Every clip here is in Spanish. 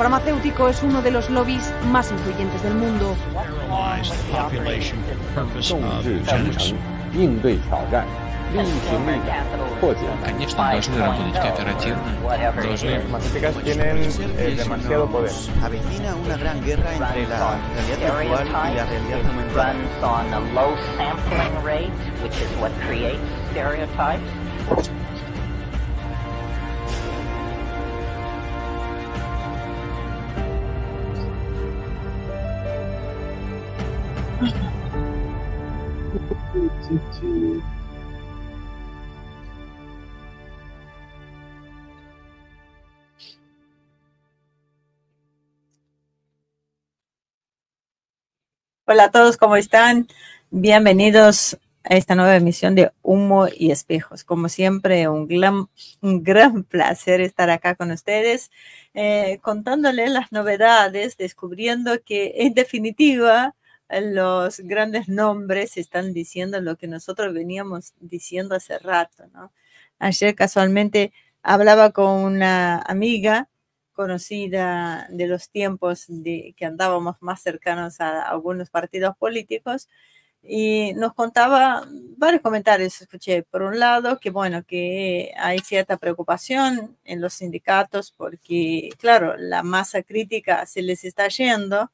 farmacéutico es uno de los lobbies más influyentes del mundo. Конечно, должны работать кооперативно, должны... Matemáticas tienen eh, demasiado poder. Avecina una gran guerra entre la realidad virtual y la realidad aumentada. Hola a todos, ¿cómo están? Bienvenidos a esta nueva emisión de Humo y Espejos. Como siempre, un, gran placer estar acá con ustedes, eh, contándoles las novedades, descubriendo que en definitiva los grandes nombres están diciendo lo que nosotros veníamos diciendo hace rato. ¿no? Ayer casualmente hablaba con una amiga conocida de los tiempos de, que andábamos más cercanos a algunos partidos políticos, y nos contaba varios comentarios, escuché, por un lado, que bueno, que hay cierta preocupación en los sindicatos porque, claro, la masa crítica se les está yendo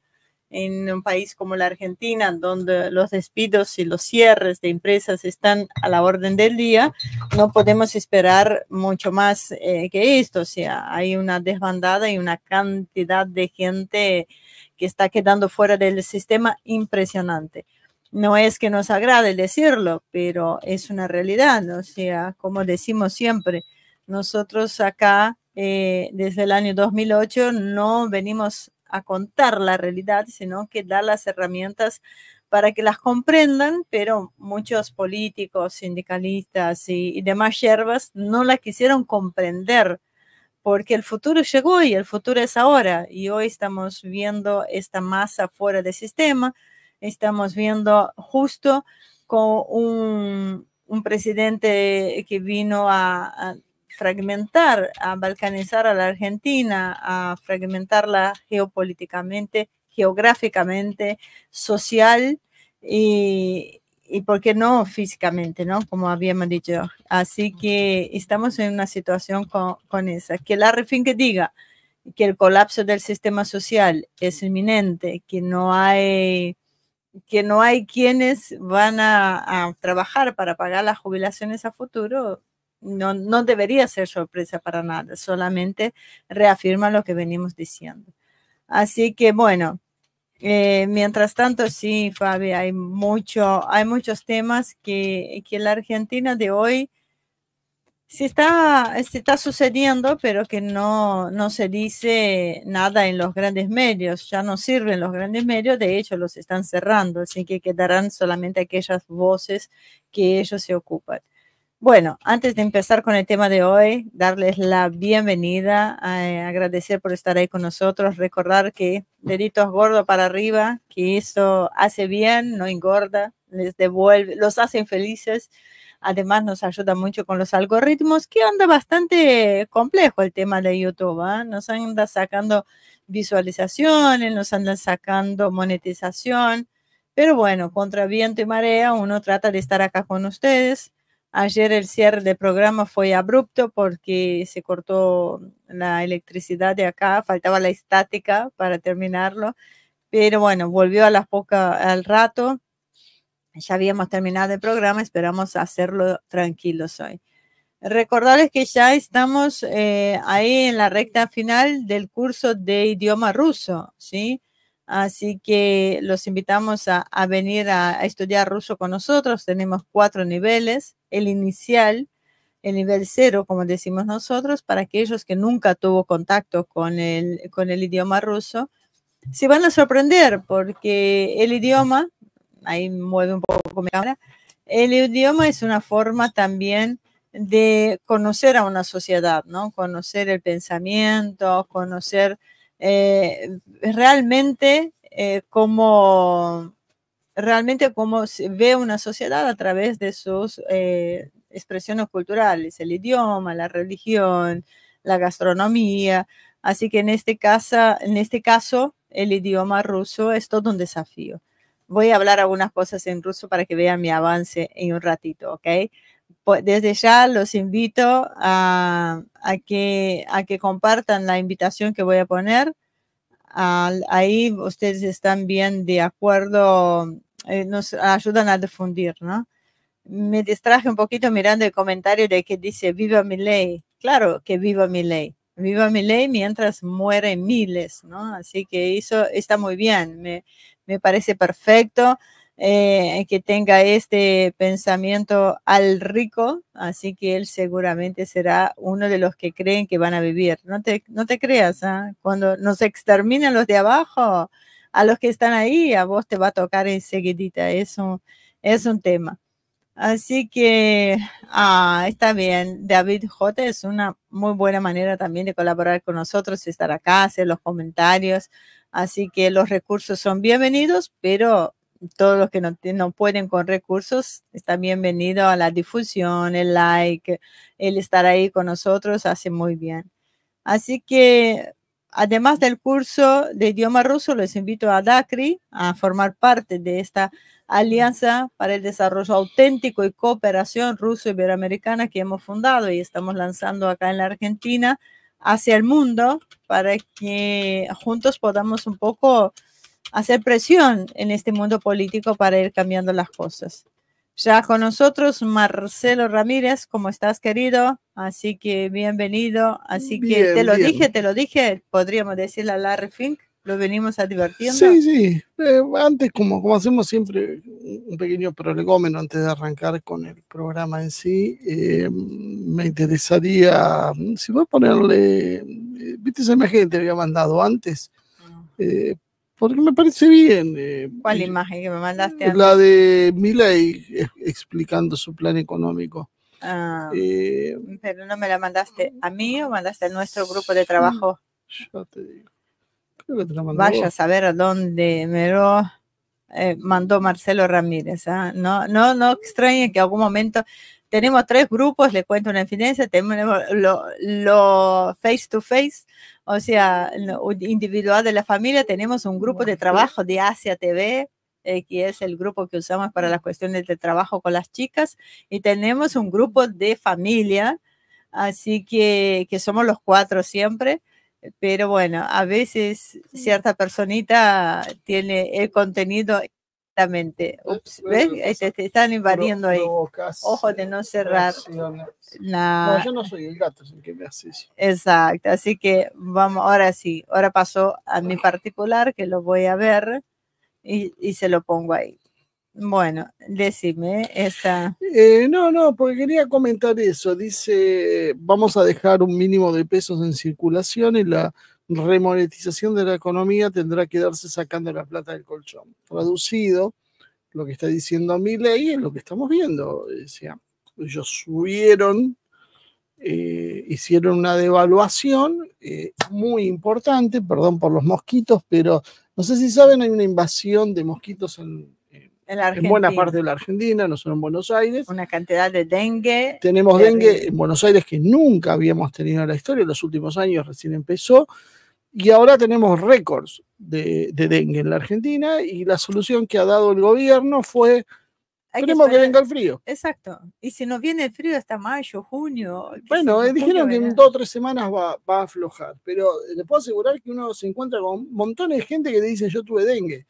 en un país como la Argentina, donde los despidos y los cierres de empresas están a la orden del día, no podemos esperar mucho más eh, que esto. O sea, hay una desbandada y una cantidad de gente que está quedando fuera del sistema impresionante. No es que nos agrade decirlo, pero es una realidad. O sea, como decimos siempre, nosotros acá eh, desde el año 2008 no venimos a contar la realidad, sino que da las herramientas para que las comprendan, pero muchos políticos, sindicalistas y, demás yerbas no las quisieron comprender porque el futuro llegó y el futuro es ahora. Y hoy estamos viendo esta masa fuera del sistema, estamos viendo justo con un, presidente que vino a, fragmentar, a balcanizar a la Argentina, a fragmentarla geopolíticamente, geográficamente, social y, y por qué no físicamente, ¿no? Como habíamos dicho. Así que estamos en una situación con, con esa. Que la refin que diga que el colapso del sistema social es inminente, que no hay que no hay quienes van a, a trabajar para pagar las jubilaciones a futuro, no, no debería ser sorpresa para nada, solamente reafirma lo que venimos diciendo. Así que bueno, eh, mientras tanto, sí, Fabi, hay, mucho, hay muchos temas que, que la Argentina de hoy se está, está sucediendo, pero que no, no se dice nada en los grandes medios, ya no sirven los grandes medios, de hecho los están cerrando, así que quedarán solamente aquellas voces que ellos se ocupan. Bueno, antes de empezar con el tema de hoy, darles la bienvenida, eh, agradecer por estar ahí con nosotros, recordar que deditos gordos para arriba, que eso hace bien, no engorda, les devuelve, los hacen felices. Además nos ayuda mucho con los algoritmos, que anda bastante complejo el tema de YouTube, ¿ah? nos anda sacando visualizaciones, nos andan sacando monetización, pero bueno, contra viento y marea, uno trata de estar acá con ustedes Ayer el cierre del programa fue abrupto porque se cortó la electricidad de acá, faltaba la estática para terminarlo, pero bueno, volvió a las pocas al rato. Ya habíamos terminado el programa, esperamos hacerlo tranquilos hoy. Recordarles que ya estamos eh, ahí en la recta final del curso de idioma ruso, ¿sí? Así que los invitamos a, venir a, a estudiar ruso con nosotros. Tenemos cuatro niveles, el inicial, el nivel cero, como decimos nosotros, para aquellos que nunca tuvo contacto con el, con el idioma ruso, se van a sorprender porque el idioma, ahí mueve un poco mi cámara, el idioma es una forma también de conocer a una sociedad, ¿no? Conocer el pensamiento, conocer eh, realmente eh, cómo, realmente cómo se ve una sociedad a través de sus eh, expresiones culturales, el idioma, la religión, la gastronomía. Así que en este, caso, en este caso, el idioma ruso es todo un desafío. Voy a hablar algunas cosas en ruso para que vean mi avance en un ratito, ¿ok? Pues, desde ya los invito a, que, a que compartan la invitación que voy a poner. ahí ustedes están bien de acuerdo eh, nos ayudan a difundir, ¿no? Me distraje un poquito mirando el comentario de que dice, viva mi ley. Claro que viva mi ley. Viva mi ley mientras mueren miles, ¿no? Así que eso está muy bien, me, parece perfecto. Eh, que tenga este pensamiento al rico, así que él seguramente será uno de los que creen que van a vivir. No te, no te creas, ¿eh? cuando nos exterminan los de abajo, a los que están ahí, a vos te va a tocar enseguidita, eso es un tema. Así que ah, está bien, David J es una muy buena manera también de colaborar con nosotros, estar acá, hacer los comentarios. Así que los recursos son bienvenidos, pero todos los que no, no pueden con recursos están bienvenidos a la difusión, el like, el estar ahí con nosotros hace muy bien. Así que Además del curso de idioma ruso, les invito a DACRI a formar parte de esta Alianza para el Desarrollo Auténtico y Cooperación Ruso-Iberoamericana que hemos fundado y estamos lanzando acá en la Argentina hacia el mundo para que juntos podamos un poco hacer presión en este mundo político para ir cambiando las cosas. Ya con nosotros Marcelo Ramírez, ¿cómo estás querido? Así que bienvenido. Así que te lo dije, te lo dije, podríamos decirle a Larry Fink, lo venimos a divertirnos. Sí, sí. Eh, antes, como, como hacemos siempre, un pequeño prolegómeno antes de arrancar con el programa en sí, eh, me interesaría, si voy a ponerle, eh, viste esa imagen que te había mandado antes, ah porque me parece bien. Eh, ¿Cuál imagen que me mandaste? La de y eh, explicando su plan económico. Ah, eh, pero no me la mandaste a mí o mandaste a nuestro grupo de trabajo. Yo te digo. Vaya a saber a dónde me lo mandó Marcelo Ramírez. ¿ah? No, no, no extrañe que algún momento tenemos tres grupos, les cuento una infidencia, tenemos lo, face to face, o sea, individual de la familia, tenemos un grupo de trabajo de Asia TV, eh, que es el grupo que usamos para las cuestiones de trabajo con las chicas, y tenemos un grupo de familia, así que, que somos los cuatro siempre pero bueno, a veces cierta personita tiene el contenido Exactamente. Ups, ¿ves? están invadiendo ahí. Ojo de no cerrar. No, yo no soy el gato, es el que me hace eso. Exacto, así que vamos, ahora sí, ahora pasó a mi particular que lo voy a ver y, y se lo pongo ahí. Bueno, decime esta. Eh, no, no, porque quería comentar eso. Dice, vamos a dejar un mínimo de pesos en circulación y la remonetización de la economía tendrá que darse sacando la plata del colchón. Traducido, lo que está diciendo mi ley es lo que estamos viendo. Decía, ellos subieron, eh, hicieron una devaluación eh, muy importante, perdón por los mosquitos, pero no sé si saben, hay una invasión de mosquitos en, en, buena parte de la Argentina, no solo en Buenos Aires. Una cantidad de dengue. Tenemos dengue en Buenos Aires que nunca habíamos tenido en la historia, en los últimos años recién empezó. Y ahora tenemos récords de, dengue en la Argentina y la solución que ha dado el gobierno fue Queremos que, venga el frío. Exacto. Y si nos viene el frío hasta mayo, junio. Bueno, eh, dijeron que en dos o tres semanas va, va, a aflojar, pero eh, les puedo asegurar que uno se encuentra con montones de gente que dice yo tuve dengue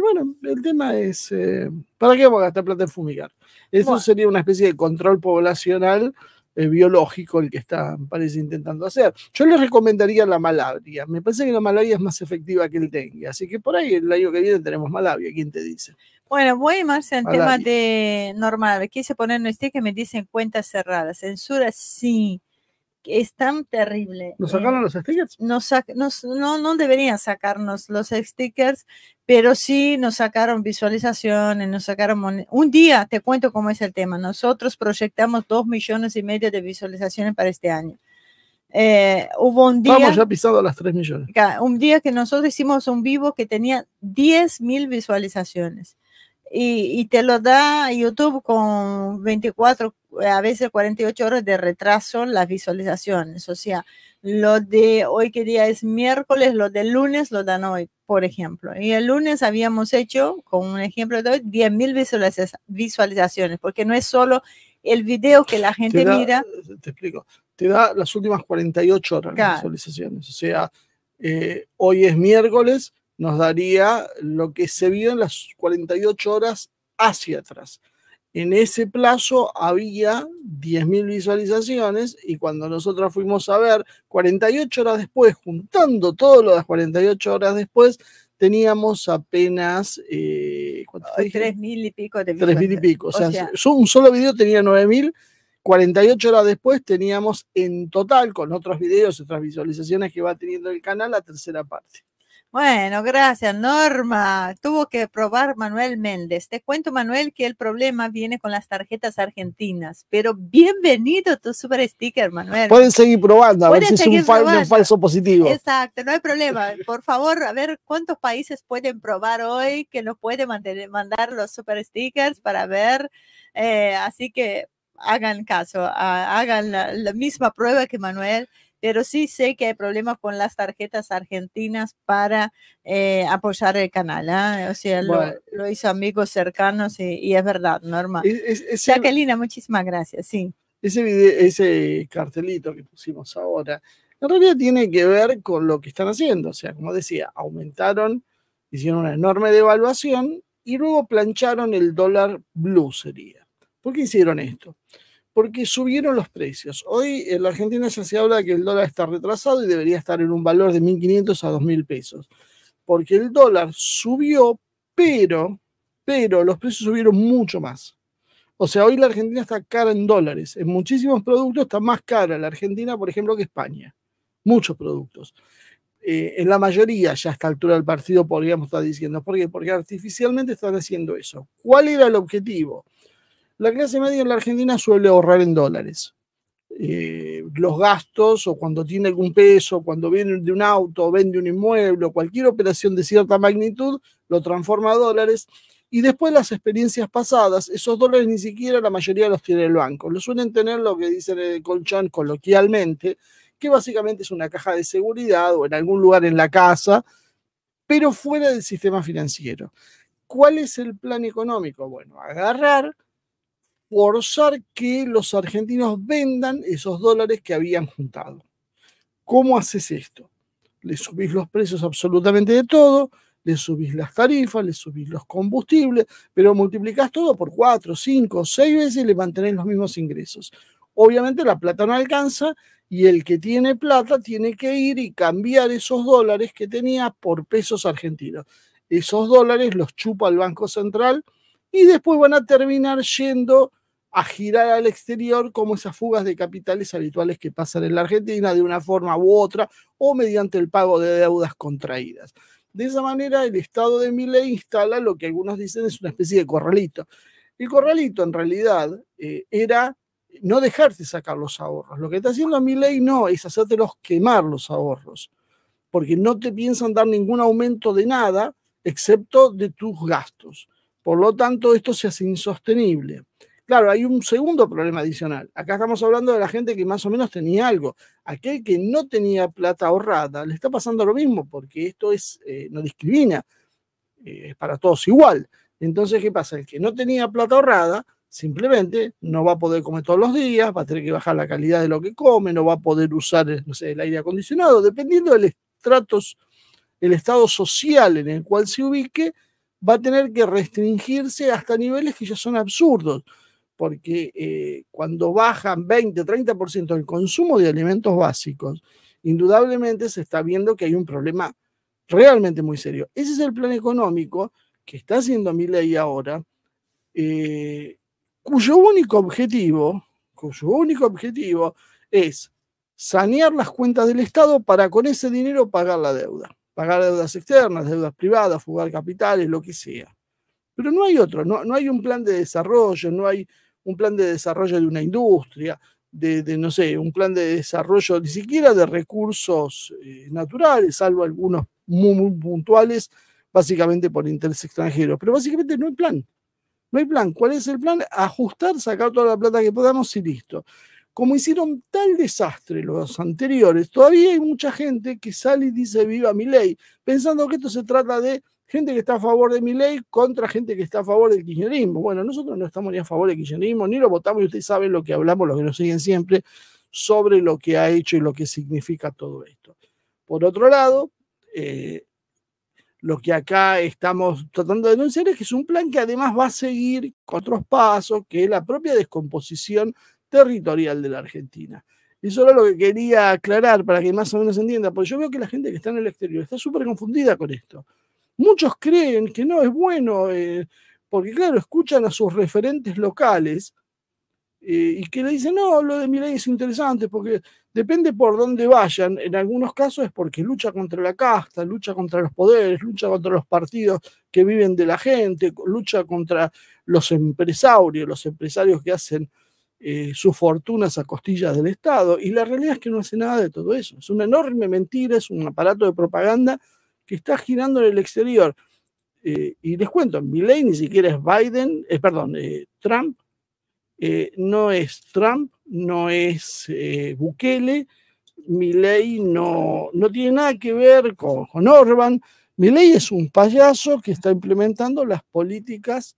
bueno, el tema es, eh, ¿para qué vamos a gastar plata en fumigar? Eso sería una especie de control poblacional eh, biológico el que están, parece, intentando hacer. Yo les recomendaría la malaria. Me parece que la malaria es más efectiva que el dengue. Así que por ahí el año que viene tenemos malaria. ¿Quién te dice? Bueno, voy más al tema de normal. Quise un sticker que me dicen cuentas cerradas. Censura, sí. Es tan terrible. ¿Nos eh. sacaron los stickers? no, no deberían sacarnos los stickers pero sí nos sacaron visualizaciones, nos sacaron... Un día, te cuento cómo es el tema, nosotros proyectamos dos millones y medio de visualizaciones para este año. Eh, hubo un día... Vamos ya pisado las tres millones. Un día que nosotros hicimos un vivo que tenía 10.000 mil visualizaciones y, te lo da YouTube con 24, eh, a veces 48 horas de retraso las visualizaciones. O sea, lo de hoy que día es miércoles, lo del lunes lo dan hoy, por ejemplo. Y el lunes habíamos hecho, con un ejemplo de hoy, 10.000 visualizaciones, porque no es solo el video que la gente mira. Eh, te explico. Te da las últimas 48 horas de visualizaciones. O sea, eh, hoy es miércoles, nos daría lo que se vio en las 48 horas hacia atrás. En ese plazo había 10.000 visualizaciones y cuando nosotros fuimos a ver, 48 horas después, juntando todo lo de las 48 horas después, teníamos apenas... Eh, Tres y pico de Tres 3.000 y pico. O sea, un solo video tenía 9.000. 48 horas después teníamos en total, con otros videos, otras visualizaciones que va teniendo el canal, la tercera parte. Bueno, gracias, Norma. Tuvo que probar Manuel Méndez. Te cuento, Manuel, que el problema viene con las tarjetas argentinas. Pero bienvenido tu super sticker, Manuel. Pueden seguir probando, a ver si es un, falso positivo. Exacto, no hay problema. Por favor, a ver cuántos países pueden probar hoy que no pueden mandar los super stickers para ver. Eh, así que hagan caso, hagan la misma prueba que Manuel pero sí sé que hay problemas con las tarjetas argentinas para eh, apoyar el canal. ¿ah? O sea, lo, hizo amigos cercanos y, es verdad, Norma. Jacqueline, muchísimas gracias. Sí. Ese, ese cartelito que pusimos ahora, en realidad tiene que ver con lo que están haciendo. O sea, como decía, aumentaron, hicieron una enorme devaluación y luego plancharon el dólar blue sería. ¿Por qué hicieron esto? porque subieron los precios. Hoy en la Argentina ya se habla que el dólar está retrasado y debería estar en un valor de 1.500 a 2.000 pesos, porque el dólar subió, pero, pero los precios subieron mucho más. O sea, hoy la Argentina está cara en dólares. En muchísimos productos está más cara la Argentina, por ejemplo, que España. Muchos productos. Eh, en la mayoría ya a esta altura del partido podríamos estar diciendo. ¿Por qué? Porque artificialmente están haciendo eso. ¿Cuál era el objetivo? La clase media en la Argentina suele ahorrar en dólares. Eh, los gastos o cuando tiene algún peso, cuando viene de un auto, vende un inmueble, cualquier operación de cierta magnitud, lo transforma a dólares. Y después las experiencias pasadas, esos dólares ni siquiera la mayoría los tiene el banco. Los suelen tener lo que dice el coloquialmente, que básicamente es una caja de seguridad o en algún lugar en la casa, pero fuera del sistema financiero. ¿Cuál es el plan económico? Bueno, agarrar, forzar que los argentinos vendan esos dólares que habían juntado. ¿Cómo haces esto? Le subís los precios absolutamente de todo, le subís las tarifas, le subís los combustibles, pero multiplicás todo por cuatro, cinco, seis veces y le mantenés los mismos ingresos. Obviamente la plata no alcanza y el que tiene plata tiene que ir y cambiar esos dólares que tenía por pesos argentinos. Esos dólares los chupa el Banco Central y después van a terminar yendo a girar al exterior como esas fugas de capitales habituales que pasan en la Argentina de una forma u otra o mediante el pago de deudas contraídas. De esa manera, el Estado de Miley instala lo que algunos dicen es una especie de corralito. El corralito, en realidad, eh, era no dejarte sacar los ahorros. Lo que está haciendo Miley no es hacértelos quemar los ahorros, porque no te piensan dar ningún aumento de nada excepto de tus gastos. Por lo tanto, esto se hace insostenible. Claro, hay un segundo problema adicional. Acá estamos hablando de la gente que más o menos tenía algo. Aquel que no tenía plata ahorrada le está pasando lo mismo porque esto es, eh, no discrimina, eh, es para todos igual. Entonces, ¿qué pasa? El que no tenía plata ahorrada simplemente no va a poder comer todos los días, va a tener que bajar la calidad de lo que come, no va a poder usar el aire acondicionado, dependiendo del estratos, el estado social en el cual se ubique, va a tener que restringirse hasta niveles que ya son absurdos porque eh, cuando bajan 20, 30% el consumo de alimentos básicos, indudablemente se está viendo que hay un problema realmente muy serio. Ese es el plan económico que está haciendo mi ley ahora, eh, cuyo único objetivo, cuyo único objetivo es sanear las cuentas del Estado para con ese dinero pagar la deuda, pagar deudas externas, deudas privadas, fugar capitales, lo que sea. Pero no hay otro, no hay un plan de desarrollo, no hay un plan de desarrollo de una industria, de, no sé, un plan de desarrollo ni siquiera de recursos eh, naturales, salvo algunos muy, puntuales, básicamente por intereses extranjeros. Pero básicamente no hay plan. No hay plan. ¿Cuál es el plan? Ajustar, sacar toda la plata que podamos y listo. Como hicieron tal desastre los anteriores, todavía hay mucha gente que sale y dice viva mi ley, pensando que esto se trata de gente que está a favor de mi ley contra gente que está a favor del kirchnerismo. Bueno, nosotros no estamos ni a favor del kirchnerismo, ni lo votamos, y ustedes saben lo que hablamos, los que nos siguen siempre, sobre lo que ha hecho y lo que significa todo esto. Por otro lado, eh, lo que acá estamos tratando de denunciar es que es un plan que además va a seguir con otros pasos, que es la propia descomposición territorial de la Argentina. Y solo lo que quería aclarar para que más o menos entienda, porque yo veo que la gente que está en el exterior está súper confundida con esto. Muchos creen que no es bueno, eh, porque claro, escuchan a sus referentes locales eh, y que le dicen, no, lo de ley es interesante, porque depende por dónde vayan. En algunos casos es porque lucha contra la casta, lucha contra los poderes, lucha contra los partidos que viven de la gente, lucha contra los empresarios, los empresarios que hacen eh, sus fortunas a costillas del Estado. Y la realidad es que no hace nada de todo eso. Es una enorme mentira, es un aparato de propaganda que está girando en el exterior. Eh, y les cuento, Milley ni siquiera es Biden, es eh, perdón, eh, Trump, no es Trump, no es Bukele, Milley no, no tiene nada que ver con, con Orban, Milley es un payaso que está implementando las políticas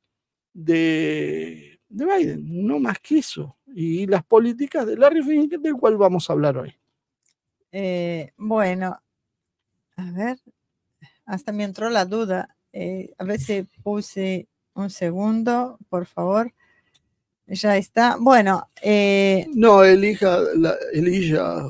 de, Biden, no más que eso, y las políticas de la Fink, del cual vamos a hablar hoy. bueno, a ver, hasta me entró la duda. Eh, a ver si puse un segundo, por favor. Ya está. Bueno. Eh, no, elija, elija.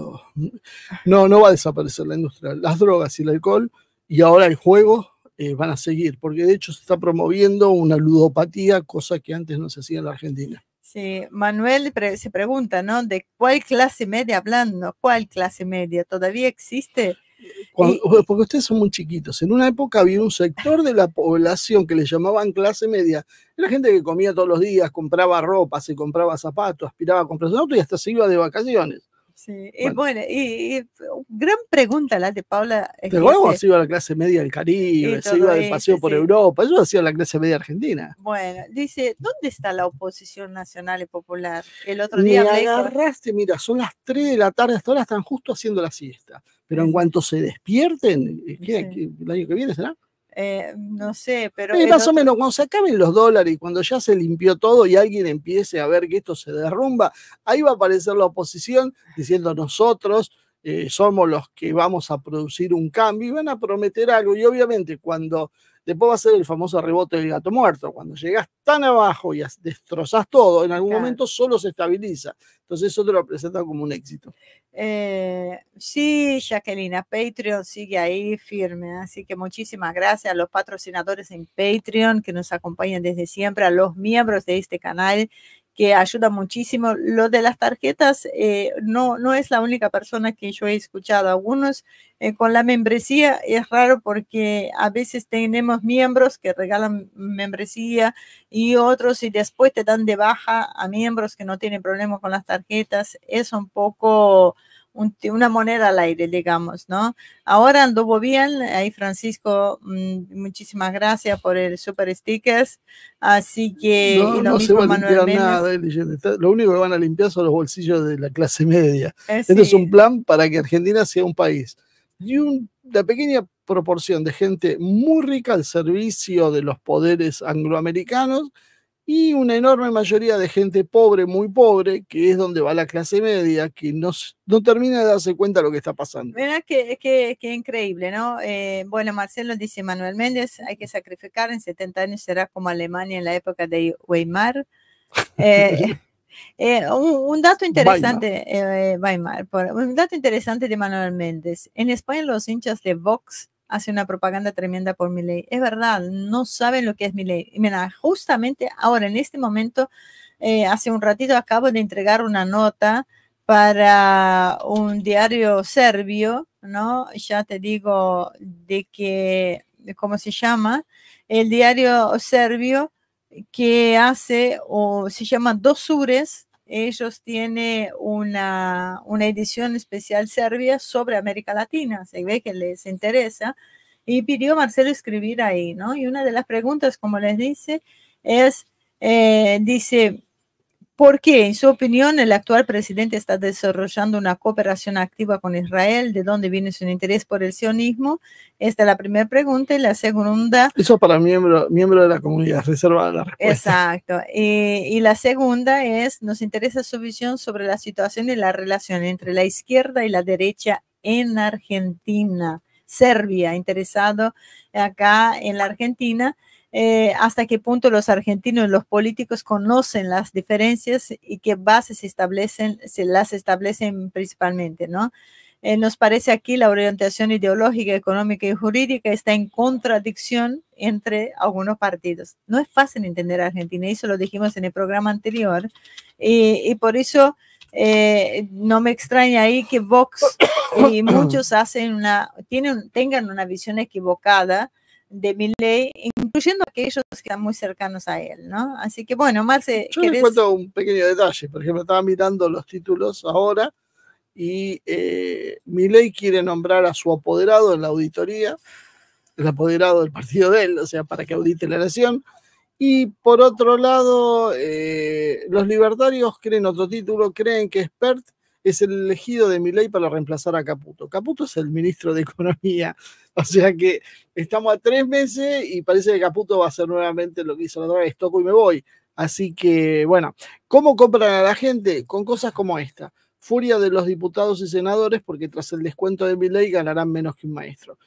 No, no va a desaparecer la industria. Las drogas y el alcohol y ahora el juego eh, van a seguir, porque de hecho se está promoviendo una ludopatía, cosa que antes no se hacía en la Argentina. Sí, Manuel se pregunta, ¿no? ¿De cuál clase media hablando? ¿Cuál clase media? ¿Todavía existe? porque ustedes son muy chiquitos. En una época había un sector de la población que le llamaban clase media. Era gente que comía todos los días, compraba ropa, se compraba zapatos, aspiraba a comprar un auto y hasta se iba de vacaciones. Sí, y bueno, y, gran pregunta la de Paula. Es Pero luego se la clase media del Caribe, se iba de paseo por Europa, yo hacía la clase media argentina. Bueno, dice, ¿dónde está la oposición nacional y popular? El otro día. Me agarraste, mira, son las 3 de la tarde, hasta ahora están justo haciendo la siesta. Pero en cuanto se despierten, eh, ¿qué, ¿el año que viene será? Eh, no sé, pero... Eh, más o menos, cuando se acaben los dólares y cuando ya se limpió todo y alguien empiece a ver que esto se derrumba, ahí va a aparecer la oposición diciendo nosotros eh, somos los que vamos a producir un cambio y van a prometer algo. Y obviamente cuando Después va a ser el famoso rebote del gato muerto. Cuando llegas tan abajo y destrozas todo, en algún momento solo se estabiliza. Entonces eso te lo presenta como un éxito. Eh, sí, Jacquelina, Patreon sigue ahí firme. Así que muchísimas gracias a los patrocinadores en Patreon que nos acompañan desde siempre, a los miembros de este canal que ayuda muchísimo. Lo de las tarjetas, eh, no, no es la única persona que yo he escuchado. Algunos eh, con la membresía es raro porque a veces tenemos miembros que regalan membresía y otros y después te dan de baja a miembros que no tienen problemas con las tarjetas. Es un poco una moneda al aire, digamos, ¿no? Ahora anduvo bien, ahí Francisco, mm, muchísimas gracias por el super stickers, así que... No, lo se a limpiar lo único que van a limpiar son los bolsillos de la clase media. este es un plan para que Argentina sea un país y una pequeña proporción de gente muy rica al servicio de los poderes angloamericanos y una enorme mayoría de gente pobre, muy pobre, que es donde va la clase media, que no, no termina de darse cuenta de lo que está pasando. Verá que, increíble, ¿no? Eh, bueno, Marcelo dice, Manuel Méndez, hay que sacrificar, en 70 años será como Alemania en la época de Weimar. Eh, eh, un, dato interesante, Weimar. un dato interesante de Manuel Méndez. En España los hinchas de Vox hace una propaganda tremenda por mi ley. Es verdad, no saben lo que es mi ley. Y mira, justamente ahora, en este momento, eh, hace un ratito acabo de entregar una nota para un diario serbio, ¿no? Ya te digo de que, ¿cómo se llama? El diario serbio que hace, o se llama Dos Sures, ellos tienen una, edición especial serbia sobre América Latina, se ve que les interesa, y pidió Marcelo escribir ahí, ¿no? Y una de las preguntas, como les dice, es, eh, dice, ¿Por qué? en su opinión, el actual presidente está desarrollando una cooperación activa con Israel. ¿De dónde viene su interés por el sionismo? Esta es la primera pregunta. Y la segunda... Eso para miembro, miembro de la comunidad, reservada la respuesta. Exacto. Y, eh, y la segunda es, nos interesa su visión sobre la situación y la relación entre la izquierda y la derecha en Argentina. Serbia, interesado acá en la Argentina eh, hasta qué punto los argentinos, los políticos conocen las diferencias y qué bases establecen, se las establecen principalmente, ¿no? Eh, nos parece aquí la orientación ideológica, económica y jurídica está en contradicción entre algunos partidos. No es fácil entender a Argentina, eso lo dijimos en el programa anterior, y, por eso eh, no me extraña ahí que Vox y muchos hacen una, tienen, tengan una visión equivocada de Milley, incluyendo aquellos que están muy cercanos a él, ¿no? Así que bueno, Marce. Yo cuento un pequeño detalle, por ejemplo, estaba mirando los títulos ahora y eh, Milley quiere nombrar a su apoderado en la auditoría, el apoderado del partido de él, o sea, para que audite la nación. Y por otro lado, eh, los libertarios creen otro título, creen que Expert es el elegido de Milley para reemplazar a Caputo. Caputo es el ministro de Economía O sea que estamos a tres meses y parece que Caputo va a hacer nuevamente lo que hizo la otra vez, toco y me voy. Así que, bueno, ¿cómo compran a la gente? Con cosas como esta. Furia de los diputados y senadores porque tras el descuento de mi ley ganarán menos que un maestro.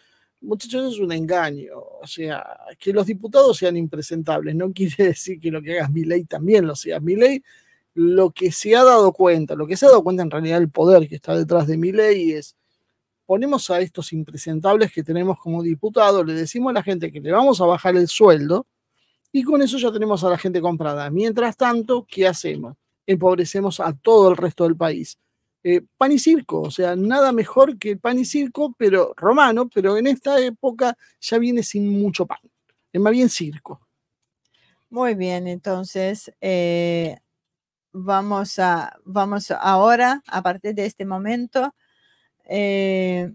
Muchachos, es un engaño. O sea, que los diputados sean impresentables no quiere decir que lo que hagas mi ley también lo sea. Mi ley, lo que se ha dado cuenta, lo que se ha dado cuenta en realidad el poder que está detrás de mi ley es ponemos a estos impresentables que tenemos como diputados, le decimos a la gente que le vamos a bajar el sueldo y con eso ya tenemos a la gente comprada. Mientras tanto, ¿qué hacemos? Empobrecemos a todo el resto del país. Eh, pan y circo, o sea, nada mejor que pan y circo, pero romano, pero en esta época ya viene sin mucho pan, es más bien circo. Muy bien, entonces eh, vamos, a, vamos ahora, a partir de este momento, eh,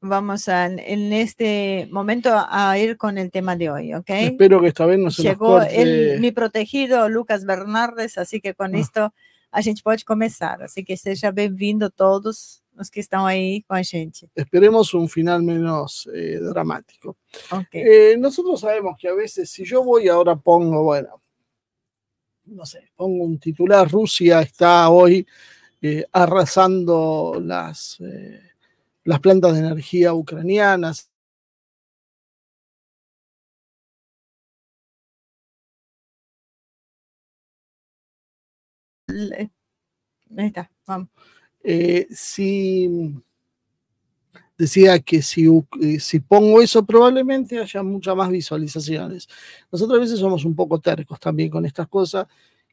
vamos a, en este momento a ir con el tema de hoy, ¿ok? Espero que esta vez no se nos mi protegido Lucas Bernardes, así que con ah. esto a gente puede comenzar así que sean bienvenidos todos los que están ahí con a gente. Esperemos un final menos eh, dramático. Eh, nosotros sabemos que a veces, si yo voy ahora pongo, bueno, no sé, pongo un titular, Rusia está hoy eh, arrasando las, eh, las plantas de energía ucranianas. Ahí vamos. Eh, decía que si, si pongo eso probablemente haya muchas más visualizaciones. Nosotros a veces somos un poco tercos también con estas cosas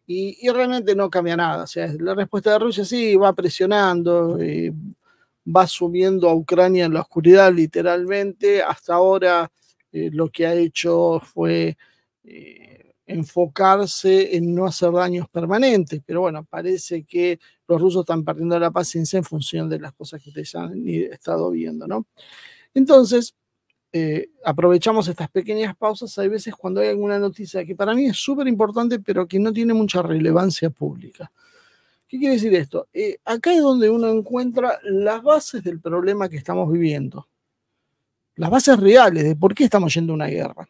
y, realmente no cambia nada. O sea, la respuesta de Rusia sí va presionando, eh, va subiendo a Ucrania en la oscuridad literalmente. Hasta ahora eh, lo que ha hecho fue eh, enfocarse en no hacer daños permanentes, pero bueno, parece que los rusos están perdiendo la paciencia en función de las cosas que ustedes han estado viendo, ¿no? Entonces, eh, aprovechamos estas pequeñas pausas, hay veces cuando hay alguna noticia que para mí es súper importante, pero que no tiene mucha relevancia pública. ¿Qué quiere decir esto? Eh, acá es donde uno encuentra las bases del problema que estamos viviendo, las bases reales de por qué estamos yendo a una guerra.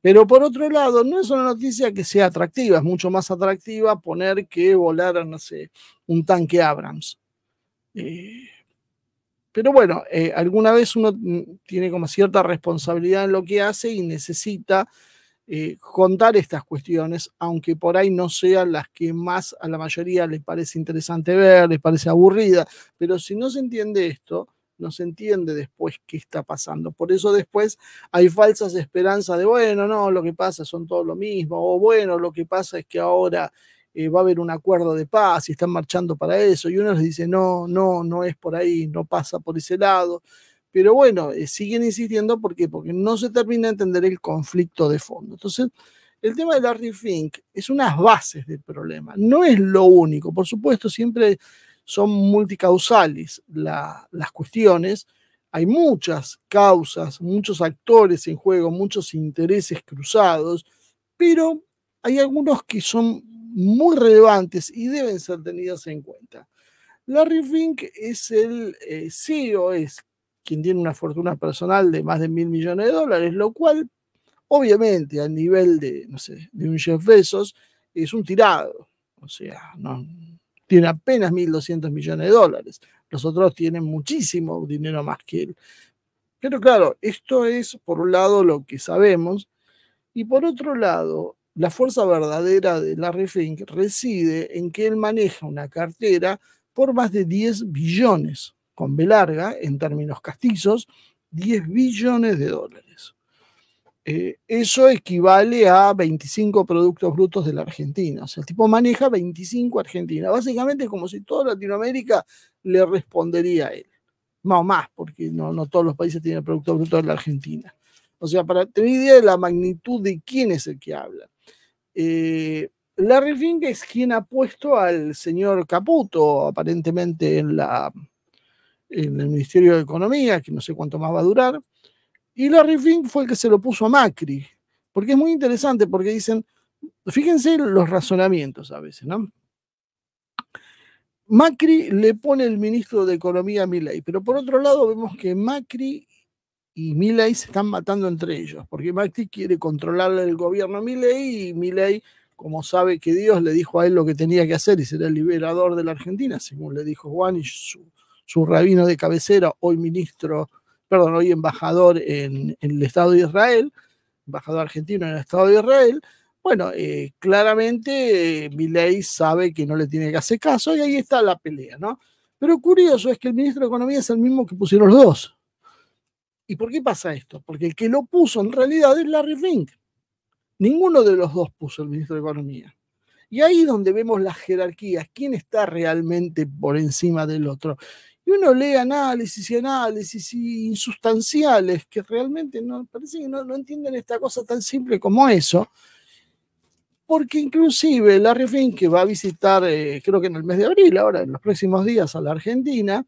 Pero por otro lado, no es una noticia que sea atractiva, es mucho más atractiva poner que volaran, no un tanque Abrams. Eh, pero bueno, eh, alguna vez uno mm, tiene como cierta responsabilidad en lo que hace y necesita eh, contar estas cuestiones, aunque por ahí no sean las que más a la mayoría les parece interesante ver, les parece aburrida, pero si no se entiende esto, no se entiende después qué está pasando. Por eso después hay falsas esperanzas de, bueno, no, lo que pasa son todo lo mismo, o bueno, lo que pasa es que ahora eh, va a haber un acuerdo de paz y están marchando para eso, y uno les dice, no, no, no es por ahí, no pasa por ese lado. Pero bueno, eh, siguen insistiendo, ¿por qué? Porque no se termina de entender el conflicto de fondo. Entonces, el tema de Larry Fink es unas bases del problema, no es lo único. Por supuesto, siempre son multicausales las cuestiones, hay muchas causas, muchos actores en juego, muchos intereses cruzados, pero hay algunos que son muy relevantes y deben ser tenidas en cuenta. Larry Fink es el eh, CEO, es quien tiene una fortuna personal de más de mil millones de dólares, lo cual, obviamente, al nivel de, no sé, de un Jeff Bezos, es un tirado. O sea, tiene apenas 1.200 millones de dólares. Los otros tienen muchísimo dinero más que él. Pero claro, esto es por un lado lo que sabemos y por otro lado la fuerza verdadera de Larry Fink reside en que él maneja una cartera por más de 10 billones, con B larga, en términos castizos, 10 billones de dólares. Eh, eso equivale a 25 productos brutos de la Argentina. O sea, el tipo maneja 25 Argentina. Básicamente es como si toda Latinoamérica le respondería a él. Más o más, porque no, todos los países tienen productos brutos de la Argentina. O sea, para tener idea de la magnitud de quién es el que habla. Eh, Larry Fink es quien ha puesto al señor Caputo, aparentemente en, la, en el Ministerio de Economía, que no sé cuánto más va a durar. Y Larry Fink fue el que se lo puso a Macri, porque es muy interesante, porque dicen, fíjense los razonamientos a veces, ¿no? Macri le pone el ministro de Economía a Miley, pero por otro lado vemos que Macri y Milley se están matando entre ellos, porque Macri quiere controlar el gobierno a Milley y Milley, como sabe que Dios le dijo a él lo que tenía que hacer y será el liberador de la Argentina, según le dijo Juan y su, rabino de cabecera, hoy ministro, perdón, hoy embajador en, el Estado de Israel, embajador argentino en el Estado de Israel, bueno, eh, claramente eh, Milei sabe que no le tiene que hacer caso y ahí está la pelea, ¿no? Pero curioso es que el ministro de Economía es el mismo que pusieron los dos, ¿Y por qué pasa esto? Porque el que lo puso en realidad es Larry Fink. Ninguno de los dos puso el ministro de Economía. Y ahí es donde vemos las jerarquías, quién está realmente por encima del otro. Y uno lee análisis y análisis insustanciales que realmente no, que no, entienden esta cosa tan simple como eso. Porque inclusive Larry Fink, que va a visitar, eh, creo que en el mes de abril, ahora en los próximos días, a la Argentina,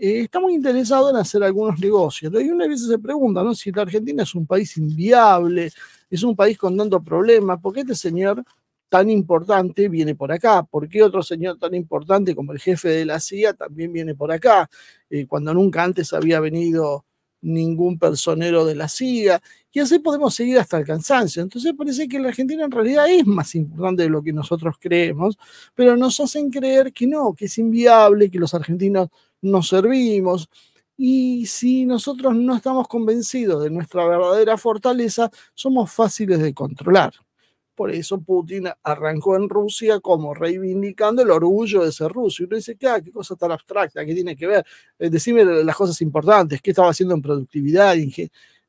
eh, está muy interesado en hacer algunos negocios. Y una vez se pregunta, ¿no? Si la Argentina es un país inviable, es un país con tantos problemas, ¿por qué este señor tan importante viene por acá? ¿Por qué otro señor tan importante como el jefe de la CIA también viene por acá? Eh, cuando nunca antes había venido ningún personero de la CIA. Y así podemos seguir hasta el cansancio. Entonces parece que la Argentina en realidad es más importante de lo que nosotros creemos, pero nos hacen creer que no, que es inviable, que los argentinos nos servimos. Y si nosotros no estamos convencidos de nuestra verdadera fortaleza, somos fáciles de controlar. Por eso Putin arrancó en Rusia como reivindicando el orgullo de ser ruso. Y uno dice, ¿qué, ah, qué cosa tan abstracta? ¿Qué tiene que ver? Eh, decime las cosas importantes. ¿Qué estaba haciendo en productividad? En,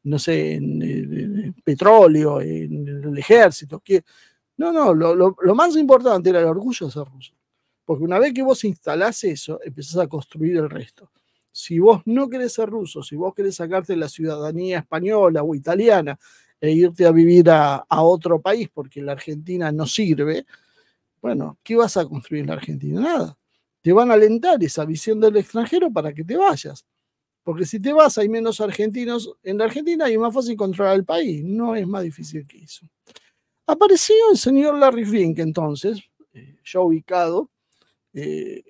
no sé, en, petróleo, en, el ejército. No, no, lo, lo más importante era el orgullo de ser ruso. Porque una vez que vos instalás eso, empezás a construir el resto. Si vos no querés ser ruso, si vos querés sacarte la ciudadanía española o italiana e irte a vivir a, otro país porque la Argentina no sirve, bueno, ¿qué vas a construir en la Argentina? Nada. Te van a alentar esa visión del extranjero para que te vayas. Porque si te vas, hay menos argentinos en la Argentina y es más fácil controlar el país. No es más difícil que eso. Apareció el señor Larry Fink entonces, eh, ya ubicado, eh,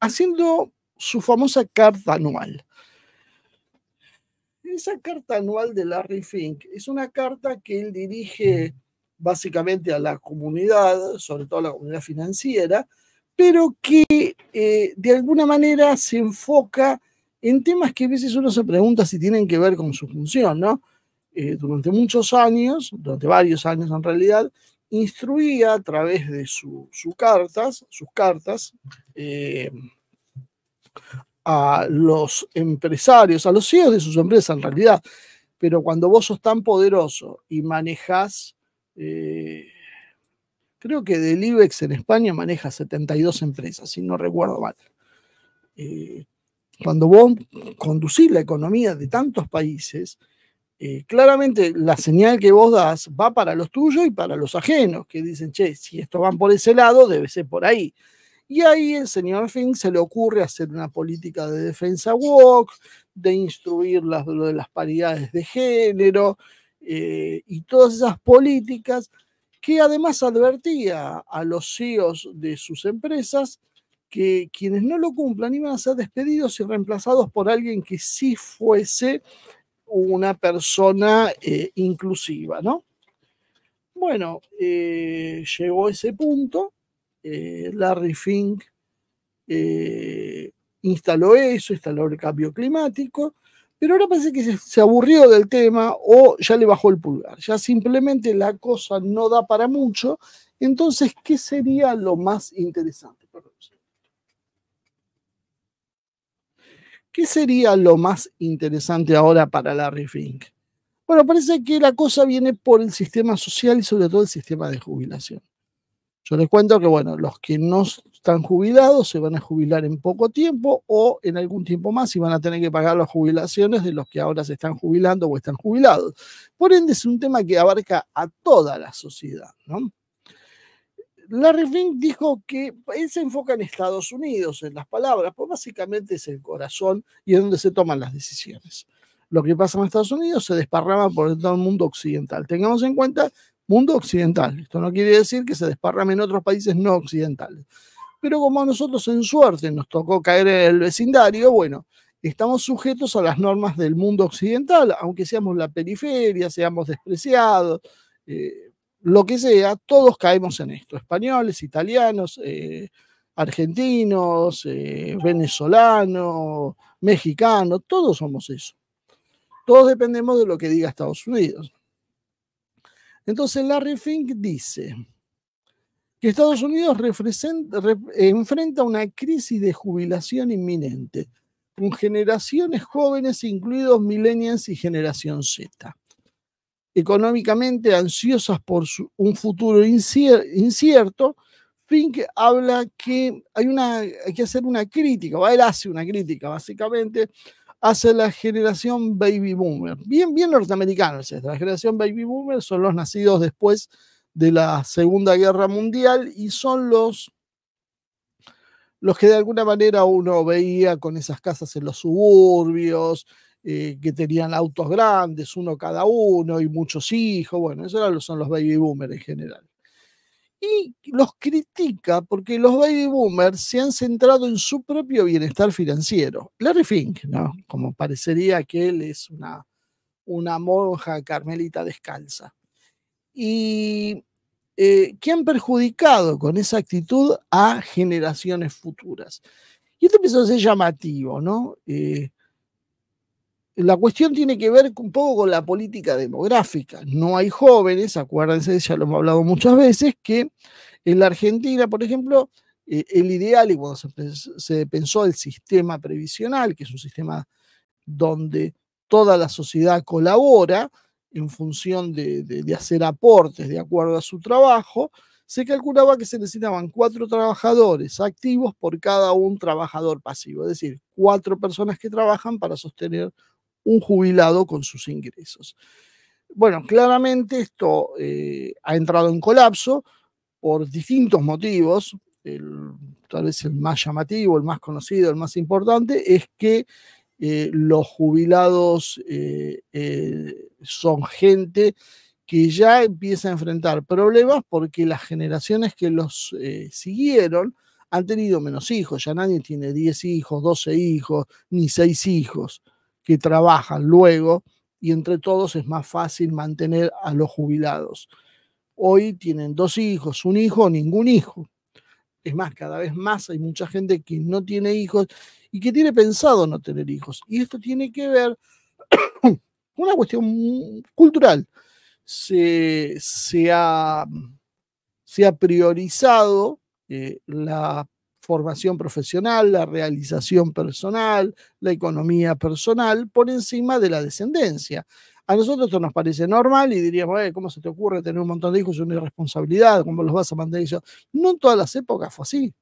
haciendo su famosa carta anual. Esa carta anual de Larry Fink es una carta que él dirige básicamente a la comunidad, sobre todo a la comunidad financiera, pero que eh, de alguna manera se enfoca en temas que a veces uno se pregunta si tienen que ver con su función, ¿no? Eh, durante muchos años, durante varios años en realidad, instruía a través de cartas, sus cartas eh, a los empresarios, a los CEOs de sus empresas en realidad. Pero cuando vos sos tan poderoso y manejas, eh, creo que del IBEX en España maneja 72 empresas, si no recuerdo mal. Eh, cuando vos conducís la economía de tantos países, eh, claramente la señal que vos das va para los tuyos y para los ajenos, que dicen, che, si esto van por ese lado, debe ser por ahí. Y ahí el señor Fink se le ocurre hacer una política de defensa woke, de instruir las, lo de las paridades de género eh, y todas esas políticas que además advertía a los CEOs de sus empresas que quienes no lo cumplan iban a ser despedidos y reemplazados por alguien que sí fuese una persona eh, inclusiva, ¿no? Bueno, eh, llegó ese punto, eh, Larry Fink instaló eso, instaló el cambio climático, pero ahora parece que se, aburrió del tema o ya le bajó el pulgar, ya simplemente la cosa no da para mucho, entonces, ¿qué sería lo más interesante? Perdón. ¿Qué sería lo más interesante ahora para Larry Fink? Bueno, parece que la cosa viene por el sistema social y sobre todo el sistema de jubilación. Yo les cuento que, bueno, los que no están jubilados se van a jubilar en poco tiempo o en algún tiempo más y van a tener que pagar las jubilaciones de los que ahora se están jubilando o están jubilados. Por ende, es un tema que abarca a toda la sociedad, ¿no? Larry Fink dijo que él se enfoca en Estados Unidos, en las palabras, pues básicamente es el corazón y es donde se toman las decisiones. Lo que pasa en Estados Unidos se desparrama por todo el mundo occidental. Tengamos en cuenta mundo occidental. Esto no quiere decir que se desparrame en otros países no occidentales. Pero como a nosotros en suerte nos tocó caer en el vecindario, bueno, estamos sujetos a las normas del mundo occidental, aunque seamos la periferia, seamos despreciados. Eh, lo que sea, todos caemos en esto, españoles, italianos, eh, argentinos, eh, venezolanos, mexicanos, todos somos eso. Todos dependemos de lo que diga Estados Unidos. Entonces Larry Fink dice que Estados Unidos enfrenta una crisis de jubilación inminente, con generaciones jóvenes, incluidos millennials y generación Z económicamente ansiosas por un futuro incierto, Fink habla que hay, una, que hacer una crítica, o él hace una crítica básicamente hacia la generación baby boomer. Bien, bien es La generación baby boomer son los nacidos después de la Segunda Guerra Mundial y son los los que de alguna manera uno veía con esas casas en los suburbios, eh, que tenían autos grandes, uno cada uno y muchos hijos. Bueno, eso esos son los baby boomers en general. Y los critica porque los baby boomers se han centrado en su propio bienestar financiero. Larry Fink, ¿no? Como parecería que él es una, una monja carmelita descalza. Y eh, que han perjudicado con esa actitud a generaciones futuras. Y esto empieza a ser llamativo, ¿no? Eh, la cuestión tiene que ver un poco con la política demográfica. No hay jóvenes, acuérdense, ya lo hemos hablado muchas veces, que en la Argentina, por ejemplo, eh, el ideal, y cuando se, pensó el sistema previsional, que es un sistema donde toda la sociedad colabora en función de, de hacer aportes de acuerdo a su trabajo, se calculaba que se necesitaban cuatro trabajadores activos por cada un trabajador pasivo, es decir, cuatro personas que trabajan para sostener un jubilado con sus ingresos. Bueno, claramente esto eh, ha entrado en colapso por distintos motivos. tal vez el más llamativo, el más conocido, el más importante, es que eh, los jubilados eh, son gente que ya empieza a enfrentar problemas porque las generaciones que los siguieron han tenido menos hijos, ya nadie tiene 10 hijos, 12 hijos, ni 6 hijos que trabajan luego y entre todos es más fácil mantener a los jubilados. Hoy tienen dos hijos, un hijo o ningún hijo. Es más, cada vez más hay mucha gente que no tiene hijos y que tiene pensado no tener hijos. Y esto tiene que ver con una cuestión cultural. Se, ha, priorizado eh, la formación profesional, la realización personal, la economía personal, por encima de la descendencia. A nosotros esto nos parece normal y diríamos, eh, ¿cómo se te ocurre tener un montón de hijos? y una irresponsabilidad, ¿cómo los vas a mantener? No en todas las épocas fue así.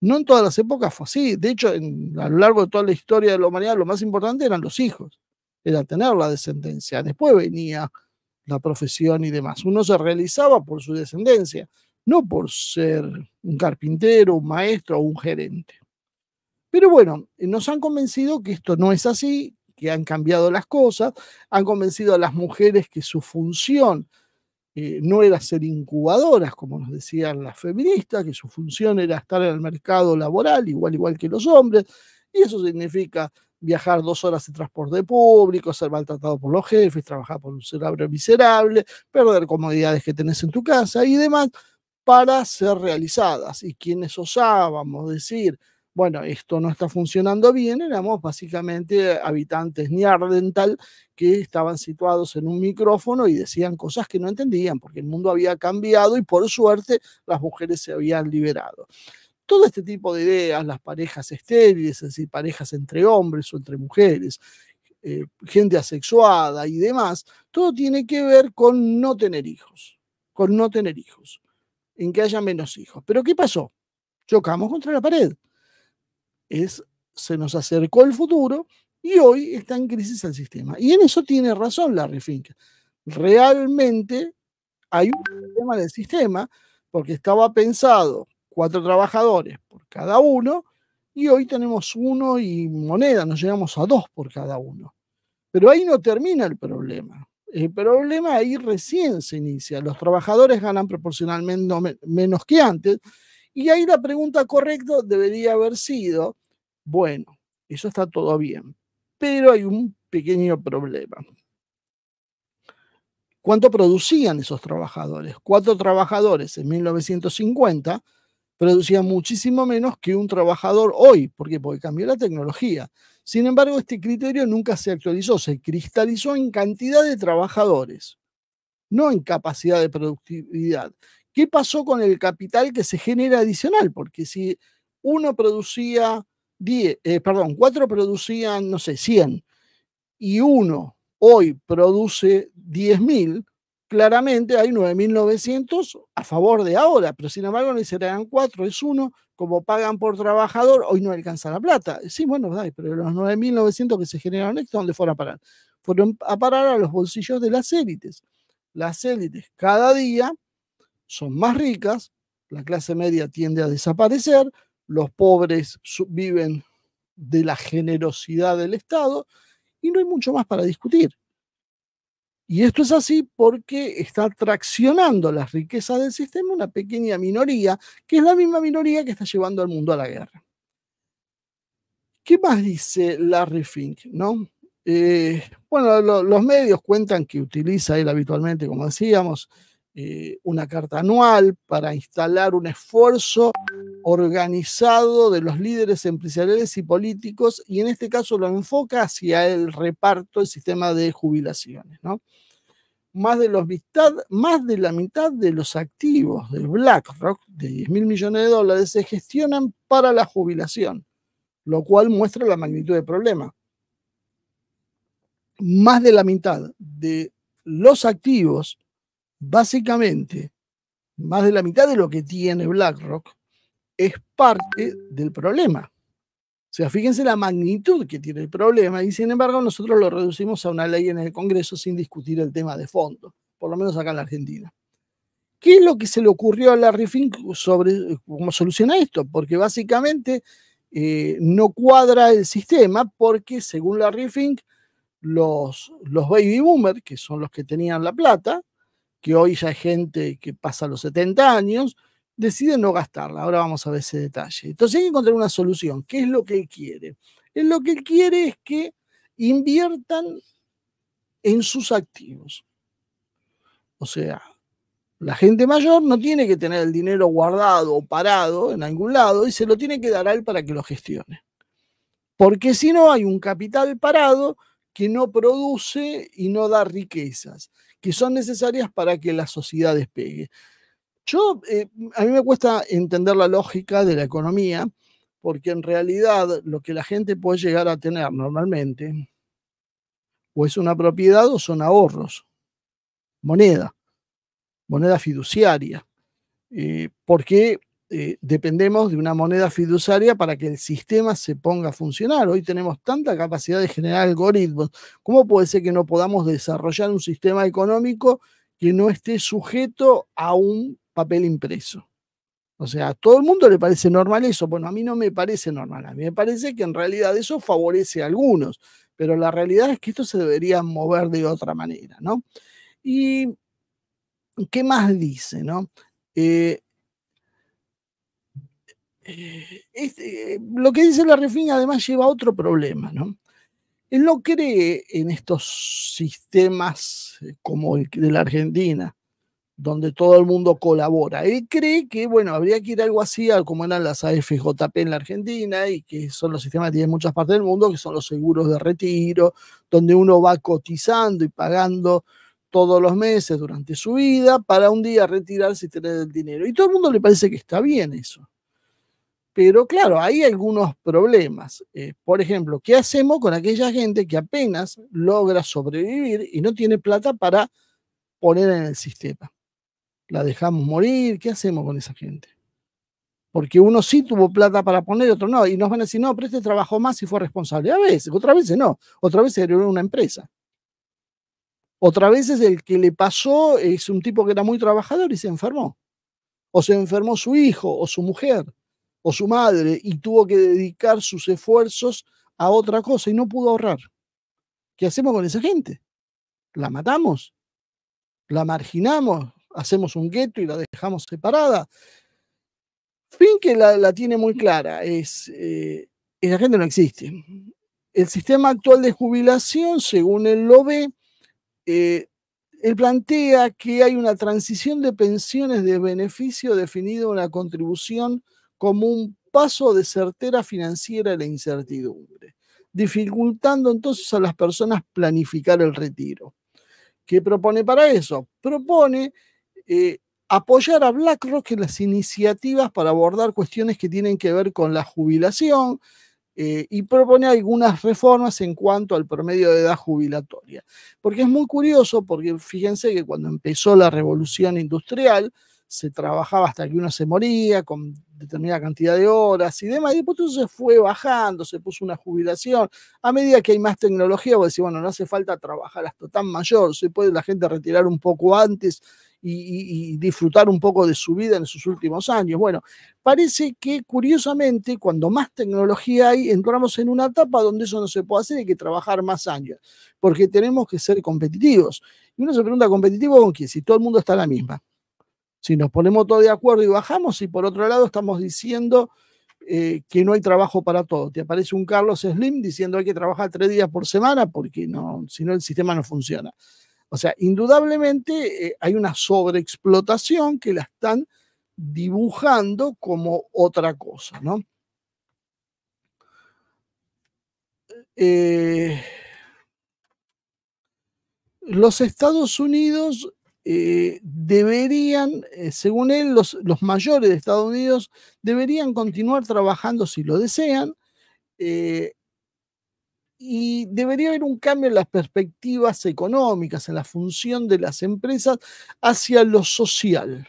No en todas las épocas fue así. De hecho, a lo largo de toda la historia de la humanidad, lo más importante eran los hijos, era tener la descendencia. Después venía la profesión y demás. Uno se realizaba por su descendencia no por ser un carpintero, un maestro o un gerente. Pero bueno, eh, nos han convencido que esto no es así, que han cambiado las cosas, han convencido a las mujeres que su función eh, no era ser incubadoras, como nos decían las feministas, que su función era estar en el mercado laboral, igual, igual que los hombres, y eso significa viajar dos horas de transporte público, ser maltratado por los jefes, trabajar por un cerebro miserable, perder comodidades que tenés en tu casa y demás para ser realizadas. Y quienes osábamos decir, bueno, esto no está funcionando bien, éramos básicamente habitantes niardental que estaban situados en un micrófono y decían cosas que no entendían, porque el mundo había cambiado y por suerte las mujeres se habían liberado. Todo este tipo de ideas, las parejas estériles, es decir, parejas entre hombres o entre mujeres, eh, gente asexuada y demás, todo tiene que ver con no tener hijos, con no tener hijos en que haya menos hijos. Pero ¿qué pasó? Chocamos contra la pared. Es, se nos acercó el futuro y hoy está en crisis el sistema. Y en eso tiene razón Larry refinca. Realmente hay un problema del sistema porque estaba pensado cuatro trabajadores por cada uno y hoy tenemos uno y moneda, nos llegamos a dos por cada uno. Pero ahí no termina el problema. El eh, problema ahí recién se inicia. Los trabajadores ganan proporcionalmente menos que antes. Y ahí la pregunta correcta debería haber sido, bueno, eso está todo bien, pero hay un pequeño problema. ¿Cuánto producían esos trabajadores? Cuatro trabajadores en 1950 producía muchísimo menos que un trabajador hoy. ¿Por Porque cambió la tecnología. Sin embargo, este criterio nunca se actualizó, se cristalizó en cantidad de trabajadores, no en capacidad de productividad. ¿Qué pasó con el capital que se genera adicional? Porque si uno producía 10, eh, perdón, cuatro producían, no sé, 100 y uno hoy produce 10.000, claramente hay 9.900 a favor de ahora, pero sin embargo no se le dan es uno, como pagan por trabajador, hoy no alcanza la plata. Sí, bueno, pero los 9.900 que se generaron, ¿esto dónde fueron a parar? Fueron a parar a los bolsillos de las élites. Las élites cada día son más ricas, la clase media tiende a desaparecer, los pobres viven de la generosidad del Estado y no hay mucho más para discutir. Y esto es así porque está traccionando las riquezas del sistema una pequeña minoría, que es la misma minoría que está llevando al mundo a la guerra. ¿Qué más dice Larry Fink? ¿no? Eh, bueno, los medios cuentan que utiliza él habitualmente, como decíamos, eh, una carta anual para instalar un esfuerzo organizado de los líderes empresariales y políticos, y en este caso lo enfoca hacia el reparto, del sistema de jubilaciones. ¿no? más de, los, más de la mitad de los activos de BlackRock, de 10 mil millones de dólares, se gestionan para la jubilación, lo cual muestra la magnitud del problema. Más de la mitad de los activos, básicamente, más de la mitad de lo que tiene BlackRock, es parte del problema. O sea, fíjense la magnitud que tiene el problema y sin embargo nosotros lo reducimos a una ley en el Congreso sin discutir el tema de fondo, por lo menos acá en la Argentina. ¿Qué es lo que se le ocurrió a la Fink sobre eh, cómo soluciona esto? Porque básicamente eh, no cuadra el sistema porque según la Fink, los, los baby boomers, que son los que tenían la plata, que hoy ya hay gente que pasa los 70 años, decide no gastarla. Ahora vamos a ver ese detalle. Entonces hay que encontrar una solución. ¿Qué es lo que él quiere? Él lo que él quiere es que inviertan en sus activos. O sea, la gente mayor no tiene que tener el dinero guardado o parado en algún lado y se lo tiene que dar a él para que lo gestione. Porque si no, hay un capital parado que no produce y no da riquezas, que son necesarias para que la sociedad despegue. Yo, eh, a mí me cuesta entender la lógica de la economía, porque en realidad lo que la gente puede llegar a tener normalmente o es una propiedad o son ahorros, moneda, moneda fiduciaria, eh, porque eh, dependemos de una moneda fiduciaria para que el sistema se ponga a funcionar. Hoy tenemos tanta capacidad de generar algoritmos. ¿Cómo puede ser que no podamos desarrollar un sistema económico que no esté sujeto a un papel impreso. O sea, a todo el mundo le parece normal eso. Bueno, a mí no me parece normal. A mí me parece que en realidad eso favorece a algunos, pero la realidad es que esto se debería mover de otra manera, ¿no? Y qué más dice, ¿no? Eh, eh, este, lo que dice la refina además lleva a otro problema, ¿no? Él no cree en estos sistemas eh, como el de la Argentina, donde todo el mundo colabora. Él cree que, bueno, habría que ir algo así como eran las AFJP en la Argentina y que son los sistemas que tienen muchas partes del mundo, que son los seguros de retiro, donde uno va cotizando y pagando todos los meses durante su vida para un día retirarse y tener el dinero. Y todo el mundo le parece que está bien eso. Pero claro, hay algunos problemas. Eh, por ejemplo, ¿qué hacemos con aquella gente que apenas logra sobrevivir y no tiene plata para poner en el sistema? ¿La dejamos morir? ¿Qué hacemos con esa gente? Porque uno sí tuvo plata para poner, otro no. Y nos van a decir, no, pero este trabajó más y fue responsable. A veces, otra veces no. otra vez era una empresa. Otras veces el que le pasó es un tipo que era muy trabajador y se enfermó. O se enfermó su hijo, o su mujer, o su madre, y tuvo que dedicar sus esfuerzos a otra cosa y no pudo ahorrar. ¿Qué hacemos con esa gente? ¿La matamos? ¿La marginamos? hacemos un gueto y la dejamos separada. Finke la, la tiene muy clara, es eh, la gente no existe. El sistema actual de jubilación, según él lo ve, eh, él plantea que hay una transición de pensiones de beneficio definido una contribución como un paso de certera financiera a la incertidumbre, dificultando entonces a las personas planificar el retiro. ¿Qué propone para eso? Propone eh, apoyar a BlackRock en las iniciativas para abordar cuestiones que tienen que ver con la jubilación eh, y propone algunas reformas en cuanto al promedio de edad jubilatoria. Porque es muy curioso, porque fíjense que cuando empezó la revolución industrial, se trabajaba hasta que uno se moría con determinada cantidad de horas y demás, y después se fue bajando, se puso una jubilación. A medida que hay más tecnología, vos decís, bueno, no hace falta trabajar hasta tan mayor, se puede la gente retirar un poco antes y, disfrutar un poco de su vida en sus últimos años. Bueno, parece que curiosamente, cuando más tecnología hay, entramos en una etapa donde eso no se puede hacer, hay que trabajar más años, porque tenemos que ser competitivos. Y uno se pregunta, ¿competitivo con quién? Si todo el mundo está en la misma. Si nos ponemos todos de acuerdo y bajamos, y por otro lado estamos diciendo... Eh, que no hay trabajo para todos. Te aparece un Carlos Slim diciendo hay que trabajar tres días por semana porque no, si no el sistema no funciona. O sea, indudablemente eh, hay una sobreexplotación que la están dibujando como otra cosa, ¿no? Eh, los Estados Unidos eh, deberían, según él, los, mayores de Estados Unidos deberían continuar trabajando si lo desean y debería haber un cambio en las perspectivas económicas, en la función de las empresas hacia lo social.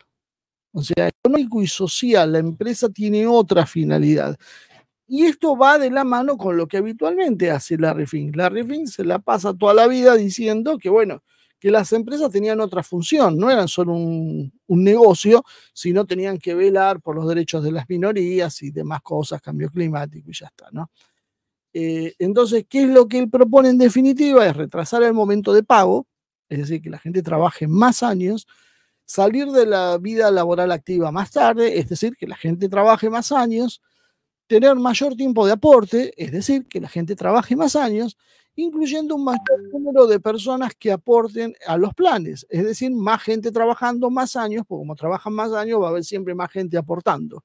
O sea, económico y social, la empresa tiene otra finalidad. Y esto va de la mano con lo que habitualmente hace la Fink. la refin se la pasa toda la vida diciendo que, bueno, que las empresas tenían otra función, no eran solo un, un, negocio, sino tenían que velar por los derechos de las minorías y demás cosas, cambio climático y ya está, ¿no? Eh, entonces, ¿qué es lo que él propone en definitiva? Es retrasar el momento de pago, es decir, que la gente trabaje más años, salir de la vida laboral activa más tarde, es decir, que la gente trabaje más años, tener mayor tiempo de aporte, es decir, que la gente trabaje más años, incluyendo un mayor número de personas que aporten a los planes, es decir, más gente trabajando más años, porque como trabajan más años va a haber siempre más gente aportando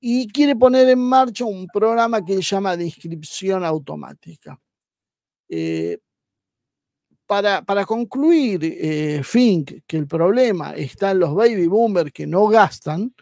y quiere poner en marcha un programa que llama de inscripción automática. Eh, para, concluir, eh, Fink, que el problema está en los baby boomers que no gastan,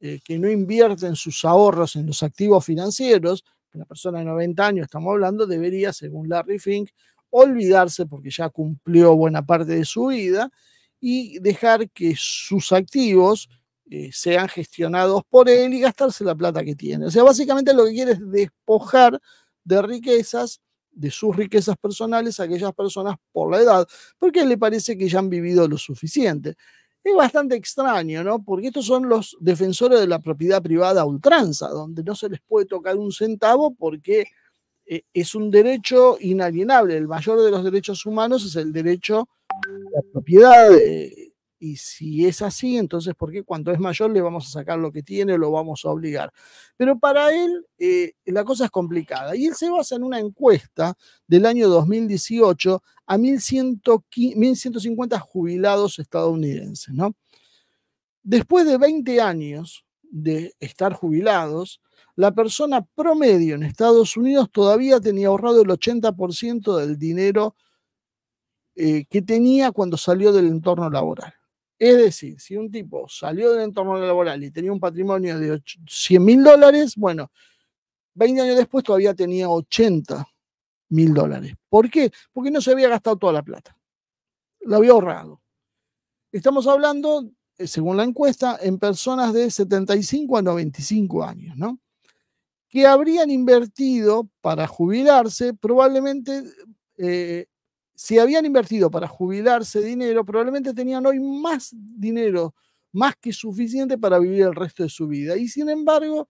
eh, que no invierten sus ahorros en los activos financieros, una persona de 90 años estamos hablando, debería, según Larry Fink, olvidarse porque ya cumplió buena parte de su vida y dejar que sus activos eh, sean gestionados por él y gastarse la plata que tiene. O sea, básicamente lo que quiere es despojar de riquezas, de sus riquezas personales, a aquellas personas por la edad, porque le parece que ya han vivido lo suficiente. Es bastante extraño, ¿no? Porque estos son los defensores de la propiedad privada ultranza, donde no se les puede tocar un centavo porque eh, es un derecho inalienable. El mayor de los derechos humanos es el derecho a la propiedad. Eh, y si es así, entonces, ¿por qué cuando es mayor le vamos a sacar lo que tiene o lo vamos a obligar? Pero para él eh, la cosa es complicada. Y él se basa en una encuesta del año 2018 a 1.150 jubilados estadounidenses. Después de 20 años de estar jubilados, la persona promedio en Estados Unidos todavía tenía ahorrado el 80% del dinero eh, que tenía cuando salió del entorno laboral. Es decir, si un tipo salió del entorno laboral y tenía un patrimonio de 100 mil dólares, bueno, 20 años después todavía tenía 80 mil dólares. ¿Por qué? Porque no se había gastado toda la plata. La había ahorrado. Estamos hablando, eh, según la encuesta, en personas de 75 a 95 años, ¿no? Que habrían invertido para jubilarse probablemente eh, si habían invertido para jubilarse dinero, probablemente tenían hoy más dinero, más que suficiente para vivir el resto de su vida. Y sin embargo,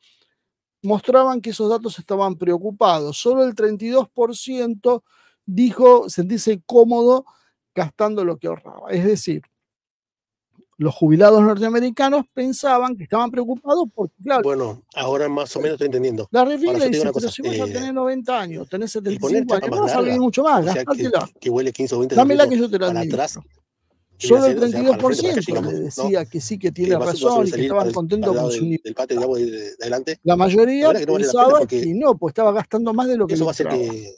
mostraban que esos datos estaban preocupados. Solo el 32% dijo sentirse cómodo gastando lo que ahorraba. Es decir, los jubilados norteamericanos pensaban que estaban preocupados porque, claro. Bueno, ahora más o menos estoy entendiendo. La refina dice: cosa, si eh, vas a tener 90 años, tenés 75 años, no vas a vivir mucho más. O que, que, huele 15 o 20 la que yo te la digo. Solo el 32% le decía que sí que tiene razón y que estaban contentos con su nivel. Del, la mayoría la mayoría pensaba que, no, pues estaba gastando más de lo que. Eso va a ser que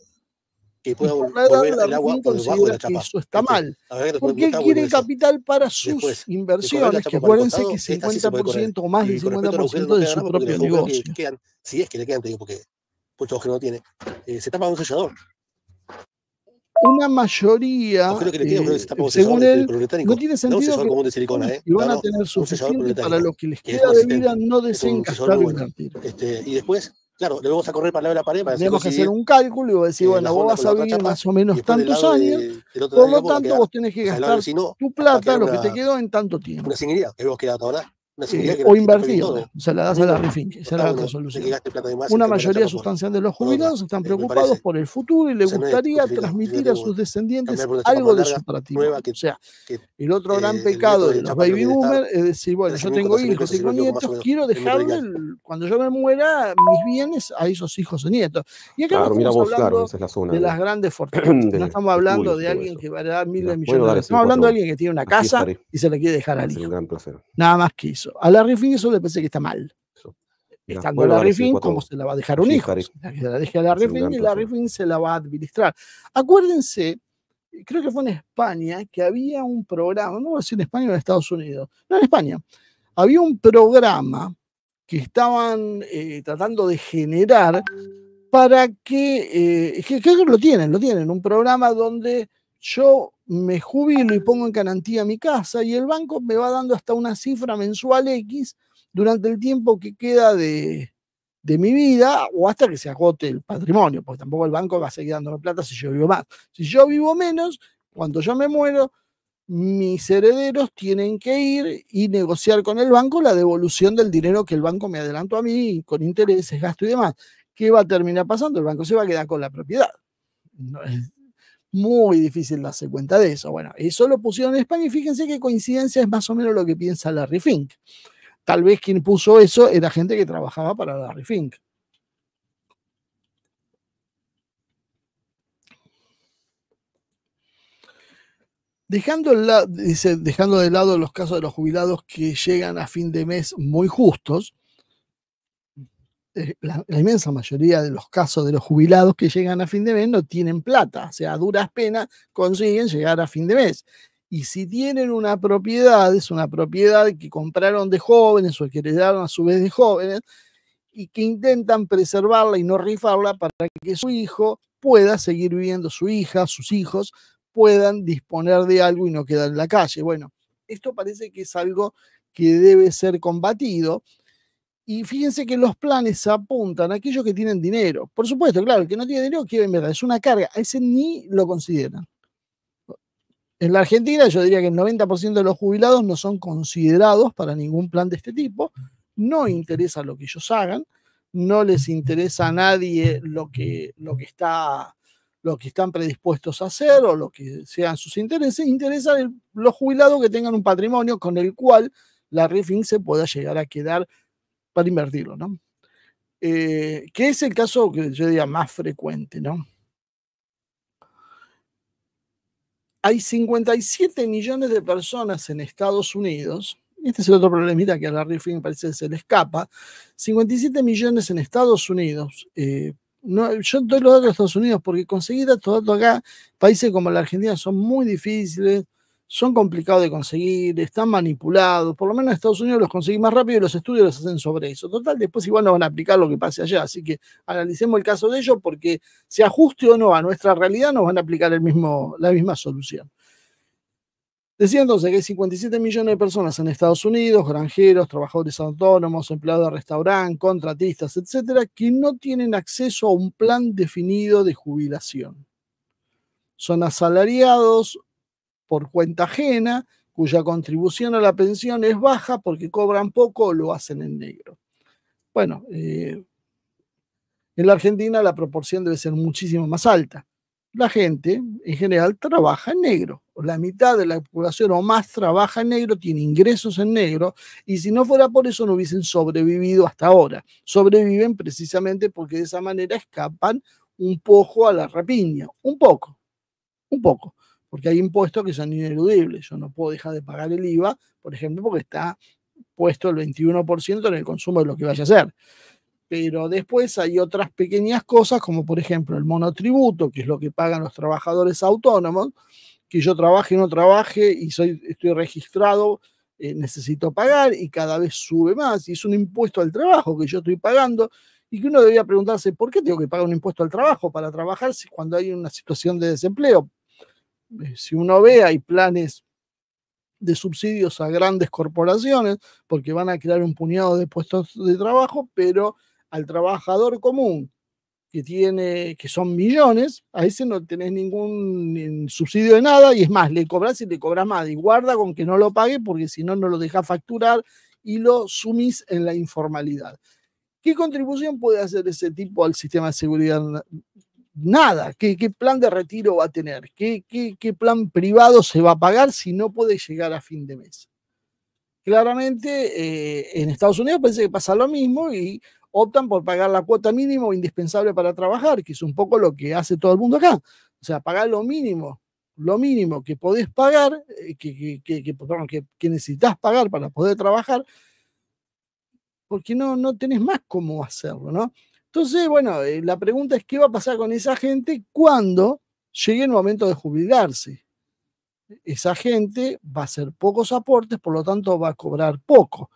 que pueda volver el agua por debajo de la chapa. Eso está mal. Porque él quiere capital para sus inversiones, que acuérdense que 50% o más del 50% de su propio negocio. si es que le quedan, te digo, porque muchos que no tiene, eh, se tapa un sellador una mayoría, eh, creo que le queda, que se según sellador, él, no tiene sentido no que, de silicona, ¿eh? y van a tener suficiente para lo que les queda de vida no deseen gastar este, Y después, Claro, le vamos a correr para la pared. Para Tenemos que hacer un cálculo y vos decís, eh, bueno, vos vas a vivir más o menos tantos años. por lo tanto, vos tenés que gastar tu plata, lo que te quedó en tanto tiempo. Una te que quedas, quedado ahora. Eh, o invertido Se la das a la refinche, la Una mayoría sustancial de los jubilados están eh, preocupados por el futuro y le gustaría transmitir a sus descendientes algo de su práctica. O sea, el otro gran eh, pecado de los baby boomers es decir, bueno, yo tengo hijos, y nietos, quiero dejarle, cuando yo me muera, mis bienes a esos hijos y nietos. Y acá estamos hablando de las grandes fortunas, no estamos hablando de alguien que va a dar miles de millones de dólares, estamos hablando de alguien que tiene una casa y se le quiere dejar al hijo. Nada más que eso. A la Fink eso le pensé que está mal. Estando la Larry ¿cómo se la va a dejar un hijo? Se la deja a Larry Fink y la Fink se la va a administrar. Acuérdense, creo que fue en España, que había un programa, no voy a decir en España o en Estados Unidos, no en España, había un programa que estaban eh, tratando de generar para que, eh, que, creo que lo tienen, lo tienen, un programa donde yo me jubilo y pongo en garantía mi casa y el banco me va dando hasta una cifra mensual X durante el tiempo que queda de, mi vida o hasta que se agote el patrimonio, porque tampoco el banco va a seguir dándome plata si yo vivo más. Si yo vivo menos, cuando yo me muero, mis herederos tienen que ir y negociar con el banco la devolución del dinero que el banco me adelantó a mí con intereses, gastos y demás. ¿Qué va a terminar pasando? El banco se va a quedar con la propiedad. No es, muy difícil darse cuenta de eso. Bueno, eso lo pusieron en España y fíjense qué coincidencia es más o menos lo que piensa Larry Fink. Tal vez quien puso eso era gente que trabajaba para Larry Fink. Dejando, la, dejando de lado los casos de los jubilados que llegan a fin de mes muy justos, eh, la, inmensa mayoría de los casos de los jubilados que llegan a fin de mes no tienen plata, o sea, a duras penas consiguen llegar a fin de mes. Y si tienen una propiedad, es una propiedad que compraron de jóvenes o que heredaron a su vez de jóvenes y que intentan preservarla y no rifarla para que su hijo pueda seguir viviendo, su hija, sus hijos puedan disponer de algo y no quedar en la calle. Bueno, esto parece que es algo que debe ser combatido y fíjense que los planes apuntan a aquellos que tienen dinero. Por supuesto, claro, el que no tiene dinero quiere verdad, Es una carga. A ese ni lo consideran. En la Argentina yo diría que el 90% de los jubilados no son considerados para ningún plan de este tipo. No interesa lo que ellos hagan. No les interesa a nadie lo que, lo que está lo que están predispuestos a hacer o lo que sean sus intereses, interesan los jubilados que tengan un patrimonio con el cual la RIFIN se pueda llegar a quedar para invertirlo, ¿no? Eh, que es el caso que yo diría más frecuente, ¿no? Hay 57 millones de personas en Estados Unidos, este es el otro problemita que a la Fink parece que se le escapa, 57 millones en Estados Unidos, eh, yo doy los datos de Estados Unidos porque conseguir estos datos acá, países como la Argentina son muy difíciles, son complicados de conseguir, están manipulados, por lo menos en Estados Unidos los conseguís más rápido y los estudios los hacen sobre eso. Total, después igual no van a aplicar lo que pase allá, así que analicemos el caso de ellos porque se ajuste o no a nuestra realidad nos van a aplicar el mismo, la misma solución. Decía entonces que hay 57 millones de personas en Estados Unidos, granjeros, trabajadores autónomos, empleados de restaurante, contratistas, etcétera, que no tienen acceso a un plan definido de jubilación. Son asalariados por cuenta ajena, cuya contribución a la pensión es baja porque cobran poco o lo hacen en negro. Bueno, eh, en la Argentina la proporción debe ser muchísimo más alta. La gente en general trabaja en negro. La mitad de la población o más trabaja en negro, tiene ingresos en negro, y si no fuera por eso no hubiesen sobrevivido hasta ahora. Sobreviven precisamente porque de esa manera escapan un poco a la rapiña, un poco, un poco porque hay impuestos que son ineludibles. Yo no puedo dejar de pagar el IVA, por ejemplo, porque está puesto el 21% en el consumo de lo que vaya a hacer. Pero después hay otras pequeñas cosas, como por ejemplo el monotributo, que es lo que pagan los trabajadores autónomos, que yo trabaje o no trabaje y soy, estoy registrado, eh, necesito pagar y cada vez sube más. Y es un impuesto al trabajo que yo estoy pagando y que uno debería preguntarse, ¿por qué tengo que pagar un impuesto al trabajo para trabajar cuando hay una situación de desempleo? Eh, si uno ve, hay planes de subsidios a grandes corporaciones porque van a crear un puñado de puestos de trabajo, pero al trabajador común que tiene que son millones, a ese no tenés ningún subsidio de nada y es más, le cobras y le cobras más y guarda con que no lo pague porque si no no lo deja facturar y lo sumís en la informalidad. ¿Qué contribución puede hacer ese tipo al sistema de seguridad nada, ¿qué, plan de retiro va a tener? ¿Qué, plan privado se va a pagar si no puede llegar a fin de mes? Claramente, eh, en Estados Unidos parece que pasa lo mismo y optan por pagar la cuota mínimo indispensable para trabajar, que es un poco lo que hace todo el mundo acá. O sea, pagar lo mínimo, lo mínimo que podés pagar, eh, que, que, necesitas pagar para poder trabajar, porque no, no tenés más cómo hacerlo, ¿no? Entonces, bueno, eh, la pregunta es qué va a pasar con esa gente cuando llegue el momento de jubilarse. Esa gente va a hacer pocos aportes, por lo tanto va a cobrar poco.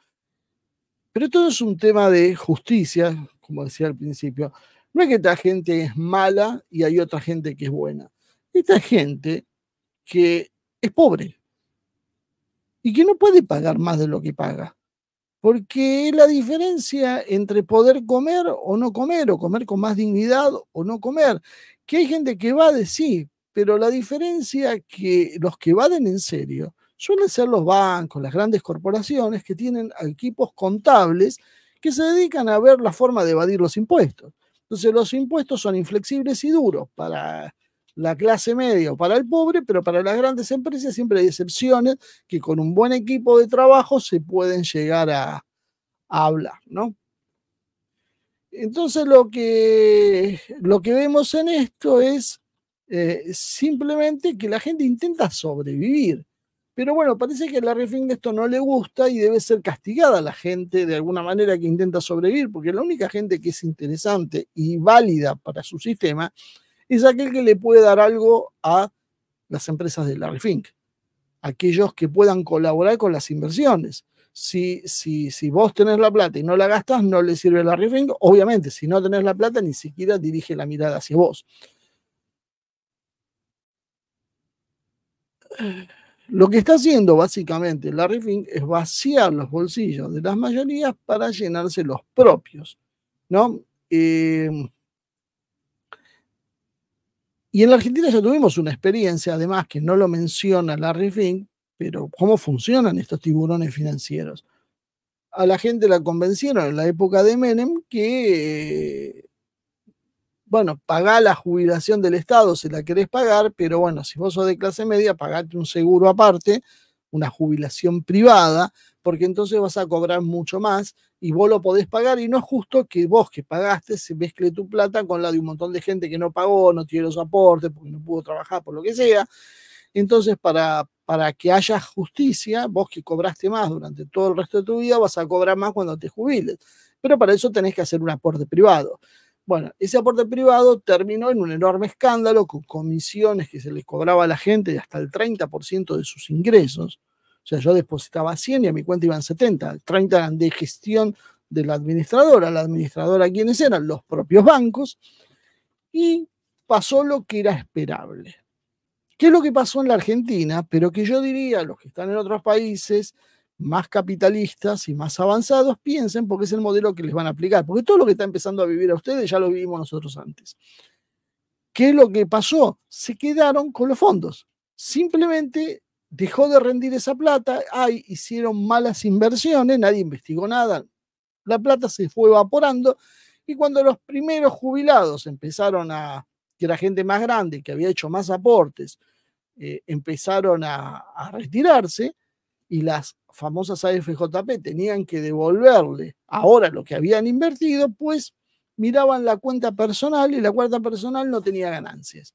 Pero todo es un tema de justicia, como decía al principio. No es que esta gente es mala y hay otra gente que es buena. Esta gente que es pobre y que no puede pagar más de lo que paga porque es la diferencia entre poder comer o no comer, o comer con más dignidad o no comer. Que hay gente que va de sí, pero la diferencia que los que vaden en serio suelen ser los bancos, las grandes corporaciones que tienen equipos contables que se dedican a ver la forma de evadir los impuestos. Entonces los impuestos son inflexibles y duros para la clase media o para el pobre, pero para las grandes empresas siempre hay excepciones que con un buen equipo de trabajo se pueden llegar a, hablar, ¿no? Entonces lo que, lo que vemos en esto es eh, simplemente que la gente intenta sobrevivir. Pero bueno, parece que a Larry de esto no le gusta y debe ser castigada la gente de alguna manera que intenta sobrevivir, porque la única gente que es interesante y válida para su sistema es aquel que le puede dar algo a las empresas de la Fink, aquellos que puedan colaborar con las inversiones. Si, si, si vos tenés la plata y no la gastas, no le sirve la Fink. Obviamente, si no tenés la plata, ni siquiera dirige la mirada hacia vos. Lo que está haciendo básicamente la Fink es vaciar los bolsillos de las mayorías para llenarse los propios, ¿no? Eh, y en la Argentina ya tuvimos una experiencia, además, que no lo menciona Larry Fink, pero cómo funcionan estos tiburones financieros. A la gente la convencieron en la época de Menem que, bueno, pagá la jubilación del Estado si la querés pagar, pero bueno, si vos sos de clase media, pagate un seguro aparte, una jubilación privada, porque entonces vas a cobrar mucho más y vos lo podés pagar y no es justo que vos que pagaste se mezcle tu plata con la de un montón de gente que no pagó, no tiene los aportes, porque no pudo trabajar, por lo que sea. Entonces, para, para que haya justicia, vos que cobraste más durante todo el resto de tu vida, vas a cobrar más cuando te jubiles. Pero para eso tenés que hacer un aporte privado. Bueno, ese aporte privado terminó en un enorme escándalo con comisiones que se les cobraba a la gente de hasta el 30% de sus ingresos. O sea, yo depositaba 100 y a mi cuenta iban 70. 30 eran de gestión de la administradora. La administradora, ¿quiénes eran? Los propios bancos. Y pasó lo que era esperable. ¿Qué es lo que pasó en la Argentina? Pero que yo diría los que están en otros países más capitalistas y más avanzados, piensen porque es el modelo que les van a aplicar. Porque todo lo que está empezando a vivir a ustedes ya lo vivimos nosotros antes. ¿Qué es lo que pasó? Se quedaron con los fondos. Simplemente dejó de rendir esa plata, hicieron malas inversiones, nadie investigó nada, la plata se fue evaporando y cuando los primeros jubilados empezaron a, que era gente más grande, que había hecho más aportes, eh, empezaron a, a retirarse y las famosas AFJP tenían que devolverle ahora lo que habían invertido, pues miraban la cuenta personal y la cuenta personal no tenía ganancias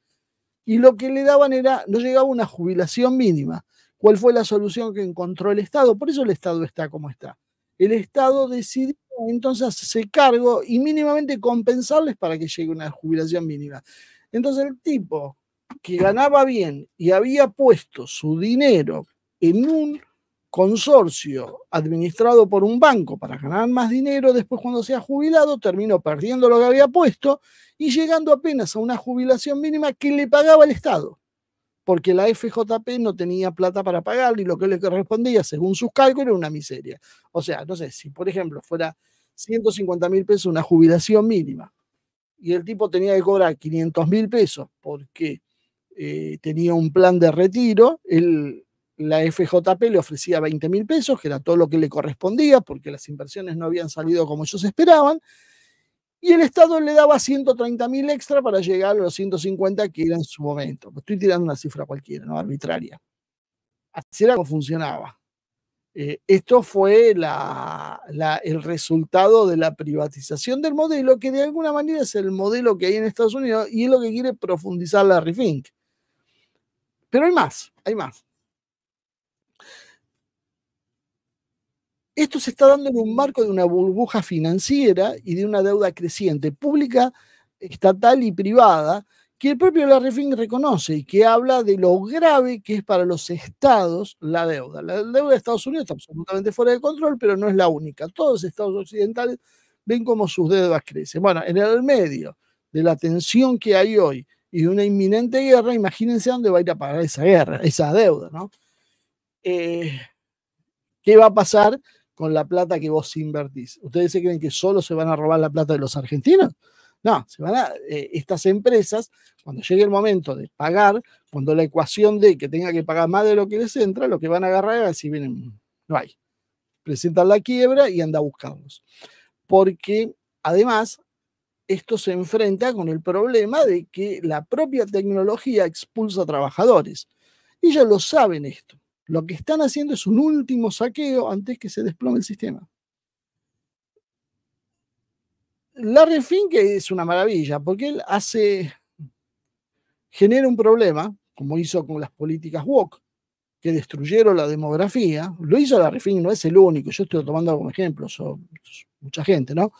y lo que le daban era, no llegaba una jubilación mínima. ¿Cuál fue la solución que encontró el Estado? Por eso el Estado está como está. El Estado decidió entonces se cargo y mínimamente compensarles para que llegue una jubilación mínima. Entonces el tipo que ganaba bien y había puesto su dinero en un consorcio administrado por un banco para ganar más dinero, después cuando se ha jubilado terminó perdiendo lo que había puesto y llegando apenas a una jubilación mínima que le pagaba el Estado, porque la FJP no tenía plata para pagarle y lo que le correspondía según sus cálculos era una miseria. O sea, no sé, si por ejemplo fuera 150 mil pesos una jubilación mínima y el tipo tenía que cobrar 500 mil pesos porque eh, tenía un plan de retiro, el la FJP le ofrecía 20 mil pesos, que era todo lo que le correspondía, porque las inversiones no habían salido como ellos esperaban, y el Estado le daba 130 mil extra para llegar a los 150 que era en su momento. Estoy tirando una cifra cualquiera, ¿no? Arbitraria. Así era como funcionaba. Eh, esto fue el resultado de la privatización del modelo, que de alguna manera es el modelo que hay en Estados Unidos y es lo que quiere profundizar la Rethink. Pero hay más, hay más. Esto se está dando en un marco de una burbuja financiera y de una deuda creciente pública, estatal y privada, que el propio Fink reconoce y que habla de lo grave que es para los estados la deuda. La deuda de Estados Unidos está absolutamente fuera de control, pero no es la única. Todos los estados occidentales ven cómo sus deudas crecen. Bueno, en el medio de la tensión que hay hoy y de una inminente guerra, imagínense dónde va a ir a pagar esa guerra, esa deuda, ¿no? Eh, ¿Qué va a pasar? con la plata que vos invertís. ¿Ustedes se creen que solo se van a robar la plata de los argentinos? No, se van a, eh, estas empresas, cuando llegue el momento de pagar, cuando la ecuación de que tenga que pagar más de lo que les entra, lo que van a agarrar es si vienen, no hay. Presentan la quiebra y anda a buscarlos. Porque además, esto se enfrenta con el problema de que la propia tecnología expulsa trabajadores. Ellos lo saben esto. Lo que están haciendo es un último saqueo antes que se desplome el sistema. Larry Fink es una maravilla, porque él hace, genera un problema, como hizo con las políticas WOC, que destruyeron la demografía. Lo hizo la Fink, no es el único, yo estoy tomando como ejemplo, son mucha gente, ¿no?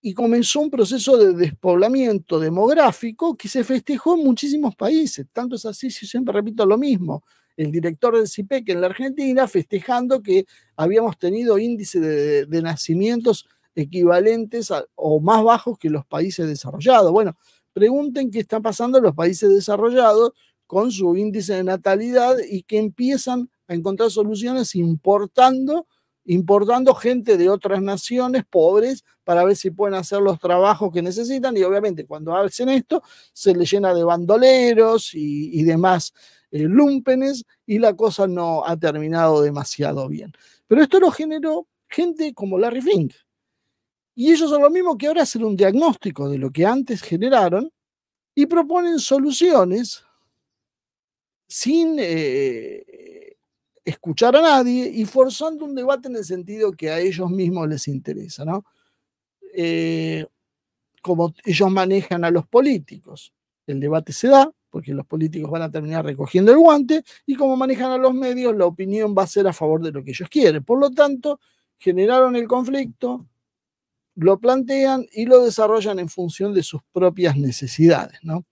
Y comenzó un proceso de despoblamiento demográfico que se festejó en muchísimos países. Tanto es así, si siempre repito lo mismo el director del CIPEC e en la Argentina, festejando que habíamos tenido índice de, nacimientos equivalentes o más bajos que los países desarrollados. Bueno, pregunten qué está pasando en los países desarrollados con su índice de natalidad y que empiezan a encontrar soluciones importando, importando gente de otras naciones pobres para ver si pueden hacer los trabajos que necesitan y obviamente cuando hacen esto se les llena de bandoleros y demás eh, lumpenes y la cosa no ha terminado demasiado bien. Pero esto lo generó gente como Larry Fink. Y ellos son lo mismo que ahora hacer un diagnóstico de lo que antes generaron y proponen soluciones sin eh, eh, escuchar a nadie y forzando un debate en el sentido que a ellos mismos les interesa, como ellos manejan a los políticos. El debate se da, porque los políticos van a terminar recogiendo el guante y como manejan a los medios, la opinión va a ser a favor de lo que ellos quieren. Por lo tanto, generaron el conflicto, lo plantean y lo desarrollan en función de sus propias necesidades. ¿no?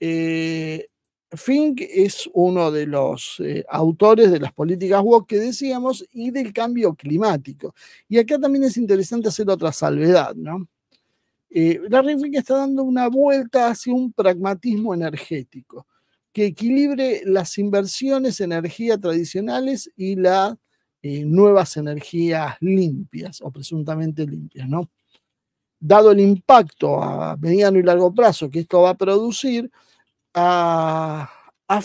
Eh, Fink es uno de los eh, autores de las políticas WOC que decíamos y del cambio climático. Y acá también es interesante hacer otra salvedad, ¿no? Eh, la está dando una vuelta hacia un pragmatismo energético que equilibre las inversiones en energía tradicionales y las eh, nuevas energías limpias o presuntamente limpias, ¿no? Dado el impacto a mediano y largo plazo que esto va a producir, a,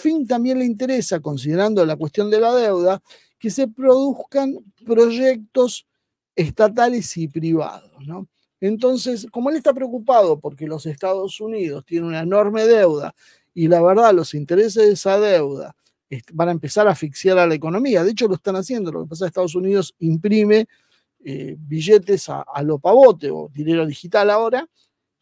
fin también le interesa, considerando la cuestión de la deuda, que se produzcan proyectos estatales y privados, entonces, como él está preocupado porque los Estados Unidos tienen una enorme deuda y la verdad los intereses de esa deuda van a empezar a asfixiar a la economía, de hecho lo están haciendo, lo que pasa es que Estados Unidos imprime eh, billetes a, lo pavote o dinero digital ahora,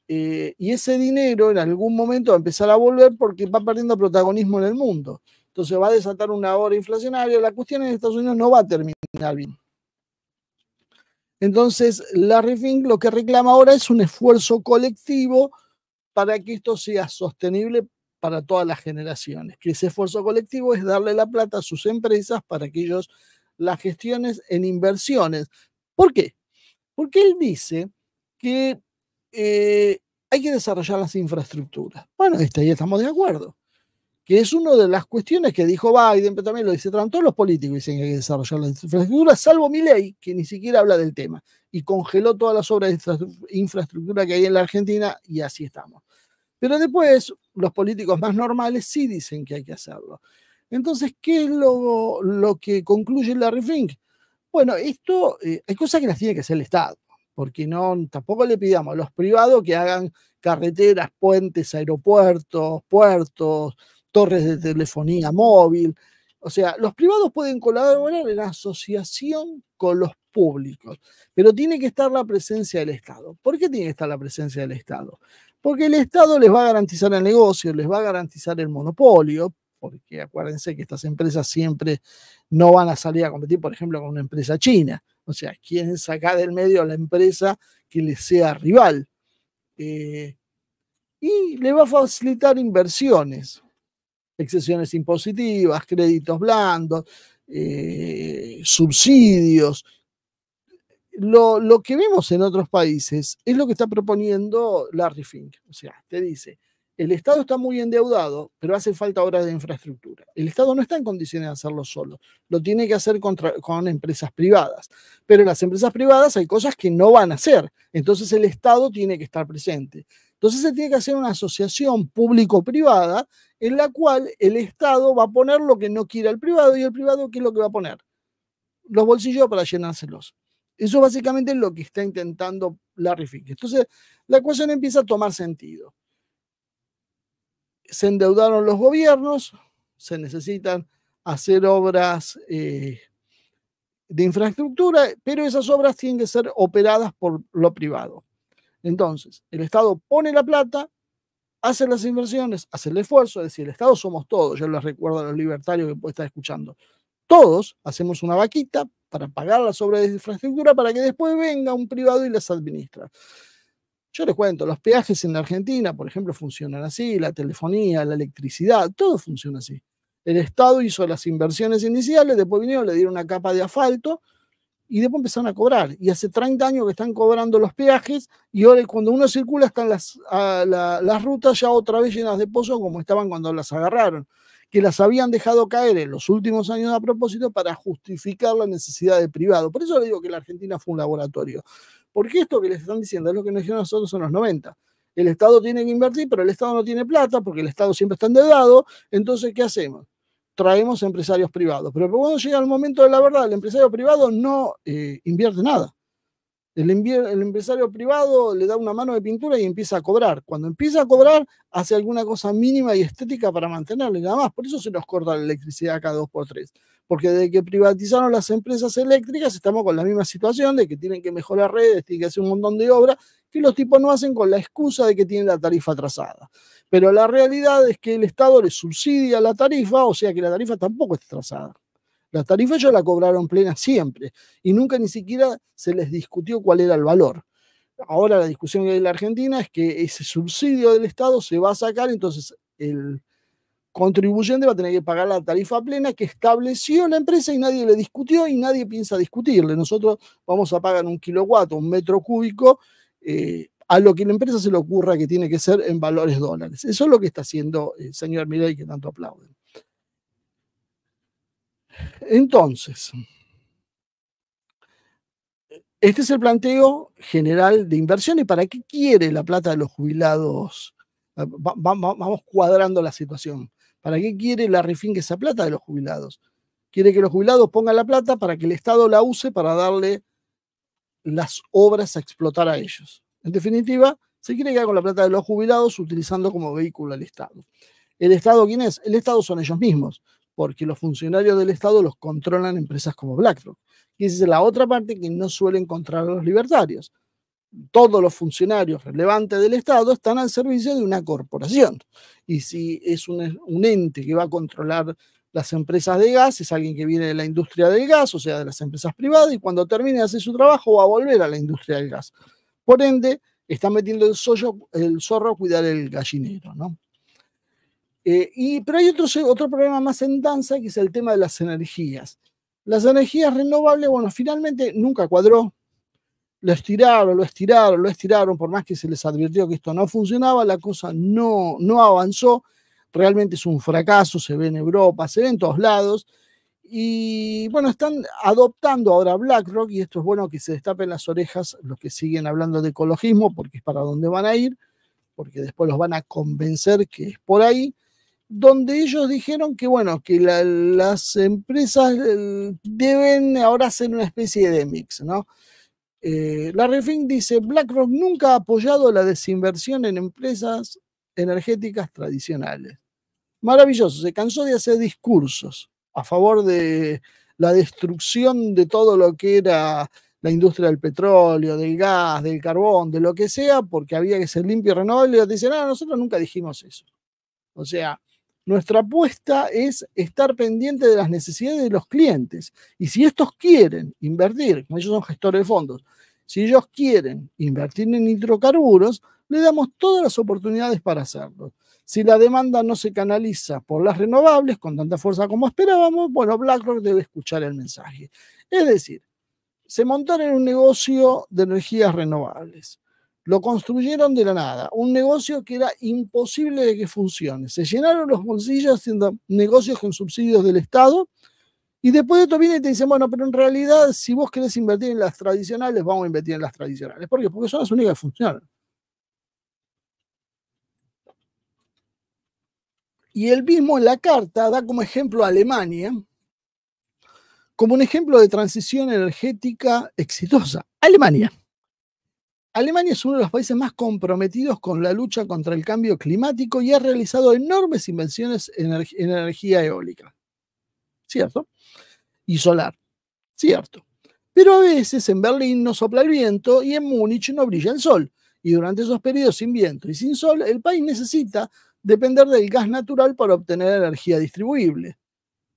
eh, y ese dinero en algún momento va a empezar a volver porque va perdiendo protagonismo en el mundo. Entonces va a desatar una hora inflacionaria. La cuestión en Estados Unidos no va a terminar bien. Entonces, Larry Fink lo que reclama ahora es un esfuerzo colectivo para que esto sea sostenible para todas las generaciones, que ese esfuerzo colectivo es darle la plata a sus empresas para que ellos las gestiones en inversiones. ¿Por qué? Porque él dice que eh, hay que desarrollar las infraestructuras. Bueno, ahí estamos de acuerdo que es una de las cuestiones que dijo Biden, pero también lo dice todos los políticos dicen que hay que desarrollar la infraestructura, salvo ley, que ni siquiera habla del tema, y congeló todas las obras de infraestructura que hay en la Argentina, y así estamos. Pero después, los políticos más normales sí dicen que hay que hacerlo. Entonces, ¿qué es lo, que concluye la Fink? Bueno, esto, eh, hay cosas que las tiene que hacer el Estado, porque no, tampoco le pidamos a los privados que hagan carreteras, puentes, aeropuertos, puertos, torres de telefonía móvil. O sea, los privados pueden colaborar en asociación con los públicos, pero tiene que estar la presencia del Estado. ¿Por qué tiene que estar la presencia del Estado? Porque el Estado les va a garantizar el negocio, les va a garantizar el monopolio, porque acuérdense que estas empresas siempre no van a salir a competir, por ejemplo, con una empresa china. O sea, quieren saca del medio a la empresa que les sea rival. Eh, y le va a facilitar inversiones excesiones impositivas, créditos blandos, eh, subsidios. Lo, que vemos en otros países es lo que está proponiendo Larry Fink. O sea, te dice, el Estado está muy endeudado, pero hace falta ahora de infraestructura. El Estado no está en condiciones de hacerlo solo, lo tiene que hacer con empresas privadas. Pero en las empresas privadas hay cosas que no van a hacer, entonces el Estado tiene que estar presente. Entonces se tiene que hacer una asociación público-privada en la cual el Estado va a poner lo que no quiera el privado y el privado qué es lo que va a poner. Los bolsillos para llenárselos. Eso básicamente es lo que está intentando Larry Fink. Entonces la cuestión empieza a tomar sentido. Se endeudaron los gobiernos, se necesitan hacer obras eh, de infraestructura, pero esas obras tienen que ser operadas por lo privado. Entonces, el Estado pone la plata, hace las inversiones, hace el esfuerzo, es decir, el Estado somos todos, yo les recuerdo a los libertarios que pueden estar escuchando, todos hacemos una vaquita para pagar la obras de infraestructura para que después venga un privado y las administra. Yo les cuento, los peajes en Argentina, por ejemplo, funcionan así, la telefonía, la electricidad, todo funciona así. El Estado hizo las inversiones iniciales, después vinieron, le dieron una capa de asfalto y después empezaron a cobrar. Y hace 30 años que están cobrando los peajes y ahora cuando uno circula están las, las rutas ya otra vez llenas de pozos como estaban cuando las agarraron, que las habían dejado caer en los últimos años a propósito para justificar la necesidad de privado. Por eso les digo que la Argentina fue un laboratorio. Porque esto que les están diciendo es lo que nos dijeron nosotros en los 90 el Estado tiene que invertir, pero el Estado no tiene plata porque el Estado siempre está endeudado. Entonces, ¿qué hacemos? traemos empresarios privados. Pero cuando llega el momento de la verdad, el empresario privado no eh, invierte nada. El, empresario privado le da una mano de pintura y empieza a cobrar. Cuando empieza a cobrar, hace alguna cosa mínima y estética para mantenerle, nada más. Por eso se nos corta la electricidad cada dos por tres. Porque desde que privatizaron las empresas eléctricas, estamos con la misma situación de que tienen que mejorar redes, tienen que hacer un montón de obras, que los tipos no hacen con la excusa de que tienen la tarifa atrasada. Pero la realidad es que el Estado le subsidia la tarifa, o sea que la tarifa tampoco es trazada. La tarifa ellos la cobraron plena siempre y nunca ni siquiera se les discutió cuál era el valor. Ahora la discusión que hay en la Argentina es que ese subsidio del Estado se va a sacar, entonces el contribuyente va a tener que pagar la tarifa plena que estableció la empresa y nadie le discutió y nadie piensa discutirle. Nosotros vamos a pagar un kilowatt, un metro cúbico, eh, a lo que la empresa se le ocurra que tiene que ser en valores dólares. Eso es lo que está haciendo el eh, señor Mirey, que tanto aplaude. Entonces, este es el planteo general de inversiones. ¿Para qué quiere la plata de los jubilados? vamos cuadrando la situación. ¿Para qué quiere la refinque esa plata de los jubilados? Quiere que los jubilados pongan la plata para que el Estado la use para darle las obras a explotar a ellos. En definitiva, se quiere quedar con la plata de los jubilados utilizando como vehículo al Estado. ¿El Estado quién es? El Estado son ellos mismos, porque los funcionarios del Estado los controlan empresas como BlackRock. que es la otra parte que no suelen controlar los libertarios. Todos los funcionarios relevantes del Estado están al servicio de una corporación. Y si es un, un ente que va a controlar las empresas de gas, es alguien que viene de la industria del gas, o sea, de las empresas privadas, y cuando termine de hacer su trabajo va a volver a la industria del gas. Por ende, están metiendo el, zorro a cuidar el gallinero, ¿no? Eh, y, pero hay otro, otro problema más en danza, que es el tema de las energías. Las energías renovables, bueno, finalmente nunca cuadró. Lo estiraron, lo estiraron, lo estiraron, por más que se les advirtió que esto no funcionaba, la cosa no, no avanzó. Realmente es un fracaso, se ve en Europa, se ve en todos lados. Y bueno, están adoptando ahora BlackRock, y esto es bueno que se destapen las orejas los que siguen hablando de ecologismo, porque es para dónde van a ir, porque después los van a convencer que es por ahí, donde ellos dijeron que bueno, que las empresas deben ahora hacer una especie de mix, ¿no? Eh, Larry dice, BlackRock nunca ha apoyado la desinversión en empresas energéticas tradicionales. Maravilloso, se cansó de hacer discursos a favor de la destrucción de todo lo que era la industria del petróleo, del gas, del carbón, de lo que sea, porque había que ser limpio y renovable, y dicen, no, ah, nosotros nunca dijimos eso. O sea, nuestra apuesta es estar pendiente de las necesidades de los clientes. Y si estos quieren invertir, como ellos son gestores de fondos, si ellos quieren invertir en hidrocarburos, le damos todas las oportunidades para hacerlo. Si la demanda no se canaliza por las renovables con tanta fuerza como esperábamos, bueno, BlackRock debe escuchar el mensaje. Es decir, se montaron en un negocio de energías renovables. Lo construyeron de la nada, un negocio que era imposible de que funcione. Se llenaron los bolsillos haciendo negocios con subsidios del Estado y después de esto viene y te dicen, bueno, pero en realidad si vos querés invertir en las tradicionales, vamos a invertir en las tradicionales. ¿Por qué? Porque son las únicas que funcionan. Y el mismo en la carta da como ejemplo a Alemania como un ejemplo de transición energética exitosa. Alemania. Alemania es uno de los países más comprometidos con la lucha contra el cambio climático y ha realizado enormes invenciones en, en energía eólica. ¿Cierto? Y solar. Cierto. Pero a veces en Berlín no sopla el viento y en Múnich no brilla el sol. Y durante esos periodos sin viento y sin sol, el país necesita depender del gas natural para obtener energía distribuible.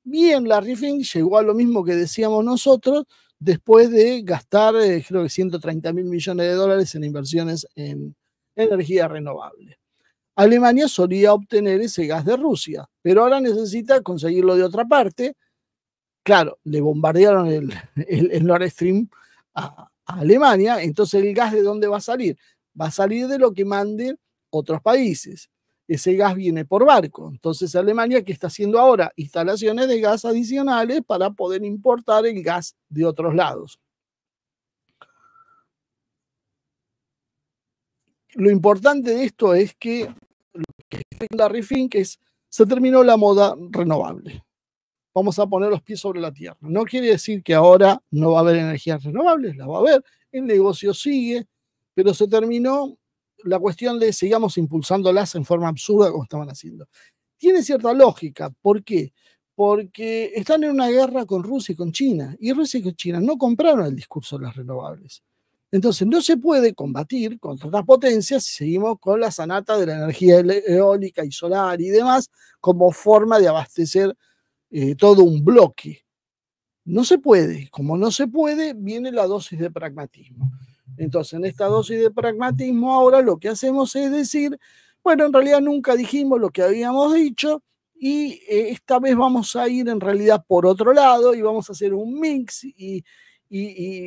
Bien, la Fink llegó a lo mismo que decíamos nosotros después de gastar, eh, creo que 130 mil millones de dólares en inversiones en energía renovable. Alemania solía obtener ese gas de Rusia, pero ahora necesita conseguirlo de otra parte. Claro, le bombardearon el, Nord Stream a Alemania, entonces el gas de dónde va a salir? Va a salir de lo que manden otros países ese gas viene por barco. Entonces Alemania, ¿qué está haciendo ahora? Instalaciones de gas adicionales para poder importar el gas de otros lados. Lo importante de esto es que lo que la es, se terminó la moda renovable. Vamos a poner los pies sobre la tierra. No quiere decir que ahora no va a haber energías renovables, las va a haber. El negocio sigue, pero se terminó la cuestión de sigamos impulsándolas en forma absurda como estaban haciendo. Tiene cierta lógica. ¿Por qué? Porque están en una guerra con Rusia y con China. Y Rusia y China no compraron el discurso de las renovables. Entonces, no se puede combatir contra otras potencias si seguimos con la sanata de la energía eólica y solar y demás como forma de abastecer eh, todo un bloque. No se puede. Como no se puede, viene la dosis de pragmatismo. Entonces, en esta dosis de pragmatismo, ahora lo que hacemos es decir, bueno, en realidad nunca dijimos lo que habíamos dicho y eh, esta vez vamos a ir en realidad por otro lado y vamos a hacer un mix y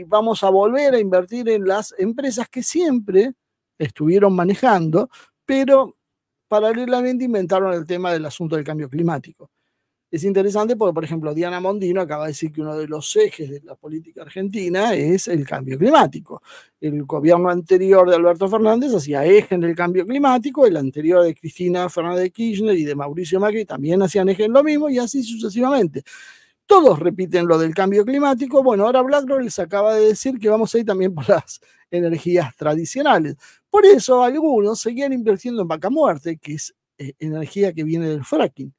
vamos a volver a invertir en las empresas que siempre estuvieron manejando, pero paralelamente inventaron el tema del asunto del cambio climático es interesante porque, por ejemplo, Diana Mondino acaba de decir que uno de los ejes de la política argentina es el cambio climático. El gobierno anterior de Alberto Fernández hacía eje en el cambio climático, el anterior de Cristina Fernández de Kirchner y de Mauricio Macri también hacían eje en lo mismo y así sucesivamente. Todos repiten lo del cambio climático. Bueno, ahora BlackRock les acaba de decir que vamos a ir también por las energías tradicionales. Por eso algunos seguían invirtiendo en vaca muerte, que es eh, energía que viene del fracking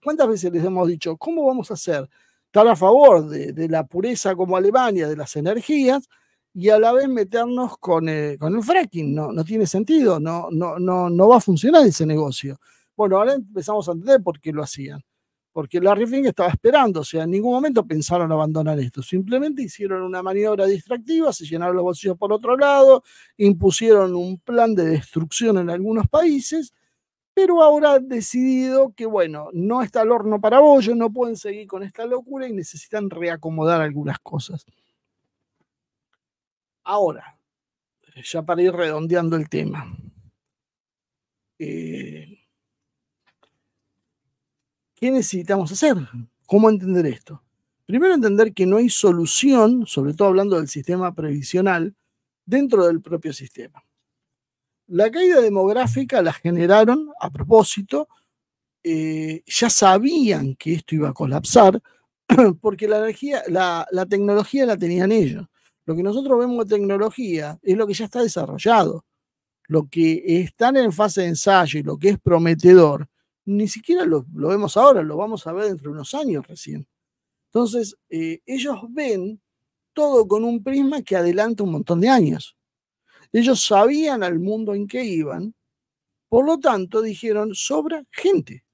¿Cuántas veces les hemos dicho, cómo vamos a hacer? Estar a favor de, la pureza como Alemania, de las energías, y a la vez meternos con eh, el, fracking. No, tiene sentido, no, va a funcionar ese negocio. Bueno, ahora empezamos a entender por qué lo hacían. Porque la Fink estaba esperando, o sea, en ningún momento pensaron abandonar esto. Simplemente hicieron una maniobra distractiva, se llenaron los bolsillos por otro lado, impusieron un plan de destrucción en algunos países pero ahora han decidido que, bueno, no está el horno para bollo, no pueden seguir con esta locura y necesitan reacomodar algunas cosas. Ahora, ya para ir redondeando el tema, eh, ¿qué necesitamos hacer? ¿Cómo entender esto? Primero entender que no hay solución, sobre todo hablando del sistema previsional, dentro del propio sistema. La caída demográfica la generaron a propósito, eh, ya sabían que esto iba a colapsar, porque la, energía, la, tecnología la tenían ellos. Lo que nosotros vemos de tecnología es lo que ya está desarrollado. Lo que están en fase de ensayo y lo que es prometedor, ni siquiera lo, vemos ahora, lo vamos a ver dentro de unos años recién. Entonces, eh, ellos ven todo con un prisma que adelanta un montón de años. Ellos sabían al mundo en que iban, por lo tanto dijeron, sobra gente.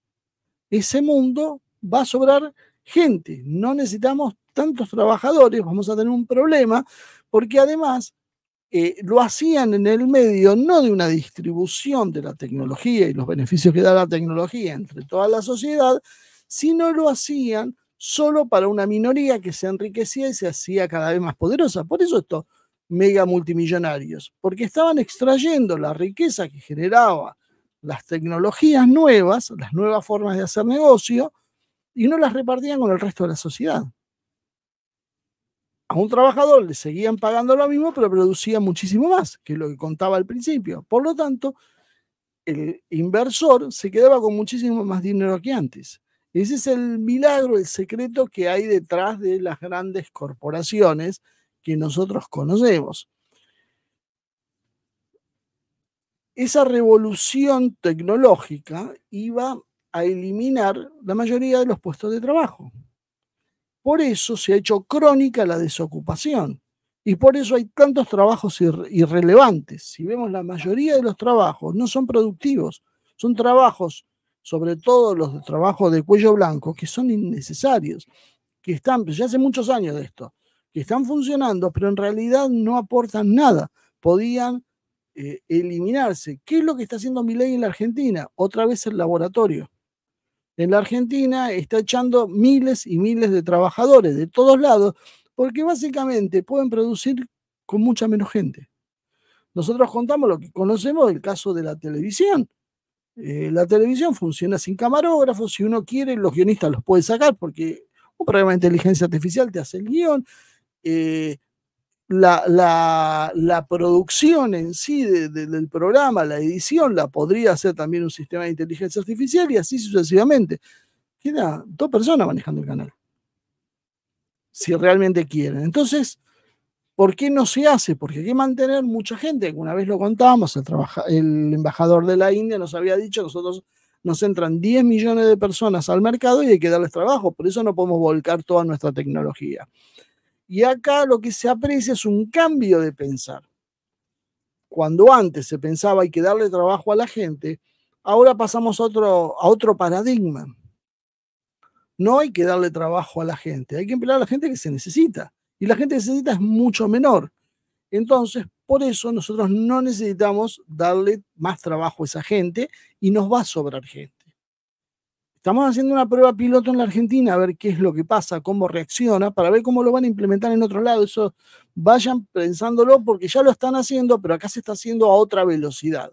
Ese mundo va a sobrar gente, no necesitamos tantos trabajadores, vamos a tener un problema, porque además eh, lo hacían en el medio no de una distribución de la tecnología y los beneficios que da la tecnología entre toda la sociedad, sino lo hacían solo para una minoría que se enriquecía y se hacía cada vez más poderosa. Por eso esto mega multimillonarios, porque estaban extrayendo la riqueza que generaba las tecnologías nuevas, las nuevas formas de hacer negocio, y no las repartían con el resto de la sociedad. A un trabajador le seguían pagando lo mismo, pero producía muchísimo más, que lo que contaba al principio. Por lo tanto, el inversor se quedaba con muchísimo más dinero que antes. Ese es el milagro, el secreto que hay detrás de las grandes corporaciones, que nosotros conocemos. Esa revolución tecnológica iba a eliminar la mayoría de los puestos de trabajo. Por eso se ha hecho crónica la desocupación y por eso hay tantos trabajos irrelevantes. Si vemos la mayoría de los trabajos no son productivos, son trabajos, sobre todo los trabajos de cuello blanco, que son innecesarios, que están, ya hace muchos años de esto, están funcionando, pero en realidad no aportan nada. Podían eh, eliminarse. ¿Qué es lo que está haciendo ley en la Argentina? Otra vez el laboratorio. En la Argentina está echando miles y miles de trabajadores de todos lados, porque básicamente pueden producir con mucha menos gente. Nosotros contamos lo que conocemos del caso de la televisión. Eh, la televisión funciona sin camarógrafos, si uno quiere, los guionistas los puede sacar, porque un programa de inteligencia artificial te hace el guión, eh, la, producción en sí del programa, la edición, la podría hacer también un sistema de inteligencia artificial y así sucesivamente. Queda dos personas manejando el canal, si realmente quieren. Entonces, ¿por qué no se hace? Porque hay que mantener mucha gente. Una vez lo contábamos, el, el embajador de la India nos había dicho, nosotros nos entran 10 millones de personas al mercado y hay que darles trabajo, por eso no podemos volcar toda nuestra tecnología. Y acá lo que se aprecia es un cambio de pensar. Cuando antes se pensaba hay que darle trabajo a la gente, ahora pasamos a otro, a otro paradigma. No hay que darle trabajo a la gente, hay que emplear a la gente que se necesita. Y la gente que se necesita es mucho menor. Entonces, por eso nosotros no necesitamos darle más trabajo a esa gente y nos va a sobrar gente. Estamos haciendo una prueba piloto en la Argentina, a ver qué es lo que pasa, cómo reacciona, para ver cómo lo van a implementar en otro lado. Eso vayan pensándolo porque ya lo están haciendo, pero acá se está haciendo a otra velocidad.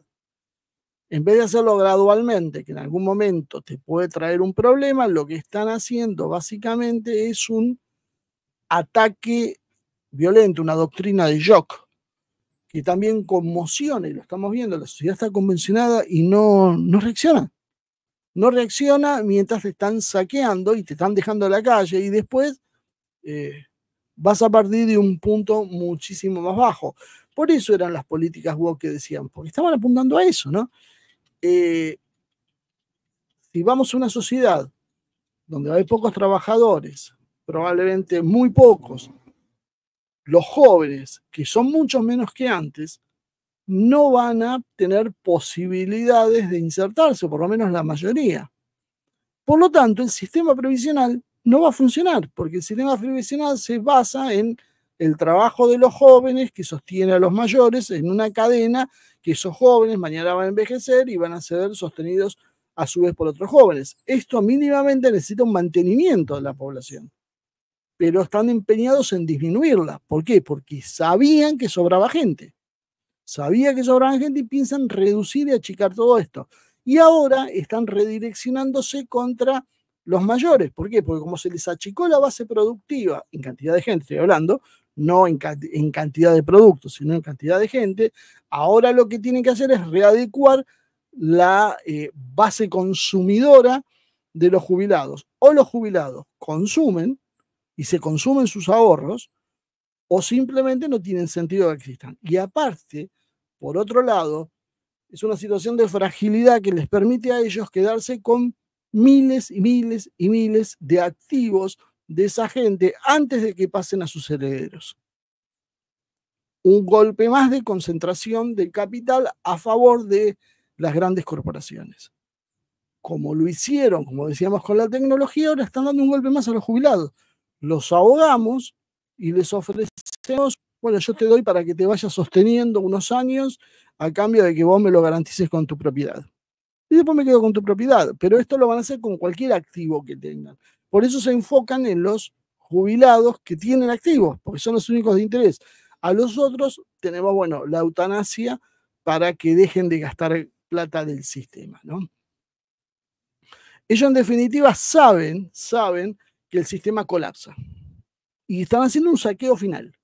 En vez de hacerlo gradualmente, que en algún momento te puede traer un problema, lo que están haciendo básicamente es un ataque violento, una doctrina de shock, que también conmociona, y lo estamos viendo, la sociedad está convencionada y no, no reacciona no reacciona mientras te están saqueando y te están dejando a la calle y después eh, vas a partir de un punto muchísimo más bajo. Por eso eran las políticas woke que decían, porque estaban apuntando a eso, ¿no? Eh, si vamos a una sociedad donde hay pocos trabajadores, probablemente muy pocos, los jóvenes, que son muchos menos que antes, no van a tener posibilidades de insertarse, por lo menos la mayoría. Por lo tanto, el sistema previsional no va a funcionar, porque el sistema previsional se basa en el trabajo de los jóvenes que sostiene a los mayores en una cadena que esos jóvenes mañana van a envejecer y van a ser sostenidos a su vez por otros jóvenes. Esto mínimamente necesita un mantenimiento de la población, pero están empeñados en disminuirla. ¿Por qué? Porque sabían que sobraba gente. Sabía que sobraban gente y piensan reducir y achicar todo esto. Y ahora están redireccionándose contra los mayores. ¿Por qué? Porque como se les achicó la base productiva en cantidad de gente, estoy hablando, no en, cantidad de productos, sino en cantidad de gente, ahora lo que tienen que hacer es readecuar la eh, base consumidora de los jubilados. O los jubilados consumen y se consumen sus ahorros, o simplemente no tienen sentido que existan. Y aparte, por otro lado, es una situación de fragilidad que les permite a ellos quedarse con miles y miles y miles de activos de esa gente antes de que pasen a sus herederos. Un golpe más de concentración del capital a favor de las grandes corporaciones. Como lo hicieron, como decíamos con la tecnología, ahora están dando un golpe más a los jubilados. Los ahogamos y les ofrecemos bueno, yo te doy para que te vayas sosteniendo unos años a cambio de que vos me lo garantices con tu propiedad. Y después me quedo con tu propiedad, pero esto lo van a hacer con cualquier activo que tengan. Por eso se enfocan en los jubilados que tienen activos, porque son los únicos de interés. A los otros tenemos, bueno, la eutanasia para que dejen de gastar plata del sistema, Ellos en definitiva saben, saben que el sistema colapsa y están haciendo un saqueo final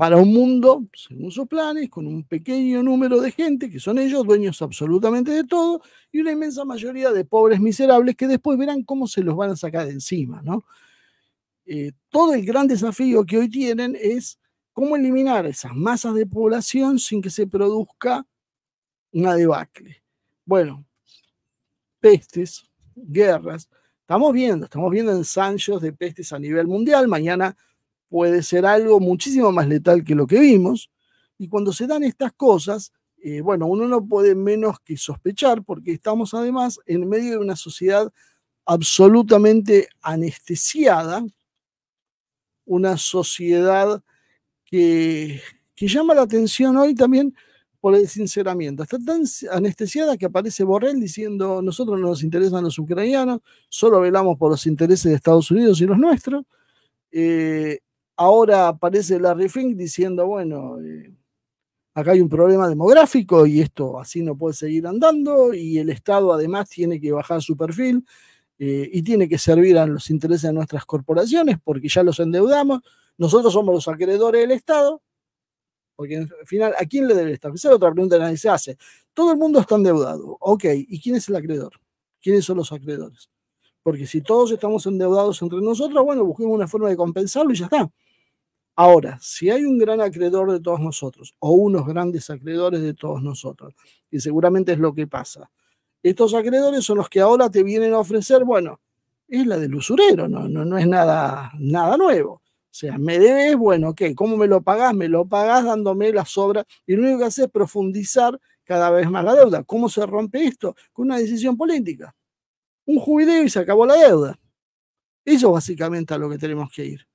para un mundo, según sus planes, con un pequeño número de gente, que son ellos dueños absolutamente de todo, y una inmensa mayoría de pobres miserables que después verán cómo se los van a sacar de encima. ¿no? Eh, todo el gran desafío que hoy tienen es cómo eliminar esas masas de población sin que se produzca una debacle. Bueno, pestes, guerras, estamos viendo, estamos viendo ensayos de pestes a nivel mundial, mañana puede ser algo muchísimo más letal que lo que vimos. Y cuando se dan estas cosas, eh, bueno, uno no puede menos que sospechar porque estamos además en medio de una sociedad absolutamente anestesiada, una sociedad que, llama la atención hoy también por el sinceramiento. Está tan anestesiada que aparece Borrell diciendo, nosotros no nos interesan los ucranianos, solo velamos por los intereses de Estados Unidos y los nuestros. Eh, Ahora aparece Larry Fink diciendo, bueno, eh, acá hay un problema demográfico y esto así no puede seguir andando y el Estado además tiene que bajar su perfil eh, y tiene que servir a los intereses de nuestras corporaciones porque ya los endeudamos, nosotros somos los acreedores del Estado, porque al final, ¿a quién le debe el es otra pregunta que nadie se hace. Todo el mundo está endeudado, ok, ¿y quién es el acreedor? ¿Quiénes son los acreedores? Porque si todos estamos endeudados entre nosotros, bueno, busquemos una forma de compensarlo y ya está. Ahora, si hay un gran acreedor de todos nosotros o unos grandes acreedores de todos nosotros, y seguramente es lo que pasa, estos acreedores son los que ahora te vienen a ofrecer, bueno, es la del usurero, no, no, no es nada, nada nuevo. O sea, me debes, bueno, ¿qué? ¿Cómo me lo pagás? Me lo pagás dándome las sobra, y lo único que hace es profundizar cada vez más la deuda. ¿Cómo se rompe esto? Con una decisión política. Un jubileo y se acabó la deuda. Eso básicamente a lo que tenemos que ir.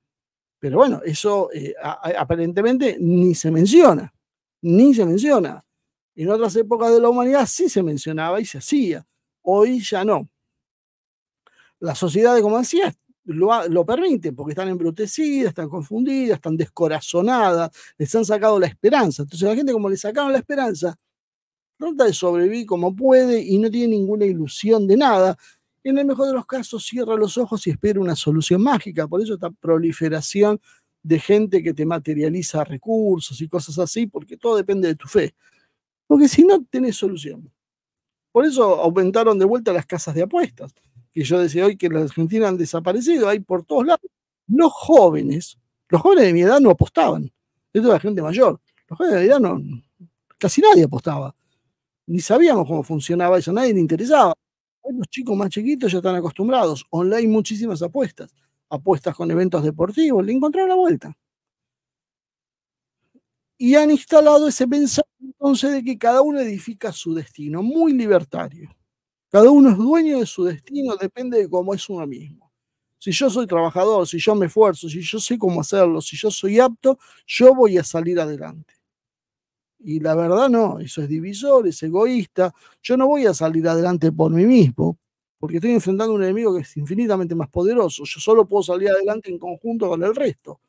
Pero bueno, eso eh, aparentemente ni se menciona, ni se menciona. En otras épocas de la humanidad sí se mencionaba y se hacía, hoy ya no. la sociedad como decía, lo, lo permite porque están embrutecidas, están confundidas, están descorazonadas, les han sacado la esperanza. Entonces la gente como le sacaron la esperanza, trata de sobrevivir como puede y no tiene ninguna ilusión de nada en el mejor de los casos cierra los ojos y espera una solución mágica. Por eso esta proliferación de gente que te materializa recursos y cosas así, porque todo depende de tu fe. Porque si no, tenés solución. Por eso aumentaron de vuelta las casas de apuestas, que yo decía hoy que en la Argentina han desaparecido, hay por todos lados. Los jóvenes, los jóvenes de mi edad no apostaban, esto era gente mayor, los jóvenes de mi edad no, casi nadie apostaba, ni sabíamos cómo funcionaba eso, nadie le interesaba. Los chicos más chiquitos ya están acostumbrados. Online muchísimas apuestas. Apuestas con eventos deportivos. Le encontraron la vuelta. Y han instalado ese pensamiento entonces de que cada uno edifica su destino. Muy libertario. Cada uno es dueño de su destino. Depende de cómo es uno mismo. Si yo soy trabajador, si yo me esfuerzo, si yo sé cómo hacerlo, si yo soy apto, yo voy a salir adelante. Y la verdad no, eso es divisor, es egoísta. Yo no voy a salir adelante por mí mismo, porque estoy enfrentando un enemigo que es infinitamente más poderoso. Yo solo puedo salir adelante en conjunto con el resto.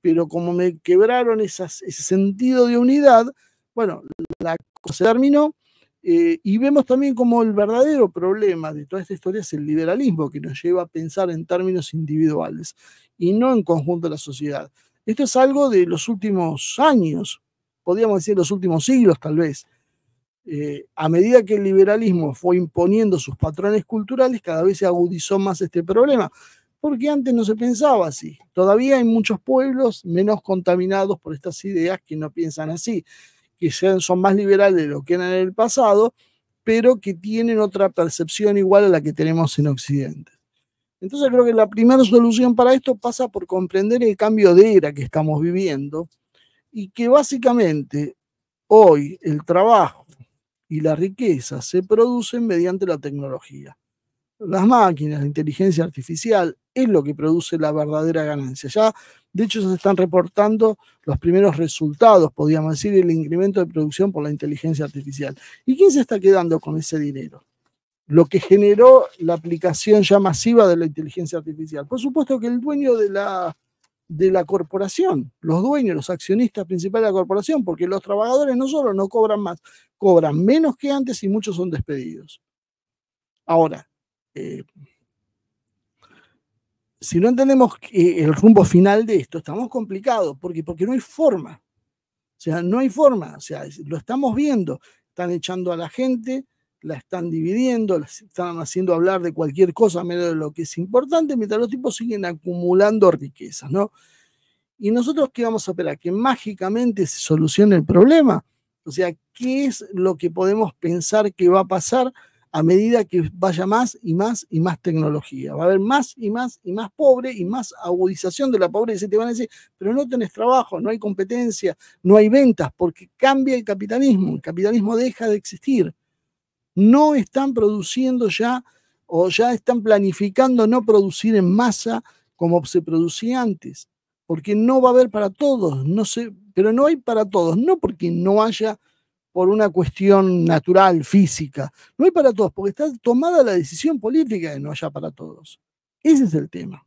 Pero como me quebraron ese sentido de unidad, bueno, la cosa terminó. Eh, y vemos también como el verdadero problema de toda esta historia es el liberalismo, que nos lleva a pensar en términos individuales y no en conjunto de la sociedad. Esto es algo de los últimos años, podríamos decir, los últimos siglos tal vez. Eh, a medida que el liberalismo fue imponiendo sus patrones culturales, cada vez se agudizó más este problema, porque antes no se pensaba así. Todavía hay muchos pueblos menos contaminados por estas ideas que no piensan así, que son más liberales de lo que eran en el pasado, pero que tienen otra percepción igual a la que tenemos en Occidente. Entonces creo que la primera solución para esto pasa por comprender el cambio de era que estamos viviendo y que básicamente hoy el trabajo y la riqueza se producen mediante la tecnología. Las máquinas, la inteligencia artificial es lo que produce la verdadera ganancia. Ya, de hecho, se están reportando los primeros resultados, podríamos decir, el incremento de producción por la inteligencia artificial. ¿Y quién se está quedando con ese dinero? Lo que generó la aplicación ya masiva de la inteligencia artificial. Por supuesto que el dueño de la de la corporación, los dueños, los accionistas principales de la corporación, porque los trabajadores no solo no cobran más, cobran menos que antes y muchos son despedidos. Ahora, eh, si no entendemos el rumbo final de esto, estamos complicados, porque, porque no hay forma. O sea, no hay forma, o sea, lo estamos viendo, están echando a la gente, la están dividiendo, la están haciendo hablar de cualquier cosa menos de lo que es importante, mientras los tipos siguen acumulando riquezas, ¿no? ¿Y nosotros qué vamos a esperar? ¿Que mágicamente se solucione el problema? O sea, ¿qué es lo que podemos pensar que va a pasar a medida que vaya más y más y más tecnología? Va a haber más y más y más pobre y más agudización de la pobreza. Y te van a decir, pero no tenés trabajo, no hay competencia, no hay ventas, porque cambia el capitalismo. El capitalismo deja de existir no están produciendo ya o ya están planificando no producir en masa como se producía antes, porque no va a haber para todos, no sé, pero no hay para todos, no porque no haya por una cuestión natural, física, no hay para todos, porque está tomada la decisión política de no haya para todos. Ese es el tema.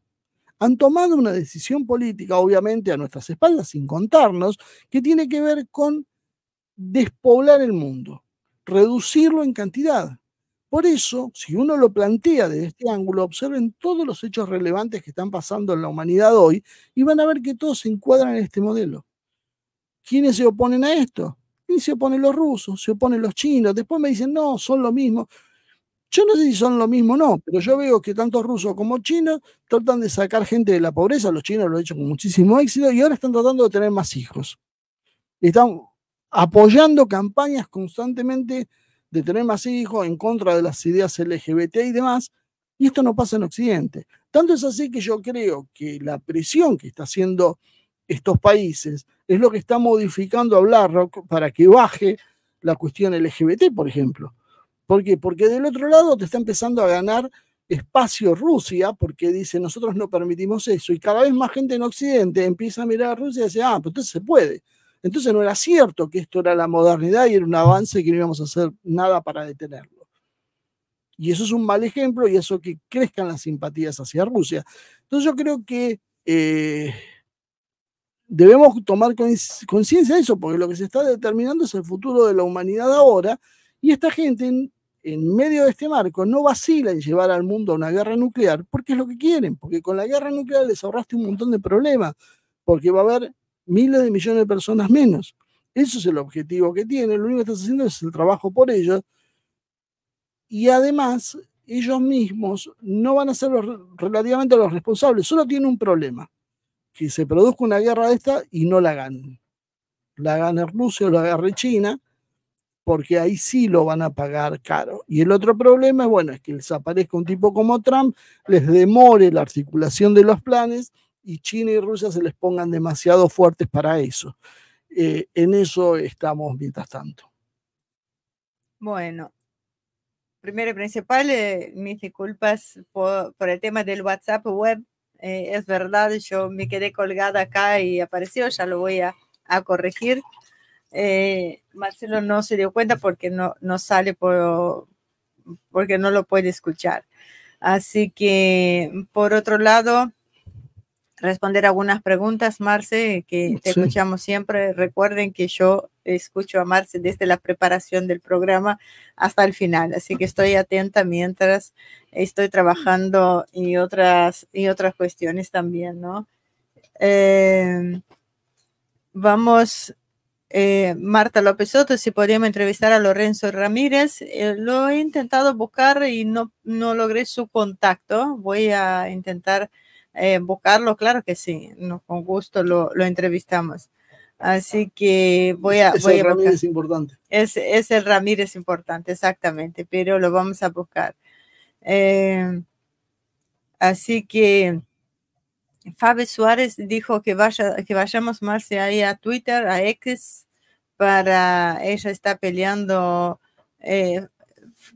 Han tomado una decisión política, obviamente a nuestras espaldas, sin contarnos, que tiene que ver con despoblar el mundo reducirlo en cantidad. Por eso, si uno lo plantea desde este ángulo, observen todos los hechos relevantes que están pasando en la humanidad hoy y van a ver que todos se encuadran en este modelo. ¿Quiénes se oponen a esto? Y se oponen los rusos, se oponen los chinos, después me dicen, no, son lo mismo. Yo no sé si son lo mismo o no, pero yo veo que tanto rusos como chinos tratan de sacar gente de la pobreza, los chinos lo han hecho con muchísimo éxito y ahora están tratando de tener más hijos. Están apoyando campañas constantemente de tener más hijos en contra de las ideas LGBT y demás, y esto no pasa en Occidente. Tanto es así que yo creo que la presión que está haciendo estos países es lo que está modificando a para que baje la cuestión LGBT, por ejemplo. ¿Por qué? Porque del otro lado te está empezando a ganar espacio Rusia, porque dice, nosotros no permitimos eso, y cada vez más gente en Occidente empieza a mirar a Rusia y dice, ah, pues entonces se puede. Entonces no era cierto que esto era la modernidad y era un avance y que no íbamos a hacer nada para detenerlo. Y eso es un mal ejemplo y eso que crezcan las simpatías hacia Rusia. Entonces yo creo que eh, debemos tomar conciencia de eso, porque lo que se está determinando es el futuro de la humanidad ahora y esta gente en medio de este marco no vacila en llevar al mundo a una guerra nuclear porque es lo que quieren, porque con la guerra nuclear les ahorraste un montón de problemas, porque va a haber miles de millones de personas menos. Eso es el objetivo que tiene, lo único que estás haciendo es el trabajo por ellos. Y además, ellos mismos no van a ser relativamente los responsables, solo tienen un problema, que se produzca una guerra de esta y no la ganen. La gane Rusia o la gane China, porque ahí sí lo van a pagar caro. Y el otro problema es, bueno, es que les aparezca un tipo como Trump, les demore la articulación de los planes y China y Rusia se les pongan demasiado fuertes para eso. Eh, en eso estamos mientras tanto. Bueno, primero y principal, eh, mis disculpas por, el tema del WhatsApp web. Eh, es verdad, yo me quedé colgada acá y apareció, ya lo voy a, corregir. Marcelo no se dio cuenta porque no, no sale por, porque no lo puede escuchar. Así que, por otro lado, responder algunas preguntas, Marce, que te escuchamos siempre. Recuerden que yo escucho a Marce desde la preparación del programa hasta el final, así que estoy atenta mientras estoy trabajando y otras, y otras cuestiones también, ¿no? Em, vamos, eh, Marta López Soto, si podríamos entrevistar a Lorenzo Ramírez. Eh, lo he intentado buscar y no, no logré su contacto. Voy a intentar eh, buscarlo, claro que sí, con gusto lo, lo entrevistamos. Así que voy a... Es el Ramírez importante. Es, es, el Ramírez importante, exactamente, pero lo vamos a buscar. Eh, así que Fabi Suárez dijo que, vaya, que vayamos más allá a Twitter, a X, para ella está peleando, eh,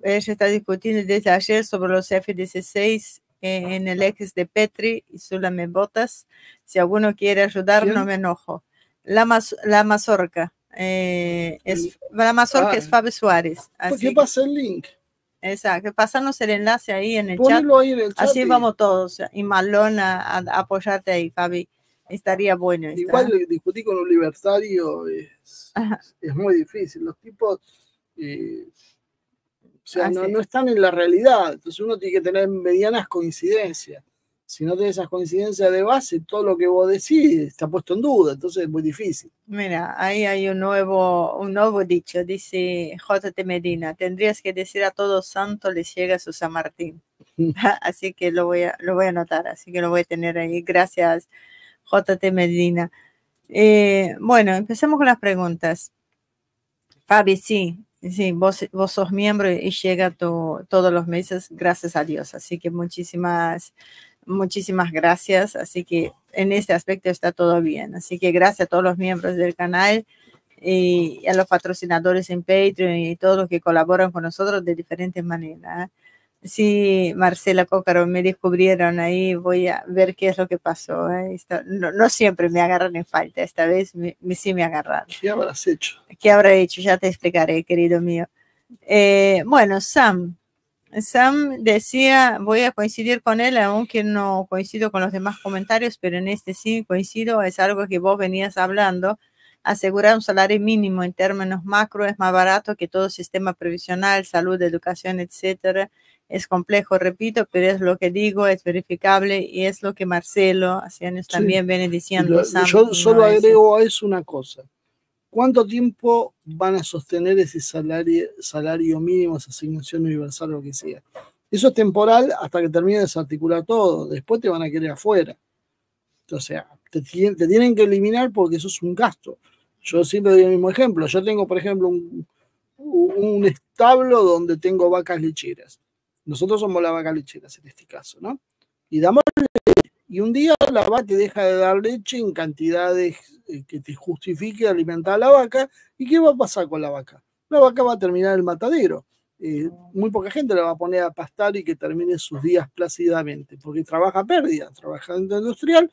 ella está discutiendo desde ayer sobre los F-16 eh, en el ex de Petri y Sula me botas. Si alguno quiere ayudar, no me enojo. La, más eh, la mazorca. es, la ah. mazorca es Fabi Suárez. Pues así ¿Qué pasa el link? Exacto, pásanos el enlace ahí en el, chat. Así vamos todos. Y malona a, apoyarte ahí, Fabi. Estaría bueno. Igual eh, discutir con un libertario es, muy difícil. Los tipos sea, no, están en la realidad. Entonces uno tiene que tener medianas coincidencias. Si no tienes esas coincidencias de base, todo lo que vos decís está puesto en duda, entonces es muy difícil. Mira, ahí hay un nuevo, un nuevo dicho, dice J.T. Medina, tendrías que decir a todo santo le llega su San Martín. así que lo voy, a, lo voy a anotar, así que lo voy a tener ahí. Gracias, J.T. Medina. Eh, bueno, empecemos con las preguntas. Fabi, sí, Sí, vos, vos sos miembro y llega todos los meses, gracias a Dios. Así que muchísimas, muchísimas gracias. Así que en este aspecto está todo bien. Así que gracias a todos los miembros del canal y a los patrocinadores en Patreon y todos los que colaboran con nosotros de diferentes maneras. ¿eh? Sí, Marcela Cócaro me descubrieron ahí, voy a ver qué es lo que pasó. ¿eh? no, siempre me agarran en falta, esta vez me, sí me agarraron. ¿Qué habrás hecho? ¿Qué habrá hecho? Ya te explicaré, querido mío. Eh, bueno, Sam. Sam decía, voy a coincidir con él, aunque no coincido con los demás comentarios, pero en este sí coincido, es algo que vos venías hablando. Asegurar un salario mínimo en términos macro es más barato que todo sistema previsional, salud, educación, etc., es complejo, repito, pero es lo que digo, es verificable y es lo que Marcelo años también viene diciendo. yo solo agrego a eso una cosa. ¿Cuánto tiempo van a sostener ese salario, salario mínimo, esa asignación universal, o lo que sea? Eso es temporal hasta que termine de desarticular todo. Después te van a querer afuera. O sea, te, tienen que eliminar porque eso es un gasto. Yo siempre doy el mismo ejemplo. Yo tengo, por ejemplo, un, un establo donde tengo vacas lecheras. Nosotros somos la vaca lecheras en este caso, ¿no? Y damos leche. Y un día la vaca te deja de dar leche en cantidades eh, que te justifique alimentar a la vaca. ¿Y qué va a pasar con la vaca? La vaca va a terminar el matadero. Eh, muy poca gente la va a poner a pastar y que termine sus días plácidamente, porque trabaja pérdida, trabaja en industrial,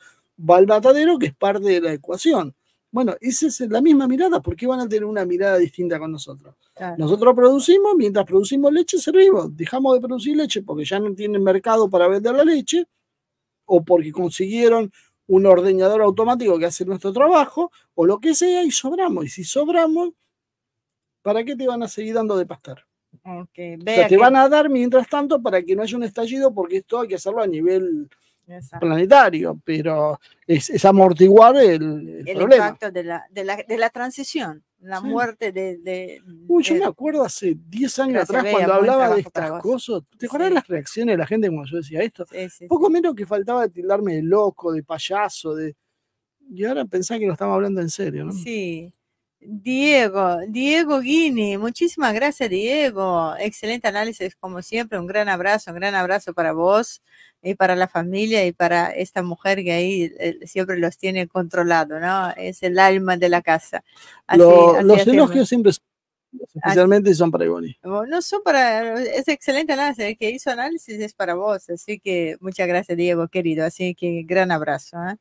va al matadero, que es parte de la ecuación. Bueno, esa es la misma mirada, porque van a tener una mirada distinta con nosotros. Nosotros producimos, mientras producimos leche, servimos. Dejamos de producir leche porque ya no tienen mercado para vender la leche o porque consiguieron un ordeñador automático que hace nuestro trabajo o lo que sea y sobramos. Y si sobramos, ¿para qué te van a seguir dando de pastar? te van a dar mientras tanto para que no haya un estallido porque esto hay que hacerlo a nivel planetario, pero es, amortiguar el, impacto de la, transición, la muerte de, Uy, yo me acuerdo hace 10 años atrás cuando hablaba de estas cosas. ¿Te acuerdas de las reacciones de la gente cuando yo decía esto? Sí, Poco menos que faltaba tildarme de loco, de payaso, de. Y ahora pensar que lo estamos hablando en serio, ¿no? Sí. Diego, Diego Guini, muchísimas gracias Diego, excelente análisis como siempre, un gran abrazo, un gran abrazo para vos, y para la familia y para esta mujer que ahí eh, siempre los tiene controlado, ¿no? Es el alma de la casa. Así, los elogios siempre son especialmente son para oh, No son para, es excelente análisis, que hizo análisis es para vos, así que muchas gracias Diego, querido, así que gran abrazo. ¿ah?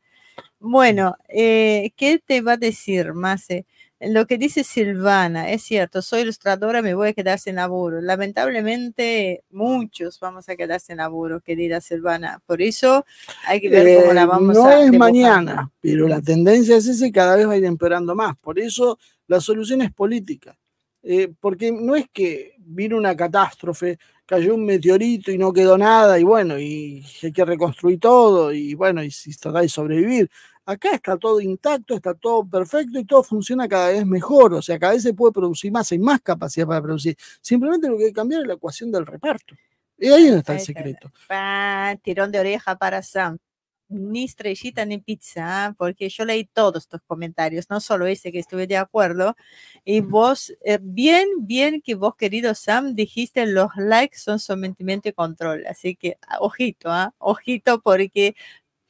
Bueno, eh, ¿qué te va a decir, Mase? Lo que dice Silvana, es cierto, soy ilustradora, me voy a quedar sin laburo. Lamentablemente, muchos vamos a quedar en laburo, querida Silvana. Por eso hay que ver cómo la eh, vamos a No es mañana, pero la tendencia es esa cada vez va a ir empeorando más. Por eso la solución es política. Eh, porque no es que vino una catástrofe, cayó un meteorito y no quedó nada, y bueno, y hay que reconstruir todo, y bueno, y, si tratar de sobrevivir. Acá está todo intacto, está todo perfecto y todo funciona cada vez mejor, o sea, cada vez se puede producir más, hay más capacidad para producir. Simplemente lo que hay que cambiar es la ecuación del reparto. Y ahí está el secreto. Ah, tirón de oreja para Sam. Ni estrellita ni pizza, ah, porque yo leí todos tus comentarios, no solo ese que estuve de acuerdo. Y vos, eh, bien, bien que vos, querido Sam, dijiste los likes son sometimiento y control. Así que, ah, ojito, ojito, porque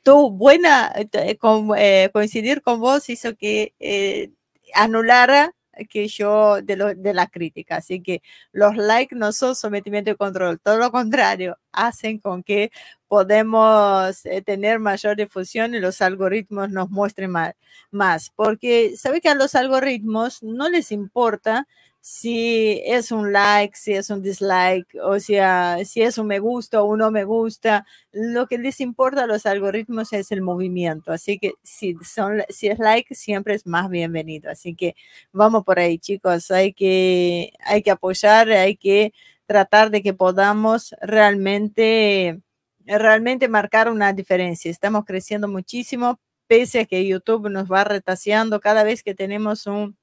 tu buena eh, eh, coincidir con vos hizo que eh, anulara que yo de, lo, de la crítica. Así que los likes no son sometimiento de control, todo lo contrario, hacen con que podemos tener mayor difusión y los algoritmos nos muestren más, más. Porque sabe que a los algoritmos no les importa si es un like, si es un dislike, o sea, si es un me gusta o un no me gusta. Lo que les importa a los algoritmos es el movimiento. Así que si, son, si es like, siempre es más bienvenido. Así que vamos por ahí, chicos. Hay que, hay que apoyar, hay que tratar de que podamos realmente, realmente marcar una diferencia. Estamos creciendo muchísimo, pese a que YouTube nos va retaseando cada vez que tenemos un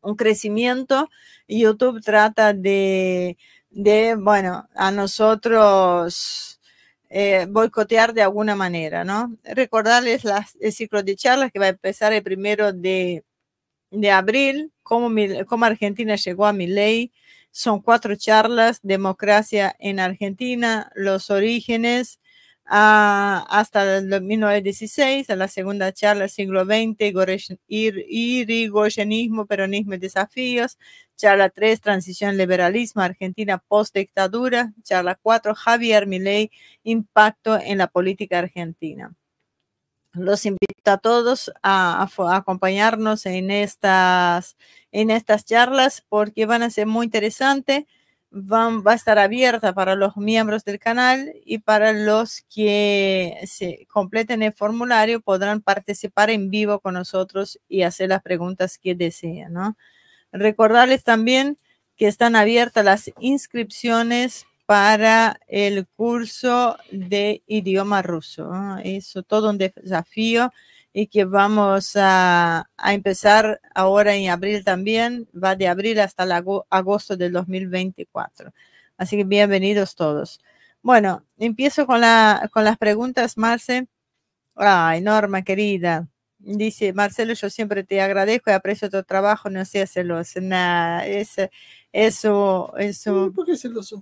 un crecimiento. YouTube trata de, de bueno, a nosotros... Eh, boicotear de alguna manera, ¿no? Recordarles el ciclo de charlas que va a empezar el primero de, de abril, cómo, cómo, Argentina llegó a mi ley. Son cuatro charlas, democracia en Argentina, los orígenes, Ah, hasta el 2016, a la segunda charla siglo XX, irigoyenismo, peronismo y desafíos, charla 3, transición liberalismo, Argentina post-dictadura, charla 4, Javier Milei, impacto en la política argentina. Los invito a todos a, acompañarnos en estas, en estas charlas porque van a ser muy interesantes va a estar abierta para los miembros del canal y para los que se completen el formulario podrán participar en vivo con nosotros y hacer las preguntas que deseen, Recordarles también que están abiertas las inscripciones para el curso de idioma ruso. Eso todo un desafío y que vamos a, empezar ahora en abril también, va de abril hasta el agosto del 2024. Así que bienvenidos todos. Bueno, empiezo con, la, con las preguntas, Marce. Ay, Norma, querida. Dice, Marcelo, yo siempre te agradezco y aprecio tu trabajo, no seas celoso. Nada, es, eso, eso. ¿Por qué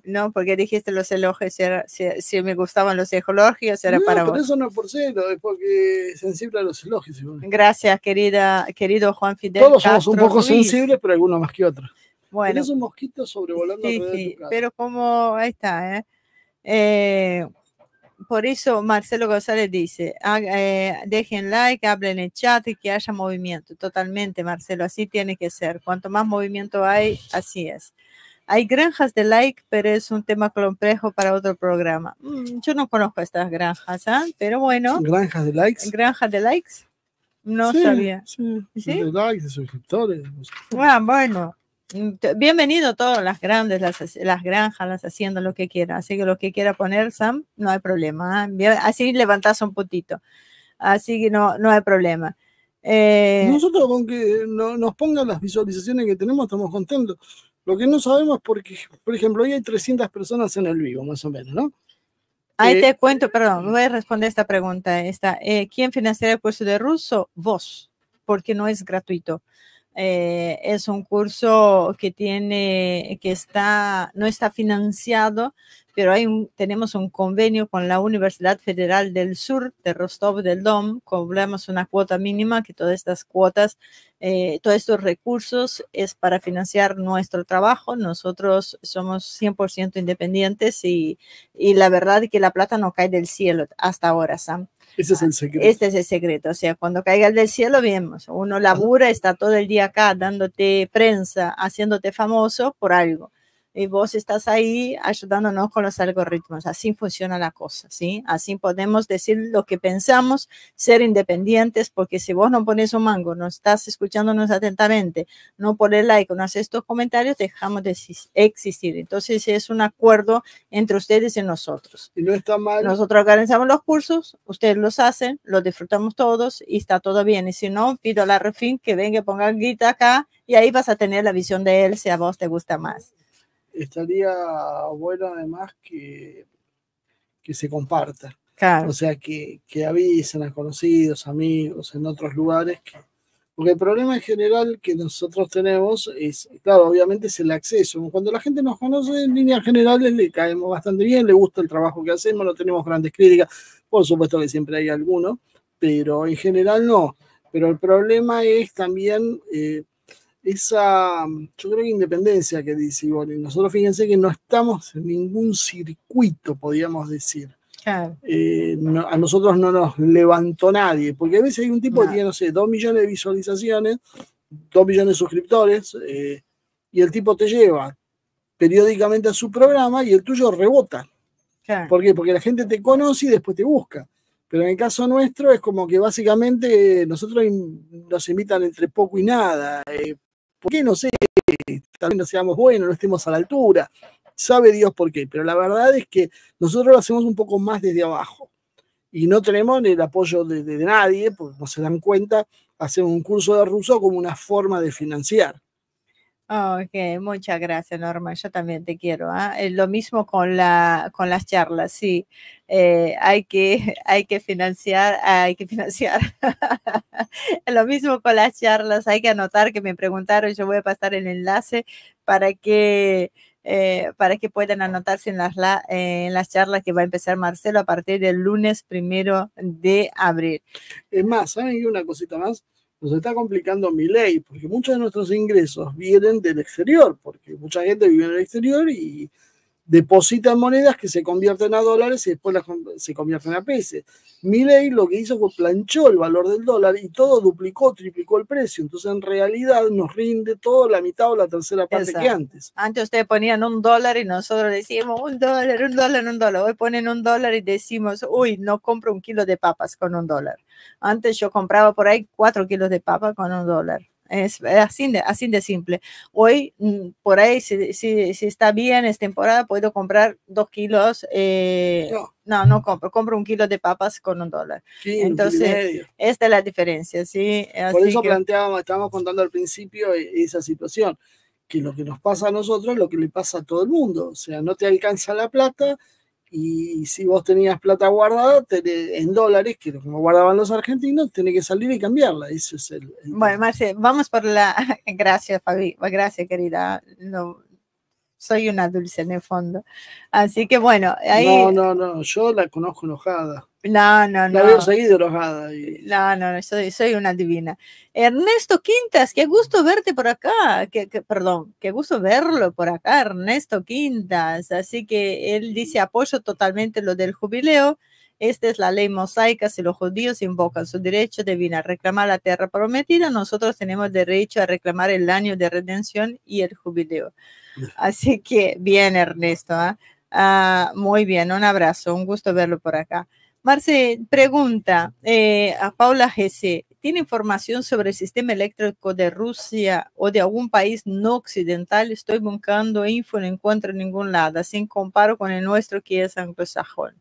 No, porque dijiste los elogios, si, si, me gustaban los elogios, era para pero Eso no por celo, es porque sensible a los elogios. Gracias, querida, querido Juan Fidel. Todos somos un poco sensibles, pero algunos más que otros. Bueno. Tienes un mosquito sobrevolando sí, Pero como ahí está, ¿eh? eh por eso Marcelo González dice, eh, dejen like, hablen en chat y que haya movimiento. Totalmente, Marcelo, así tiene que ser. Cuanto más movimiento hay, así es. Hay granjas de like, pero es un tema complejo para otro programa. Mm, yo no conozco estas granjas, ¿ah? pero bueno. Granjas de likes. Granjas de likes. No sabía. Sí, ¿Sí? de likes, de suscriptores. Ah, bueno, bueno. Mm, bienvenido a todas las grandes, las, granjas, las haciendo lo que quiera. Así que lo que quiera poner, Sam, no hay problema. ¿eh? Así levantás un putito. Así que no, no hay problema. Eh, Nosotros con que nos pongan las visualizaciones que tenemos estamos contentos. Lo que no sabemos porque, por ejemplo, hoy hay 300 personas en el vivo, más o menos, ¿no? Ahí eh, te cuento, perdón, voy a responder esta pregunta. Esta, ¿Quién financiará el curso de ruso? Vos, porque no es gratuito. Eh, es un curso que tiene, que está, no está financiado, pero tenemos un convenio con la Universidad Federal del Sur de Rostov del Don, cobramos una cuota mínima, que todas estas cuotas, eh, todos estos recursos es para financiar nuestro trabajo. Nosotros somos 100% independientes y, y la verdad es que la plata no cae del cielo hasta ahora, Sam es el secreto. Este es el secreto. O sea, cuando caiga el del cielo, vemos, uno labura, está todo el día acá dándote prensa, haciéndote famoso por algo y vos estás ahí ayudándonos con los algoritmos. Así funciona la cosa, ¿sí? Así podemos decir lo que pensamos, ser independientes, porque si vos no pones un mango, no estás escuchándonos atentamente, no pones like, no haces estos comentarios, dejamos de existir. Entonces es un acuerdo entre ustedes y nosotros. Y no está mal. Nosotros organizamos los cursos, ustedes los hacen, los disfrutamos todos y está todo bien. Y si no, pido a la refin que venga, ponga guita acá y ahí vas a tener la visión de él si a vos te gusta más estaría bueno además que, que se comparta. O sea, que, que avisen a conocidos, amigos, en otros lugares. porque el problema en general que nosotros tenemos es, claro, obviamente es el acceso. Cuando la gente nos conoce, en líneas generales le caemos bastante bien, le gusta el trabajo que hacemos, no tenemos grandes críticas. Por supuesto que siempre hay alguno, pero en general no. Pero el problema es también... Eh, esa, yo creo que independencia que dice Ivonne. Nosotros fíjense que no estamos en ningún circuito, podríamos decir. Eh, a nosotros no nos levantó nadie, porque a veces hay un tipo que tiene, no sé, dos millones de visualizaciones, dos millones de suscriptores, eh, y el tipo te lleva periódicamente a su programa y el tuyo rebota. ¿Por qué? Porque la gente te conoce y después te busca. Pero en el caso nuestro es como que básicamente nosotros nos invitan entre poco y nada. Eh, por qué, no sé, tal vez no seamos buenos, no estemos a la altura, sabe Dios por qué, pero la verdad es que nosotros lo hacemos un poco más desde abajo y no tenemos el apoyo de, nadie, porque no se dan cuenta, hacemos un curso de ruso como una forma de financiar. Ah, ok, muchas gracias Norma, yo también te quiero. ¿ah? Eh, lo mismo con, la, con las charlas, sí, eh, hay, que, hay que financiar, hay que financiar. Lo mismo con las charlas, hay que anotar que me preguntaron, yo voy a pasar el enlace para que, eh, para que puedan anotarse en las, en las charlas que va a empezar Marcelo a partir del lunes primero de abril. Es más, ¿saben una cosita más? nos está complicando mi ley, porque muchos de nuestros ingresos vienen del exterior, porque mucha gente vive en el exterior y depositan monedas que se convierten a dólares y después se convierten a pesos. ley lo que hizo fue planchó el valor del dólar y todo duplicó, triplicó el precio. Entonces, en realidad, nos rinde toda la mitad o la tercera parte que antes. Antes ustedes ponían un dólar y nosotros decíamos un dólar, un dólar, un dólar. Hoy ponen un dólar y decimos, uy, no compro un kilo de papas con un dólar. Antes yo compraba por ahí cuatro kilos de papas con un dólar. Es así de, así de simple. Hoy, mm, por ahí, si, está bien, es temporada, puedo comprar dos kilos. Eh, no. no. compro. Compro un kilo de papas con un dólar. Entonces, esta es la diferencia. ¿sí? por eso planteábamos, estábamos contando al principio e, esa situación, que lo que nos pasa a nosotros es lo que le pasa a todo el mundo. O sea, no te alcanza la plata y si vos tenías plata guardada en dólares, que como guardaban los argentinos, tenés que salir y cambiarla. Eso es el, Bueno, Marce, vamos por la. Gracias, Fabi. Gracias, querida. No, soy una dulce en el fondo. Así que bueno, ahí. No, no, no, yo la conozco enojada. No, no, no. La veo seguido enojada. No, no, soy, una divina. Ernesto Quintas, qué gusto verte por acá. Que, perdón, qué gusto verlo por acá, Ernesto Quintas. Así que él dice: apoyo totalmente lo del jubileo. Esta es la ley mosaica. Si los judíos invocan su derecho divino a reclamar la tierra prometida, nosotros tenemos derecho a reclamar el año de redención y el jubileo. Así que bien, Ernesto. ¿ah? Ah, muy bien, un abrazo, un gusto verlo por acá. Marce, pregunta eh, a Paula GC, ¿tiene información sobre el sistema eléctrico de Rusia o de algún país no occidental? Estoy buscando info, no encuentro en ningún lado, así comparo con el nuestro que es anglosajón.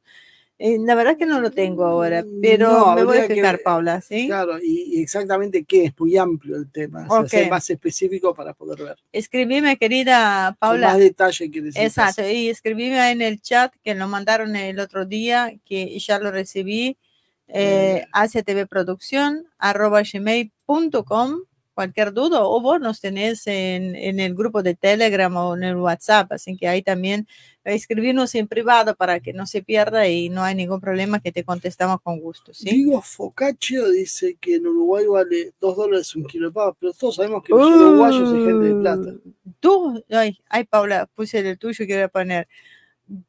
Eh, la verdad es que no lo tengo ahora, mm, pero me voy a explicar, Paula, ¿sí? Claro, y, exactamente qué es muy amplio el tema, más específico para poder ver. Escribime, querida Paula. más detalle que Exacto, y escribime en el chat que lo mandaron el otro día, que ya lo recibí, eh, producción cualquier duda o vos nos tenés en, en, el grupo de Telegram o en el WhatsApp, así que ahí también eh, escribirnos en privado para que no se pierda y no hay ningún problema que te contestamos con gusto. ¿sí? Digo, Focaccio dice que en Uruguay vale dos dólares un kilo de pero todos sabemos que los uh, uruguayos es gente de plata. Tú, ay, ay Paula, puse el tuyo que poner.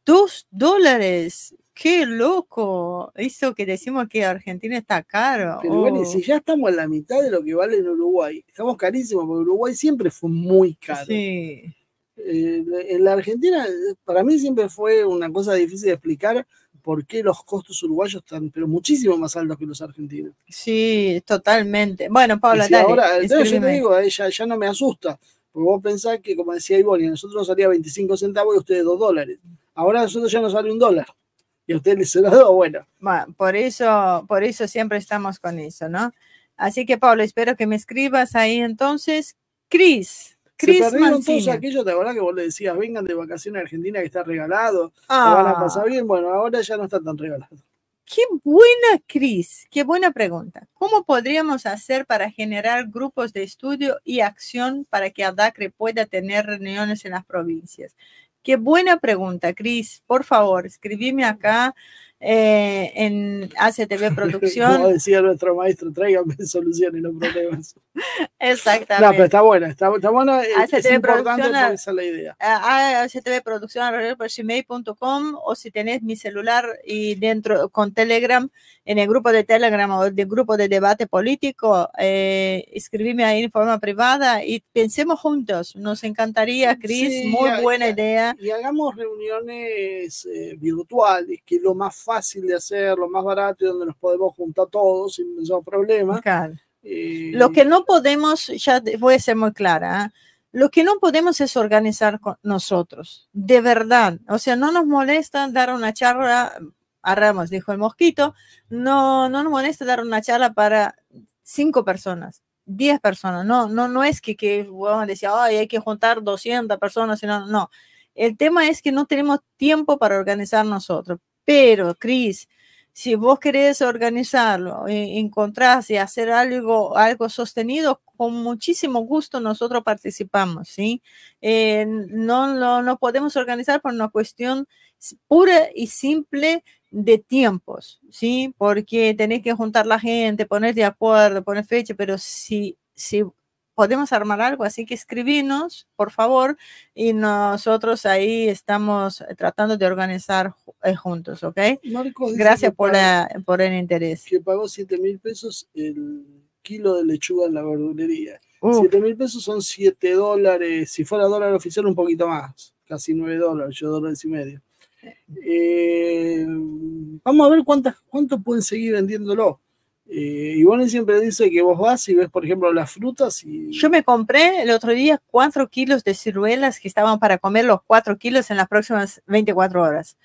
Dos dólares qué loco. Eso que decimos que Argentina está caro. Pero bueno, oh. si ya estamos en la mitad de lo que vale en Uruguay, estamos carísimos, porque Uruguay siempre fue muy caro. Sí. Eh, en la Argentina, para mí siempre fue una cosa difícil de explicar por qué los costos uruguayos están, pero muchísimo más altos que los argentinos. Sí, totalmente. Bueno, Paula, Ahora, entonces yo digo, ella eh, ya no me asusta, porque vos pensás que, como decía Ivonne, nosotros nos salía 25 centavos y ustedes 2 dólares. Ahora a nosotros ya nos sale un dólar y a ustedes les ha bueno. bueno. Por eso, por eso siempre estamos con eso, ¿no? Así que, Pablo, espero que me escribas ahí entonces. Cris. Chris se perdieron todos aquellos, ¿te acordás que vos le decías, vengan de vacaciones a Argentina que está regalado? Ah. Te van a pasar bien. Bueno, ahora ya no está tan regalado. Qué buena, Cris. Qué buena pregunta. ¿Cómo podríamos hacer para generar grupos de estudio y acción para que ADACRE pueda tener reuniones en las provincias? Qué buena pregunta, Cris. Por favor, escribime acá eh, en ACTV Producción. Como decía nuestro maestro, tráigame soluciones los problemas. Exactamente. No, está buena, está, está buena. Eh, es importante la idea. gmail.com o si tenés mi celular y dentro con Telegram, en el grupo de Telegram o del grupo de debate político, eh, ahí en forma privada y pensemos juntos. Nos encantaría, Cris, muy buena idea. Y hagamos reuniones eh, virtuales, que es lo más fácil de hacer, lo más barato y donde nos podemos juntar todos sin ningún problema. Eh, lo que no podemos, ya voy a ser muy clara, ¿ah? lo que no podemos es organizar con nosotros, de verdad. O sea, no nos molesta dar una charla, a Ramos dijo el mosquito, no, no nos molesta dar una charla para cinco personas. 10 personas, no, no, no es que, que decía, Ay, hay que juntar 200 personas, sino, no. El tema es que no tenemos tiempo para organizar nosotros. Pero, Cris, si vos querés organizarlo, eh, encontrarse y hacer algo, algo sostenido, con muchísimo gusto nosotros participamos, ¿sí? Eh, no, no, podemos organizar por una cuestión pura y simple de tiempos, ¿sí? Porque tenés que juntar la gente, poner de acuerdo, poner fecha, pero si, si podemos armar algo, así que escribinos, por favor, y nosotros ahí estamos eh, tratando de organizar eh, juntos, ¿ok? Marco Gracias por, el interés. Que pagó 7 mil pesos el kilo de lechuga en la verdulería. Siete 7 mil pesos son 7 dólares, si fuera dólar oficial un poquito más, casi 9 dólares, yo dólares y medio. Eh, vamos a ver cuántas, cuánto pueden seguir vendiéndolo y Bonnie siempre dice que vos vas y ves, por ejemplo, las frutas y... Yo me compré el otro día cuatro kilos de ciruelas que estaban para comer los cuatro kilos en las próximas 24 horas.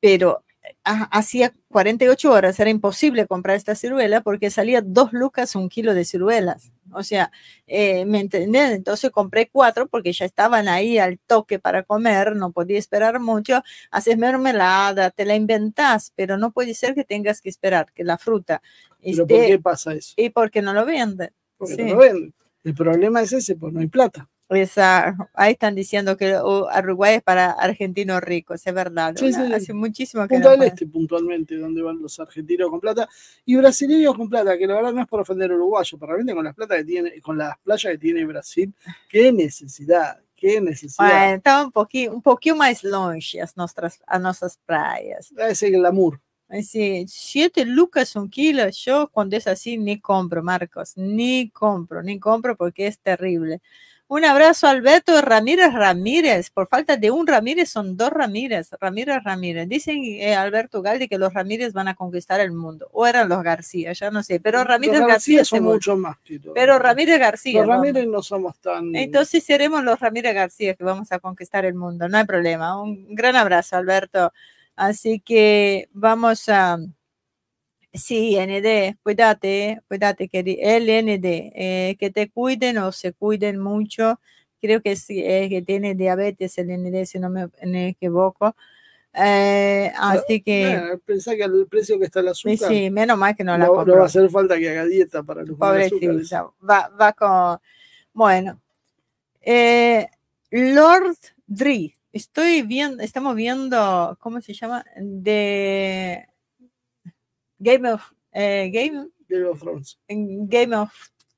Pero hacía 48 horas era imposible comprar esta ciruela porque salía dos lucas un kilo de ciruelas. O sea, eh, ¿me entendés? Entonces compré cuatro porque ya estaban ahí al toque para comer, no podía esperar mucho. Haces mermelada, te la inventás, pero no puede ser que tengas que esperar que la fruta. ¿Pero por qué pasa eso? Y porque no lo venden. no venden. El problema es ese, pues no hay plata. Esa, ahí están diciendo que Uruguay es para argentinos ricos, es verdad. hace muchísimo que Este, puntualmente, donde van los argentinos con plata y brasileños con plata, que la verdad no es por ofender a uruguayo, pero realmente con las plata que tiene, con las playas que tiene Brasil, qué necesidad, qué necesidad. Bueno, un poquito, más longe a nuestras, a nuestras playas. el amor. Sí, siete lucas un kilo, yo cuando es así ni compro, Marcos, ni compro, ni compro porque es terrible. Un abrazo Alberto Ramírez Ramírez. Por falta de un Ramírez son dos Ramírez. Ramírez Ramírez. Dicen eh, Alberto Galdi que los Ramírez van a conquistar el mundo. O eran los García, ya no sé. Pero Ramírez García, son mucho más. Pero Ramírez García. Los Ramírez no somos tan. Entonces seremos los Ramírez García que vamos a conquistar el mundo. No hay problema. Un gran abrazo, Alberto. Así que vamos a Sí, ND, cuídate, cuídate, querido. LND, eh, que te cuiden o se cuiden mucho. Creo que sí, es eh, que tiene diabetes el ND, si no me, equivoco. Eh, ah, así que. pensá que el precio que está el azúcar. Sí, menos mal que no la compro. No va a hacer falta que haga dieta para los Pobrecita, va, va con. Bueno. Eh, Lord Dri. Estoy viendo, estamos viendo, ¿cómo se llama? De eh, Game of Thrones. Game of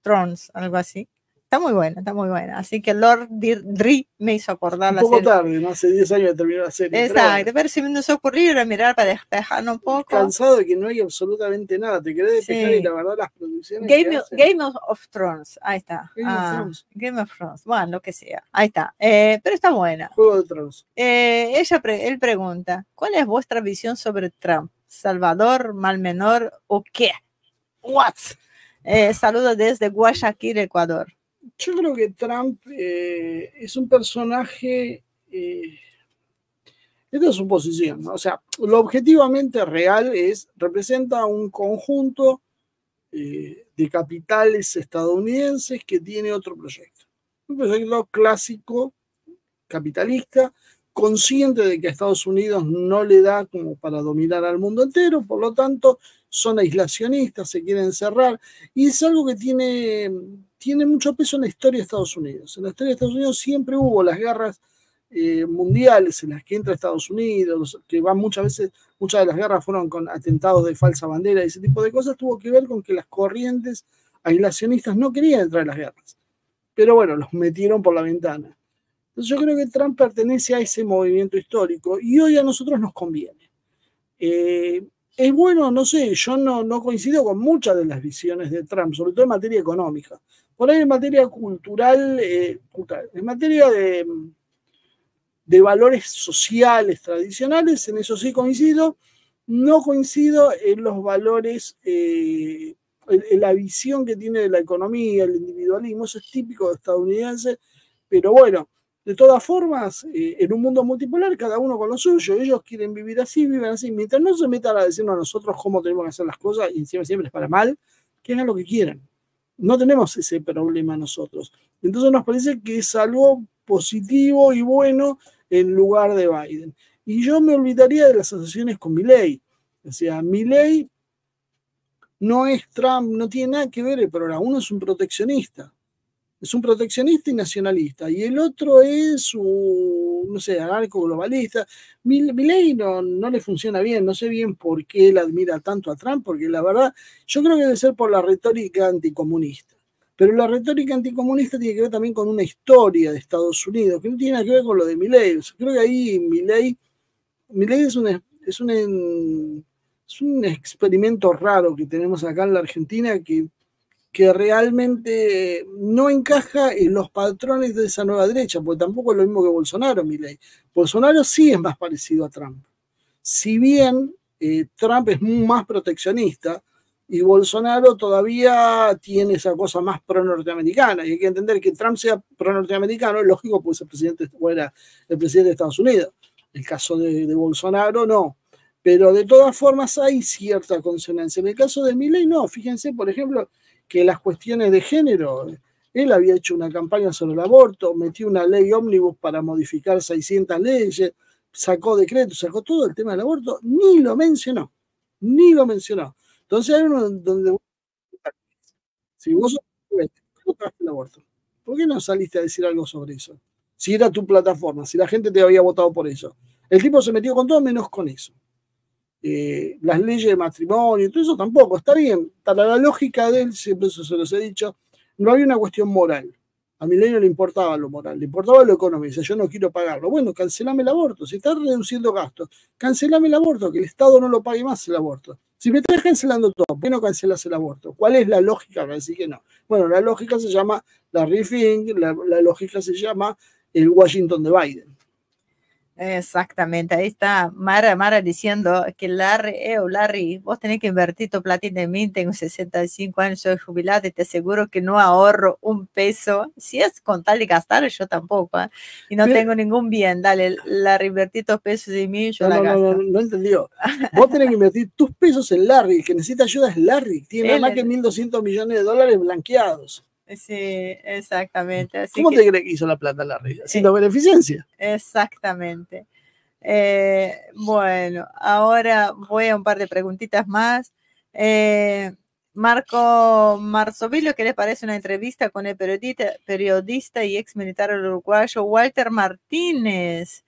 Thrones, algo así. Está muy buena, está muy buena. Así que Lord Dri me hizo acordar un poco tarde, hace 10 años terminó la serie. Exacto, pero, si me nos ocurrió mirar para despejar un poco. Cansado de que no hay absolutamente nada, te querés despejar y la verdad las producciones. Game, of, Thrones, ahí está. Ah, Game, of Thrones. bueno, lo que sea, ahí está. Eh, pero está buena. Juego de Thrones. Eh, ella él pregunta, ¿cuál es vuestra visión sobre Trump? Salvador, Mal Menor o qué? What? Eh, saludos desde Guayaquil, Ecuador. Yo creo que Trump eh, es un personaje. Eh, esta es su posición, O sea, lo objetivamente real es, representa un conjunto eh, de capitales estadounidenses que tiene otro proyecto. Un proyecto clásico capitalista consciente de que a Estados Unidos no le da como para dominar al mundo entero, por lo tanto son aislacionistas, se quieren cerrar, y es algo que tiene, tiene mucho peso en la historia de Estados Unidos. En la historia de Estados Unidos siempre hubo las guerras eh, mundiales en las que entra Estados Unidos, que van muchas veces, muchas de las guerras fueron con atentados de falsa bandera, y ese tipo de cosas, tuvo que ver con que las corrientes aislacionistas no querían entrar en las guerras. Pero bueno, los metieron por la ventana yo creo que Trump pertenece a ese movimiento histórico y hoy a nosotros nos conviene. Eh, es bueno, no sé, yo no, coincido con muchas de las visiones de Trump, sobre todo en materia económica. Por ahí en materia cultural, eh, en materia de, de valores sociales tradicionales, en eso sí coincido. No coincido en los valores, eh, en, la visión que tiene de la economía, el individualismo, eso es típico de estadounidense, pero bueno, de todas formas, eh, en un mundo multipolar, cada uno con lo suyo, ellos quieren vivir así, viven así, mientras no se metan a decirnos a nosotros cómo tenemos que hacer las cosas y encima siempre es para mal, que hagan lo que quieran. No tenemos ese problema nosotros. Entonces nos parece que es algo positivo y bueno en lugar de Biden. Y yo me olvidaría de las asociaciones con ley. O sea, mi ley no es Trump, no tiene nada que ver pero programa. Uno es un proteccionista es un proteccionista y nacionalista, y el otro es un, no sé, anarco globalista. Milei no, no le funciona bien, no sé bien por qué él admira tanto a Trump, porque la verdad, yo creo que debe ser por la retórica anticomunista. Pero la retórica anticomunista tiene que ver también con una historia de Estados Unidos, que no tiene nada que ver con lo de Milei. creo que ahí Milei, ley es un, es un es un experimento raro que tenemos acá en la Argentina que que realmente no encaja en los patrones de esa nueva derecha, porque tampoco es lo mismo que Bolsonaro, Miley. Bolsonaro sí es más parecido a Trump. Si bien eh, Trump es más proteccionista y Bolsonaro todavía tiene esa cosa más pro-norteamericana. Y hay que entender que Trump sea pro-norteamericano, es lógico, pues el presidente fuera el presidente de Estados Unidos. El caso de, Bolsonaro, no pero de todas formas hay cierta consonancia. En el caso de Milley, no. Fíjense, por ejemplo, que las cuestiones de género. Él había hecho una campaña sobre el aborto, metió una ley ómnibus para modificar 600 leyes, sacó decretos, sacó todo el tema del aborto, ni lo mencionó, ni lo mencionó. Entonces hay uno donde si vos sos el aborto, ¿por qué no saliste a decir algo sobre eso? Si era tu plataforma, si la gente te había votado por eso. El tipo se metió con todo menos con eso. Eh, las leyes de matrimonio todo eso tampoco, está bien. Para la lógica de él, siempre eso se los he dicho, no había una cuestión moral. A mi ley no le importaba lo moral, le importaba lo económico. Dice, yo no quiero pagarlo. Bueno, cancelame el aborto. Si estás reduciendo gastos, cancelame el aborto, que el Estado no lo pague más el aborto. Si me estás cancelando todo, ¿por qué no cancelas el aborto? ¿Cuál es la lógica para decir que no? Bueno, la lógica se llama la rifing, la lógica se llama el Washington de Biden. Exactamente, ahí está Mara, Mara diciendo que Larry, eh, Larry, vos tenés que invertir tu platita en mí, tengo 65 años, soy jubilado y te aseguro que no ahorro un peso, si es con tal de gastar, yo tampoco, ¿eh? y no tengo ningún bien, dale, Larry, invertí tus pesos de mí, yo no, la no, No, no, entendió, vos tenés que invertir tus pesos en Larry, el que necesita ayuda es Larry, tiene más que 1.200 millones de dólares blanqueados. Sí, mm. exactamente. ¿Cómo te crees que hizo la planta la risa? ¿Sin beneficencia. Exactamente. Eh, bueno, ahora voy a un par de preguntitas más. Eh, Marco Marzovillo, ¿qué les parece una entrevista con el periodista, periodista y ex militar uruguayo Walter Martínez?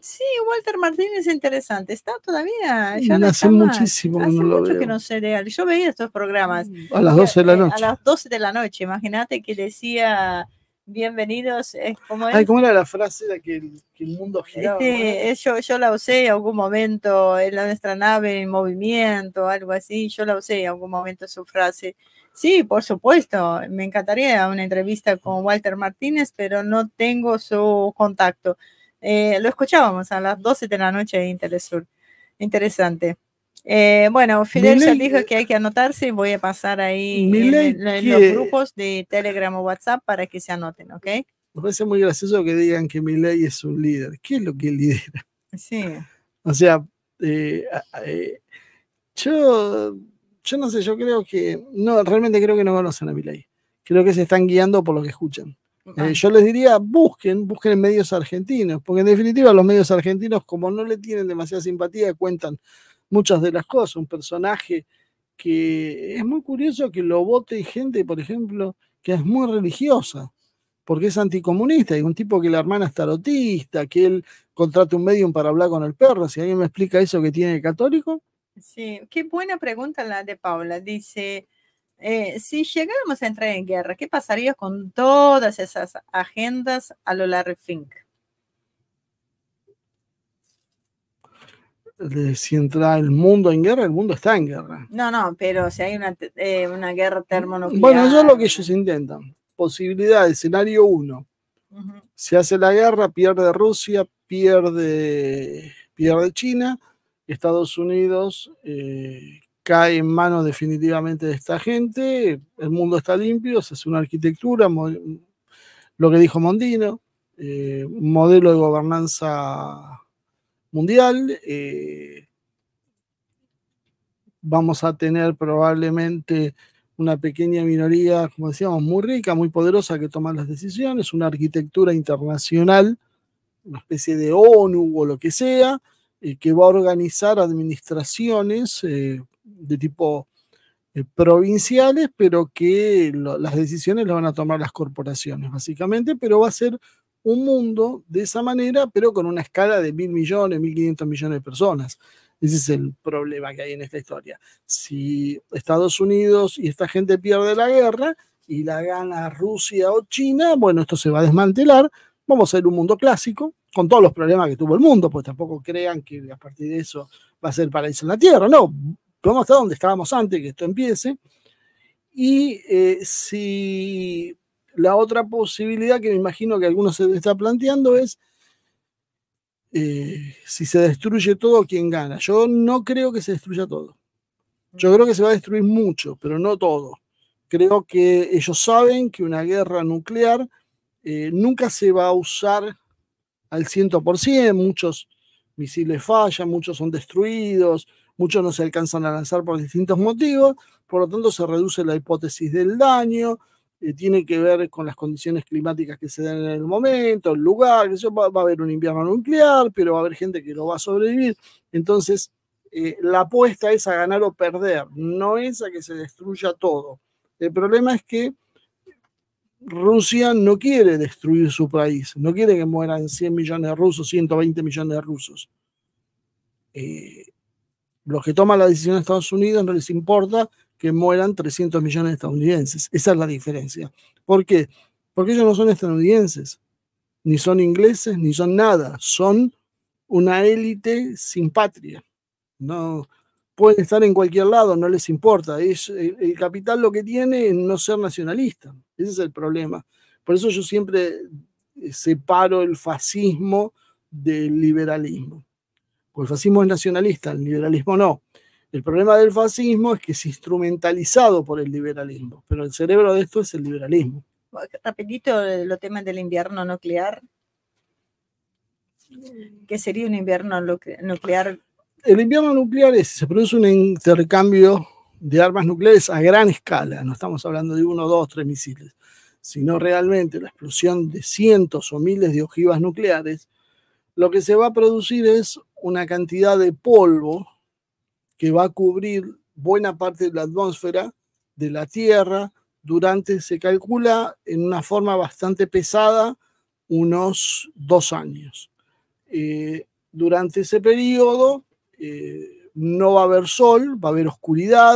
sí, Walter Martínez es interesante. Está todavía. Mm, ya hace muchísimo no lo que no Yo veía estos programas. Mm, a las 12 de la eh, eh, noche. A las 12 de la noche. Imagínate que decía bienvenidos. ¿cómo, Ay, ¿cómo era la frase de que el, mundo giraba? Este, yo, la usé en algún momento, en la, nuestra nave en movimiento, algo así. Yo la usé en algún momento su frase. Sí, por supuesto, me encantaría una entrevista con Walter Martínez, pero no tengo su contacto. Eh, lo escuchábamos a las 12 de la noche en Interesur. Interesante. Eh, bueno, Fidel ya dijo eh, que hay que anotarse. Voy a pasar ahí en, los grupos de Telegram o WhatsApp para que se anoten, ¿ok? Me parece muy gracioso que digan que Milei es un líder. ¿Qué es lo que lidera? Sí. O sea, yo, yo no sé, yo creo que, no, realmente creo que no conocen a Milei. Creo que se están guiando por lo que escuchan. Eh, yo les diría, busquen, busquen medios argentinos, porque en definitiva los medios argentinos, como no le tienen demasiada simpatía, cuentan muchas de las cosas. Un personaje que es muy curioso que lo vote gente, por ejemplo, que es muy religiosa, porque es anticomunista, y un tipo que la hermana es tarotista, que él contrata un medium para hablar con el perro. Si alguien me explica eso que tiene el católico. Sí, qué buena pregunta la de Paula. Dice, eh, si llegáramos a entrar en guerra, ¿qué pasaría con todas esas agendas a lo largo Fink? si entra el mundo en guerra, el mundo está en guerra. No, no, pero si hay una, eh, guerra termonuclear. Bueno, yo es lo que ellos intentan. Posibilidad, escenario uno. Se hace la guerra, pierde Rusia, pierde, pierde China, Estados Unidos eh, cae en manos definitivamente de esta gente, el mundo está limpio, se hace una arquitectura, lo que dijo Mondino, eh, un modelo de gobernanza mundial. Eh, vamos a tener probablemente una pequeña minoría, como decíamos, muy rica, muy poderosa que toma las decisiones, una arquitectura internacional, una especie de ONU o lo que sea, eh, que va a organizar administraciones de tipo eh, provinciales, pero que las decisiones las van a tomar las corporaciones, básicamente, pero va a ser un mundo de esa manera, pero con una escala de mil millones, mil quinientos millones de personas. Ese es el problema que hay en esta historia. Si Estados Unidos y esta gente pierde la guerra y la gana Rusia o China, bueno, esto se va a desmantelar. Vamos a ser un mundo clásico, con todos los problemas que tuvo el mundo, pues tampoco crean que a partir de eso va a ser paraíso en la tierra. No, vamos hasta donde estábamos antes que esto empiece. Y eh, si la otra posibilidad que me imagino que algunos se está planteando es eh, si se destruye todo, ¿quién gana? Yo no creo que se destruya todo. Yo creo que se va a destruir mucho, pero no todo. Creo que ellos saben que una guerra nuclear eh, nunca se va a usar al 100%, muchos misiles fallan, muchos son destruidos, muchos no se alcanzan a lanzar por distintos motivos, por lo tanto se reduce la hipótesis del daño, eh, tiene que ver con las condiciones climáticas que se dan en el momento, el lugar, va, a haber un invierno nuclear, pero va a haber gente que lo va a sobrevivir. Entonces, eh, la apuesta es a ganar o perder, no es a que se destruya todo. El problema es que Rusia no quiere destruir su país, no quiere que mueran 100 millones de rusos, 120 millones de rusos. Eh, los que toman la decisión de Estados Unidos no les importa que mueran 300 millones de estadounidenses. Esa es la diferencia. ¿Por qué? Porque ellos no son estadounidenses, ni son ingleses, ni son nada. Son una élite sin patria. No pueden estar en cualquier lado, no les importa. Es, el, eh, el capital lo que tiene es no ser nacionalista. Ese es el problema. Por eso yo siempre eh, separo el fascismo del liberalismo el fascismo es nacionalista, el liberalismo no. El problema del fascismo es que es instrumentalizado por el liberalismo, pero el cerebro de esto es el liberalismo. Rapidito eh, los temas del invierno nuclear. ¿Qué sería un invierno nuclear? El invierno nuclear es, se produce un intercambio de armas nucleares a gran escala. No estamos hablando de uno, dos, tres misiles, sino realmente la explosión de cientos o miles de ojivas nucleares. Lo que se va a producir es una cantidad de polvo que va a cubrir buena parte de la atmósfera de la Tierra durante, se calcula, en una forma bastante pesada, unos dos años. Eh, durante ese periodo eh, no va a haber sol, va a haber oscuridad,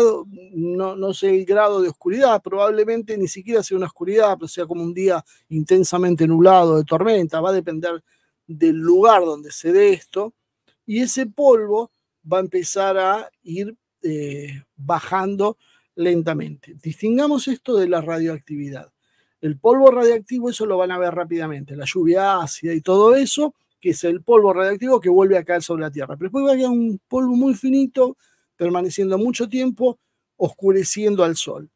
no, no, sé el grado de oscuridad, probablemente ni siquiera sea una oscuridad, pero sea como un día intensamente nublado de tormenta, va a depender del lugar donde se dé esto y ese polvo va a empezar a ir eh, bajando lentamente. Distingamos esto de la radioactividad. El polvo radioactivo, eso lo van a ver rápidamente, la lluvia ácida y todo eso, que es el polvo radioactivo que vuelve a caer sobre la Tierra. Pero después va a quedar un polvo muy finito, permaneciendo mucho tiempo, oscureciendo al sol.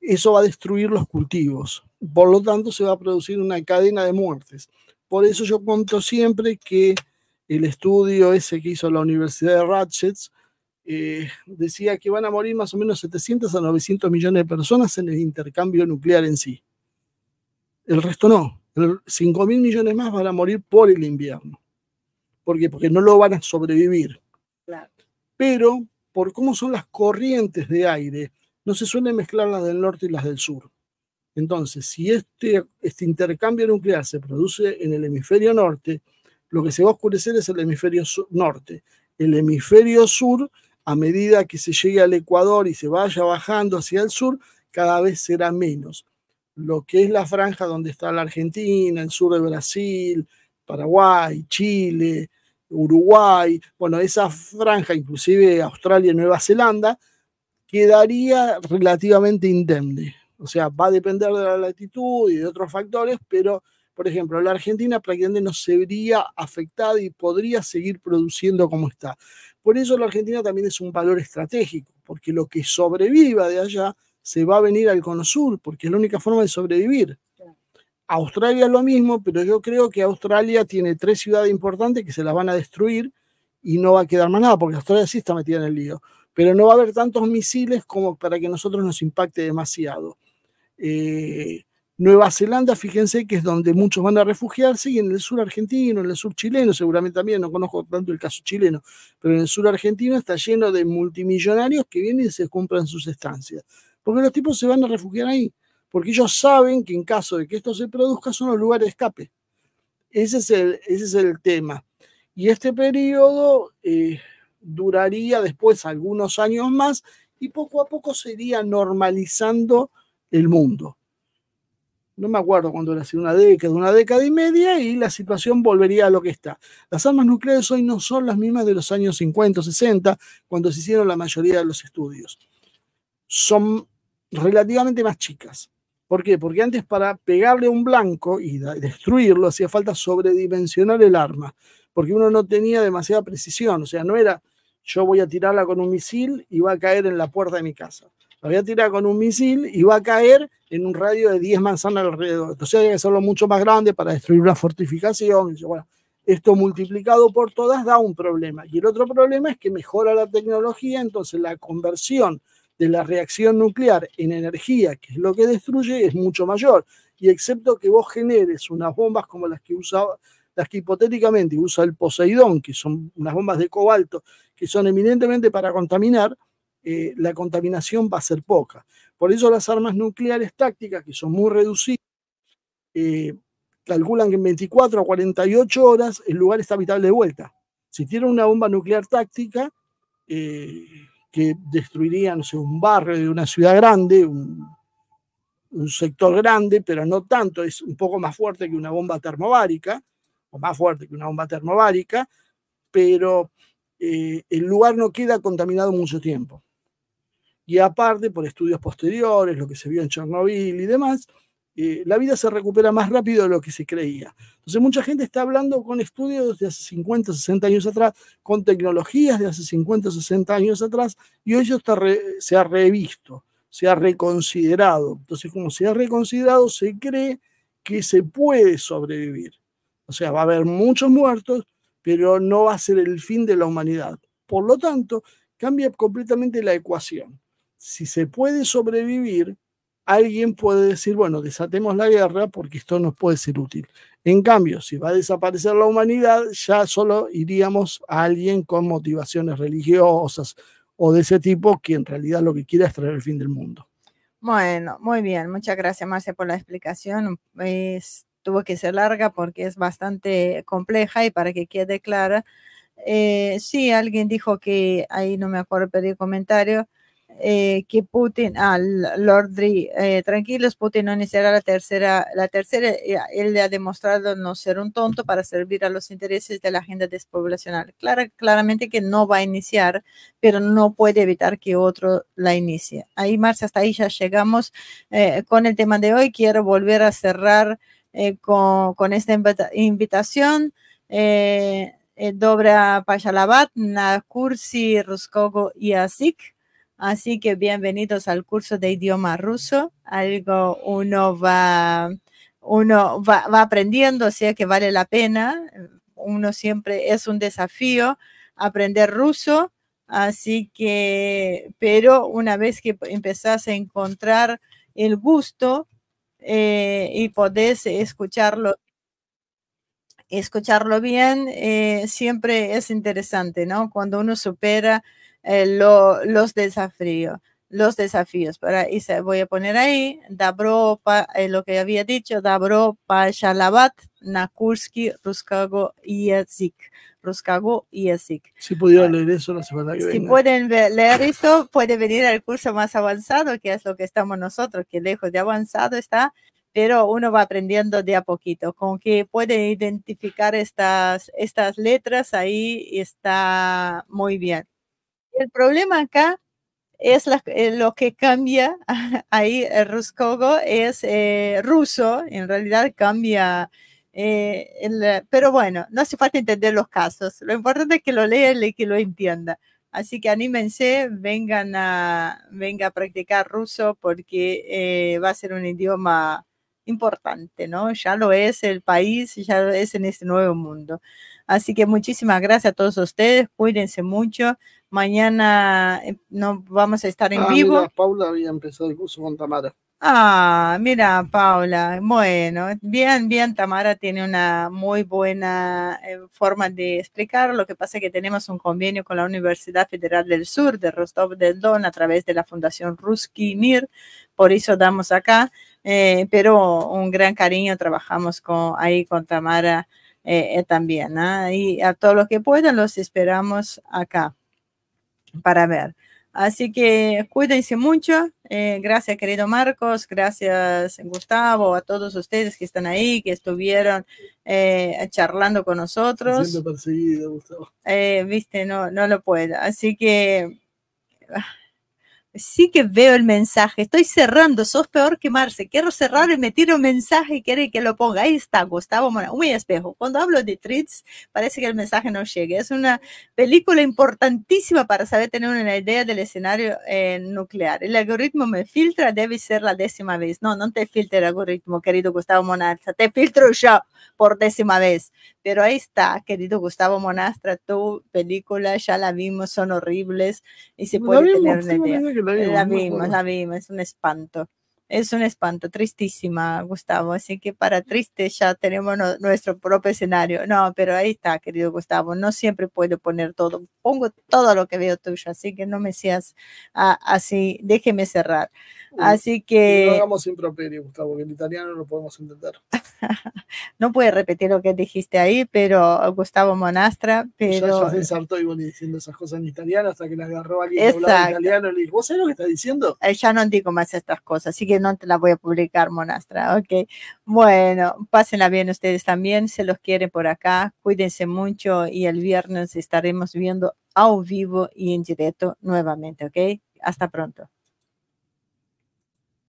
Eso va a destruir los cultivos. Por lo tanto, se va a producir una cadena de muertes. Por eso yo cuento siempre que el estudio ese que hizo la Universidad de Ratchets, eh, decía que van a morir más o menos 700 a 900 millones de personas en el intercambio nuclear en sí. El resto no. Cinco mil millones más van a morir por el invierno. ¿Por qué? Porque no lo van a sobrevivir. Pero por cómo son las corrientes de aire, no se suelen mezclar las del norte y las del sur. Entonces, si este, este intercambio nuclear se produce en el hemisferio norte, lo que se va a oscurecer es el hemisferio norte. El hemisferio sur, a medida que se llegue al Ecuador y se vaya bajando hacia el sur, cada vez será menos. Lo que es la franja donde está la Argentina, el sur de Brasil, Paraguay, Chile, Uruguay, bueno, esa franja, inclusive Australia y Nueva Zelanda, quedaría relativamente indemne. O sea, va a depender de la latitud y de otros factores, pero por ejemplo, la Argentina prácticamente no se vería afectada y podría seguir produciendo como está. Por eso la Argentina también es un valor estratégico, porque lo que sobreviva de allá se va a venir al cono sur, porque es la única forma de sobrevivir. Australia es lo mismo, pero yo creo que Australia tiene tres ciudades importantes que se las van a destruir y no va a quedar más nada, porque Australia sí está metida en el lío. Pero no va a haber tantos misiles como para que nosotros nos impacte demasiado. Eh, Nueva Zelanda, fíjense que es donde muchos van a refugiarse, y en el sur argentino, en el sur chileno, seguramente también, no conozco tanto el caso chileno, pero en el sur argentino está lleno de multimillonarios que vienen y se compran sus estancias. Porque los tipos se van a refugiar ahí, porque ellos saben que en caso de que esto se produzca son los lugares de escape. Ese es el, ese es el tema. Y este periodo eh, duraría después algunos años más y poco a poco se iría normalizando el mundo no me acuerdo cuándo era, hace una década, una década y media, y la situación volvería a lo que está. Las armas nucleares hoy no son las mismas de los años 50 o 60, cuando se hicieron la mayoría de los estudios. Son relativamente más chicas. ¿Por qué? Porque antes para pegarle un blanco y destruirlo hacía falta sobredimensionar el arma, porque uno no tenía demasiada precisión, o sea, no era yo voy a tirarla con un misil y va a caer en la puerta de mi casa la voy a tirar con un misil y va a caer en un radio de 10 manzanas alrededor. Entonces hay que hacerlo mucho más grande para destruir la fortificación. Bueno, esto multiplicado por todas da un problema. Y el otro problema es que mejora la tecnología, entonces la conversión de la reacción nuclear en energía, que es lo que destruye, es mucho mayor. Y excepto que vos generes unas bombas como las que usaba, las que hipotéticamente usa el Poseidón, que son unas bombas de cobalto, que son eminentemente para contaminar, eh, la contaminación va a ser poca. Por eso las armas nucleares tácticas, que son muy reducidas, eh, calculan que en 24 a 48 horas el lugar está habitable de vuelta. Si tienen una bomba nuclear táctica, eh, que destruiría, no sé, un barrio de una ciudad grande, un, sector grande, pero no tanto, es un poco más fuerte que una bomba termobárica, o más fuerte que una bomba termobárica, pero el lugar no queda contaminado mucho tiempo. Y aparte, por estudios posteriores, lo que se vio en Chernobyl y demás, eh, la vida se recupera más rápido de lo que se creía. Entonces mucha gente está hablando con estudios de hace 50, 60 años atrás, con tecnologías de hace 50, 60 años atrás, y hoy se ha revisto, se ha reconsiderado. Entonces como se ha reconsiderado, se cree que se puede sobrevivir. O sea, va a haber muchos muertos, pero no va a ser el fin de la humanidad. Por lo tanto, cambia completamente la ecuación si se puede sobrevivir, alguien puede decir, bueno, desatemos la guerra porque esto nos puede ser útil. En cambio, si va a desaparecer la humanidad, ya solo iríamos a alguien con motivaciones religiosas o de ese tipo que en realidad lo que quiere es traer el fin del mundo. Bueno, muy bien. Muchas gracias, Marcia por la explicación. tuvo que ser larga porque es bastante compleja y para que quede clara. Eh, sí, alguien dijo que ahí no me acuerdo pedir comentario eh, que Putin, al ah, Lord eh, tranquilos, Putin no iniciará la tercera, la tercera, eh, él le ha demostrado no ser un tonto para servir a los intereses de la agenda despoblacional. Clara, claramente que no va a iniciar, pero no puede evitar que otro la inicie. Ahí, Marcia, hasta ahí ya llegamos con el tema de hoy. Quiero volver a cerrar con, esta invitación. dobra Payalabat, Nakursi, Ruskogo y Asik. Así que bienvenidos al curso de idioma ruso. Algo uno va, uno va, aprendiendo, o sea que vale la pena. Uno siempre es un desafío aprender ruso. Así que, pero una vez que empezás a encontrar el gusto eh, y podés escucharlo, escucharlo bien, eh, siempre es interesante, ¿no? Cuando uno supera eh, los desafíos los desafíos para y se, voy a poner ahí Dabro eh, lo que había dicho Dabro Pashalabat Nakurski Ruskago yezik Ruskago y si pudieron leer eso la semana que si pueden leer esto puede venir al curso más avanzado que es lo que estamos nosotros que lejos de avanzado está pero uno va aprendiendo de a poquito, con que puede identificar estas, estas letras ahí está muy bien. El problema acá es eh, lo que cambia ahí eh, Ruskogo es eh, ruso, en realidad cambia, pero bueno, no hace falta entender los casos, lo importante es que lo lea y que lo entienda. Así que anímense, vengan a, a practicar ruso porque va a ser un idioma importante, ¿no? Ya lo es el país, ya lo es en este nuevo mundo. Así que muchísimas gracias a todos ustedes, cuídense mucho. Mañana eh, no vamos a estar en ah, vivo. Paula había empezado el curso con Tamara. Ah, mira, Paula. Bueno, bien, bien, Tamara tiene una muy buena eh, forma de explicar. Lo que pasa es que tenemos un convenio con la Universidad Federal del Sur de Rostov del Don a través de la Fundación Ruski Mir, por eso damos acá, eh, pero un gran cariño trabajamos con, ahí con Tamara eh, eh, también. ¿ah? Y a todos los que puedan, los esperamos acá para ver. Así que cuídense mucho. Eh, gracias, querido Marcos. Gracias, Gustavo, a todos ustedes que están ahí, que estuvieron charlando con nosotros. Viste, no, no lo puedo. Así que ah, sí que veo el mensaje. Estoy cerrando, sos peor que Marce. Quiero cerrar y me tiro un mensaje y quiere que lo ponga. Ahí está, Gustavo Monarca. Un espejo. Cuando hablo de treats, parece que el mensaje no llegue. Es una película importantísima para saber tener una idea del escenario eh, nuclear. El algoritmo me filtra, debe ser la décima vez. No, no te filtra el algoritmo, querido Gustavo Monarza. Te filtro yo por décima vez. Pero ahí está, querido Gustavo Monastra, tu película ya la vimos, son horribles y se puede tener una idea. La vimos, la vimos, es un espanto. Es un espanto, tristísima, Gustavo. Así que para triste ya tenemos nuestro propio escenario. No, pero ahí está, querido Gustavo. No siempre puedo poner todo. Pongo todo lo que veo tuyo, así que no me seas ah, así. Déjeme cerrar. Así que. No hagamos improperio, Gustavo, que el italiano lo podemos entender. no puede repetir lo que dijiste ahí, pero Gustavo Monastra, pero. Ya, se ensartó y diciendo esas cosas en italiano hasta que le agarró alguien que italiano y le dijo, ¿vos lo que está diciendo? Eh, ya no digo más estas cosas, así que no te las voy a publicar, Monastra, ok. Bueno, pásenla bien ustedes también, se los quiere por acá, cuídense mucho y el viernes estaremos viendo a vivo y en directo nuevamente, ok. Hasta pronto.